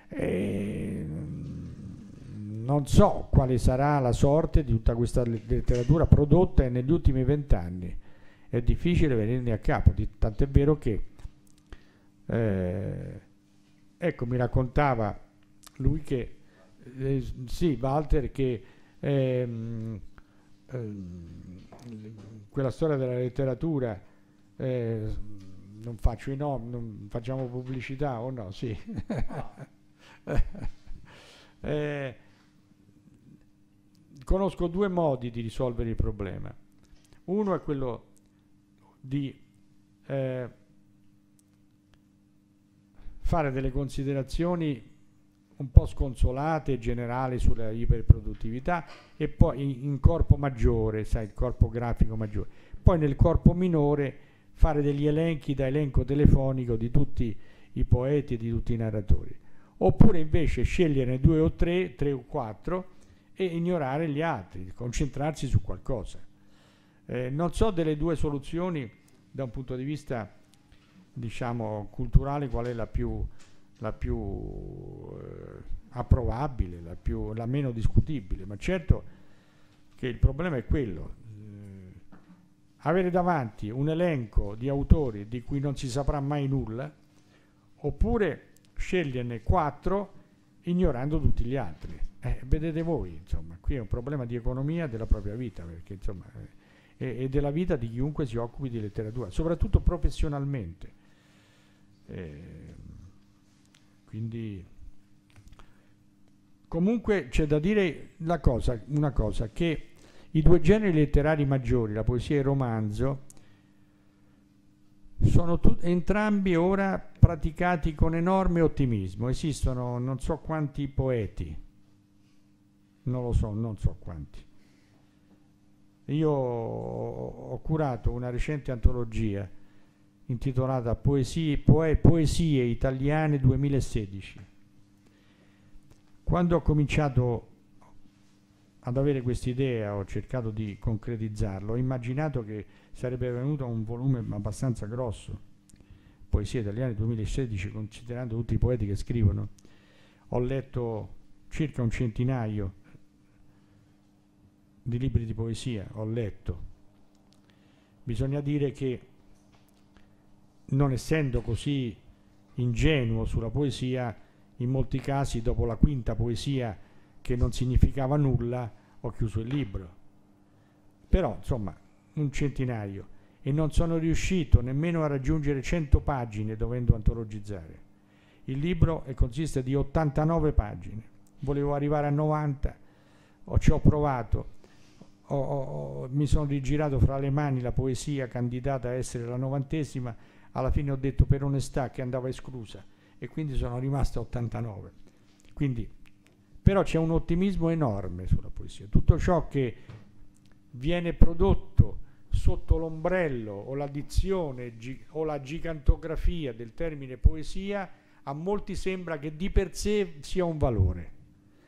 Eh, non so quale sarà la sorte di tutta questa letteratura prodotta negli ultimi vent'anni. È difficile venirne a capo, tant'è vero che, eh, ecco, mi raccontava lui che, eh, sì, Walter, che ehm, ehm, quella storia della letteratura, eh, non faccio i nomi, non facciamo pubblicità o oh no, sì. eh, conosco due modi di risolvere il problema. Uno è quello di eh, fare delle considerazioni un po' sconsolate generali sulla iperproduttività e poi in corpo maggiore, sai, il corpo grafico maggiore. Poi nel corpo minore fare degli elenchi da elenco telefonico di tutti i poeti e di tutti i narratori. Oppure invece scegliere due o tre, tre o quattro e ignorare gli altri, concentrarsi su qualcosa. Eh, non so delle due soluzioni da un punto di vista diciamo culturale qual è la più, la più eh, approvabile, la, più, la, meno discutibile, ma certo che il problema è quello. Eh, avere davanti un elenco di autori di cui non si saprà mai nulla, oppure sceglierne quattro ignorando tutti gli altri. Eh, vedete voi, insomma, qui è un problema di economia della propria vita, perché, insomma, eh, e, e, della vita di chiunque si occupi di letteratura, soprattutto professionalmente. Eh, quindi, comunque c'è da dire cosa, una cosa, che i due generi letterari maggiori, la poesia e il romanzo, sono entrambi ora praticati con enorme ottimismo. Esistono non so quanti poeti non lo so, non so quanti. Io ho curato una recente antologia intitolata Poesie, Poe, Poesie italiane 2016. Quando ho cominciato ad avere quest'idea, ho cercato di concretizzarlo, ho immaginato che sarebbe venuto un volume abbastanza grosso, Poesie italiane 2016, considerando tutti i poeti che scrivono. Ho letto circa un centinaio di libri di poesia ho letto. Bisogna dire che non essendo così ingenuo sulla poesia, in molti casi dopo la quinta poesia che non significava nulla ho chiuso il libro. Però insomma un centinaio e non sono riuscito nemmeno a raggiungere 100 pagine dovendo antologizzare. Il libro eh, consiste di 89 pagine, volevo arrivare a 90, ci ho provato, ho, ho, mi sono rigirato fra le mani la poesia candidata a essere la novantesima, alla fine ho detto per onestà che andava esclusa e quindi sono rimasta 89. Quindi, però c'è un ottimismo enorme sulla poesia. Tutto ciò che viene prodotto sotto l'ombrello o l'addizione o la gigantografia del termine poesia, a molti sembra che di per sé sia un valore.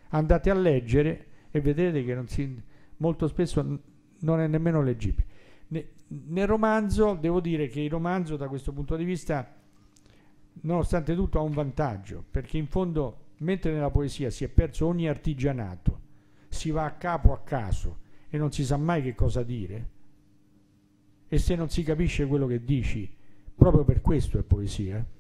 Andate a leggere e vedrete che non si molto spesso non è nemmeno leggibile. Ne, nel romanzo, devo dire che il romanzo da questo punto di vista, nonostante tutto, ha un vantaggio, perché in fondo, mentre nella poesia si è perso ogni artigianato, si va a capo a caso e non si sa mai che cosa dire, e se non si capisce quello che dici, proprio per questo è poesia. Eh.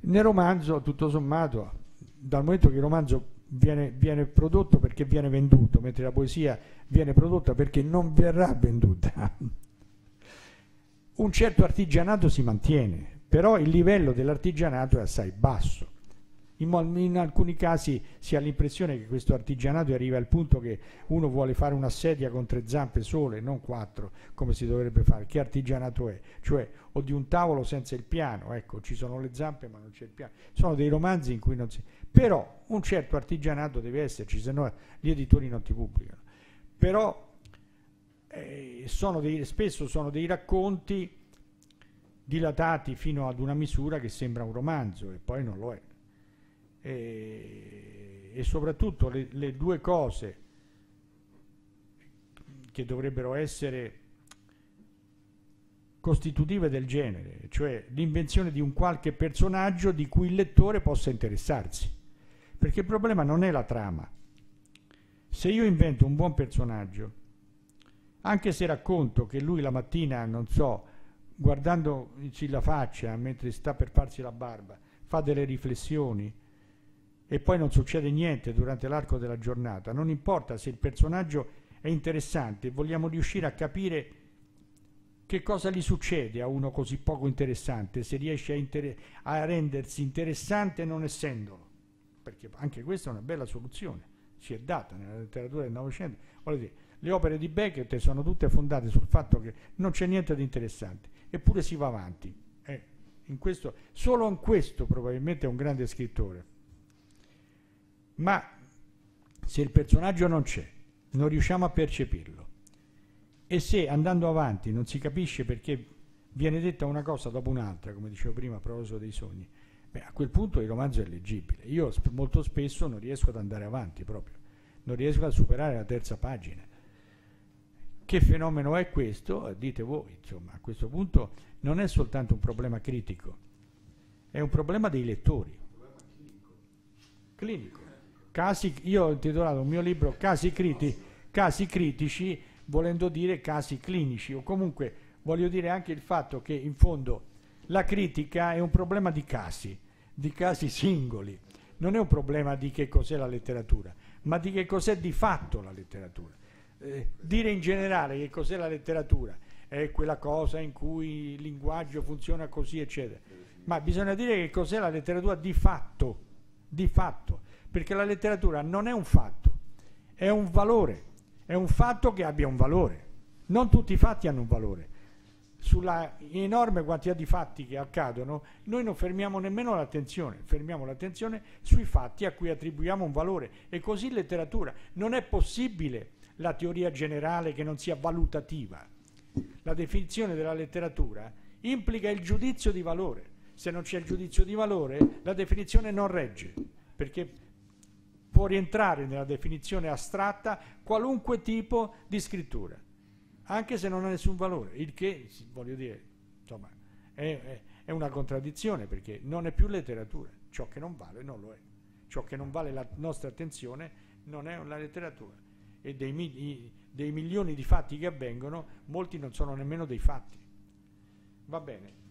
Nel romanzo, tutto sommato, dal momento che il romanzo viene, viene prodotto perché viene venduto, mentre la poesia viene prodotta perché non verrà venduta. Un certo artigianato si mantiene, però il livello dell'artigianato è assai basso. In, in, alcuni casi si ha l'impressione che questo artigianato arriva al punto che uno vuole fare una sedia con tre zampe sole, non quattro, come si dovrebbe fare. Che artigianato è? Cioè, o di un tavolo senza il piano, ecco, ci sono le zampe ma non c'è il piano. Sono dei romanzi in cui non si... Però un certo artigianato deve esserci, se no gli editori non ti pubblicano. Però eh, sono dei, spesso sono dei racconti dilatati fino ad una misura che sembra un romanzo e poi non lo è e, e soprattutto le, le, due cose che dovrebbero essere costitutive del genere, cioè l'invenzione di un qualche personaggio di cui il lettore possa interessarsi. Perché il problema non è la trama. Se io invento un buon personaggio, anche se racconto che lui la mattina, non so, guardandoci la faccia mentre sta per farsi la barba, fa delle riflessioni, e poi non succede niente durante l'arco della giornata, non importa se il personaggio è interessante, vogliamo riuscire a capire che cosa gli succede a uno così poco interessante, se riesce a, inter a rendersi interessante non essendolo, perché anche questa è una bella soluzione, si è data nella letteratura del Novecento, le opere di Beckett sono tutte fondate sul fatto che non c'è niente di interessante, eppure si va avanti. Eh, in questo, solo in questo probabilmente è un grande scrittore. Ma se il personaggio non c'è, non riusciamo a percepirlo, e se andando avanti non si capisce perché viene detta una cosa dopo un'altra, come dicevo prima a proposito dei sogni, beh, a quel punto il romanzo è leggibile. Io sp- molto spesso non riesco ad andare avanti proprio, non riesco a superare la terza pagina. Che fenomeno è questo? Dite voi, insomma, a questo punto non è soltanto un problema critico, è un problema dei lettori. Un problema clinico. Clinico. Casi, io ho intitolato il mio libro casi, criti, casi critici, volendo dire casi clinici, o comunque voglio dire anche il fatto che in fondo la critica è un problema di casi, di casi singoli, non è un problema di che cos'è la letteratura, ma di che cos'è di fatto la letteratura. Eh, dire in generale che cos'è la letteratura è quella cosa in cui il linguaggio funziona così, eccetera, ma bisogna dire che cos'è la letteratura di fatto, di fatto perché la letteratura non è un fatto, è un valore, è un fatto che abbia un valore. Non tutti i fatti hanno un valore. Sulla enorme quantità di fatti che accadono, noi non fermiamo nemmeno l'attenzione, fermiamo l'attenzione sui fatti a cui attribuiamo un valore. E così letteratura. Non è possibile la teoria generale che non sia valutativa. La definizione della letteratura implica il giudizio di valore. Se non c'è il giudizio di valore, la definizione non regge, perché può rientrare nella definizione astratta qualunque tipo di scrittura, anche se non ha nessun valore, il che, voglio dire, insomma, è, è, una contraddizione perché non è più letteratura, ciò che non vale non lo è, ciò che non vale la nostra attenzione non è la letteratura e dei, dei milioni di fatti che avvengono molti non sono nemmeno dei fatti. Va bene.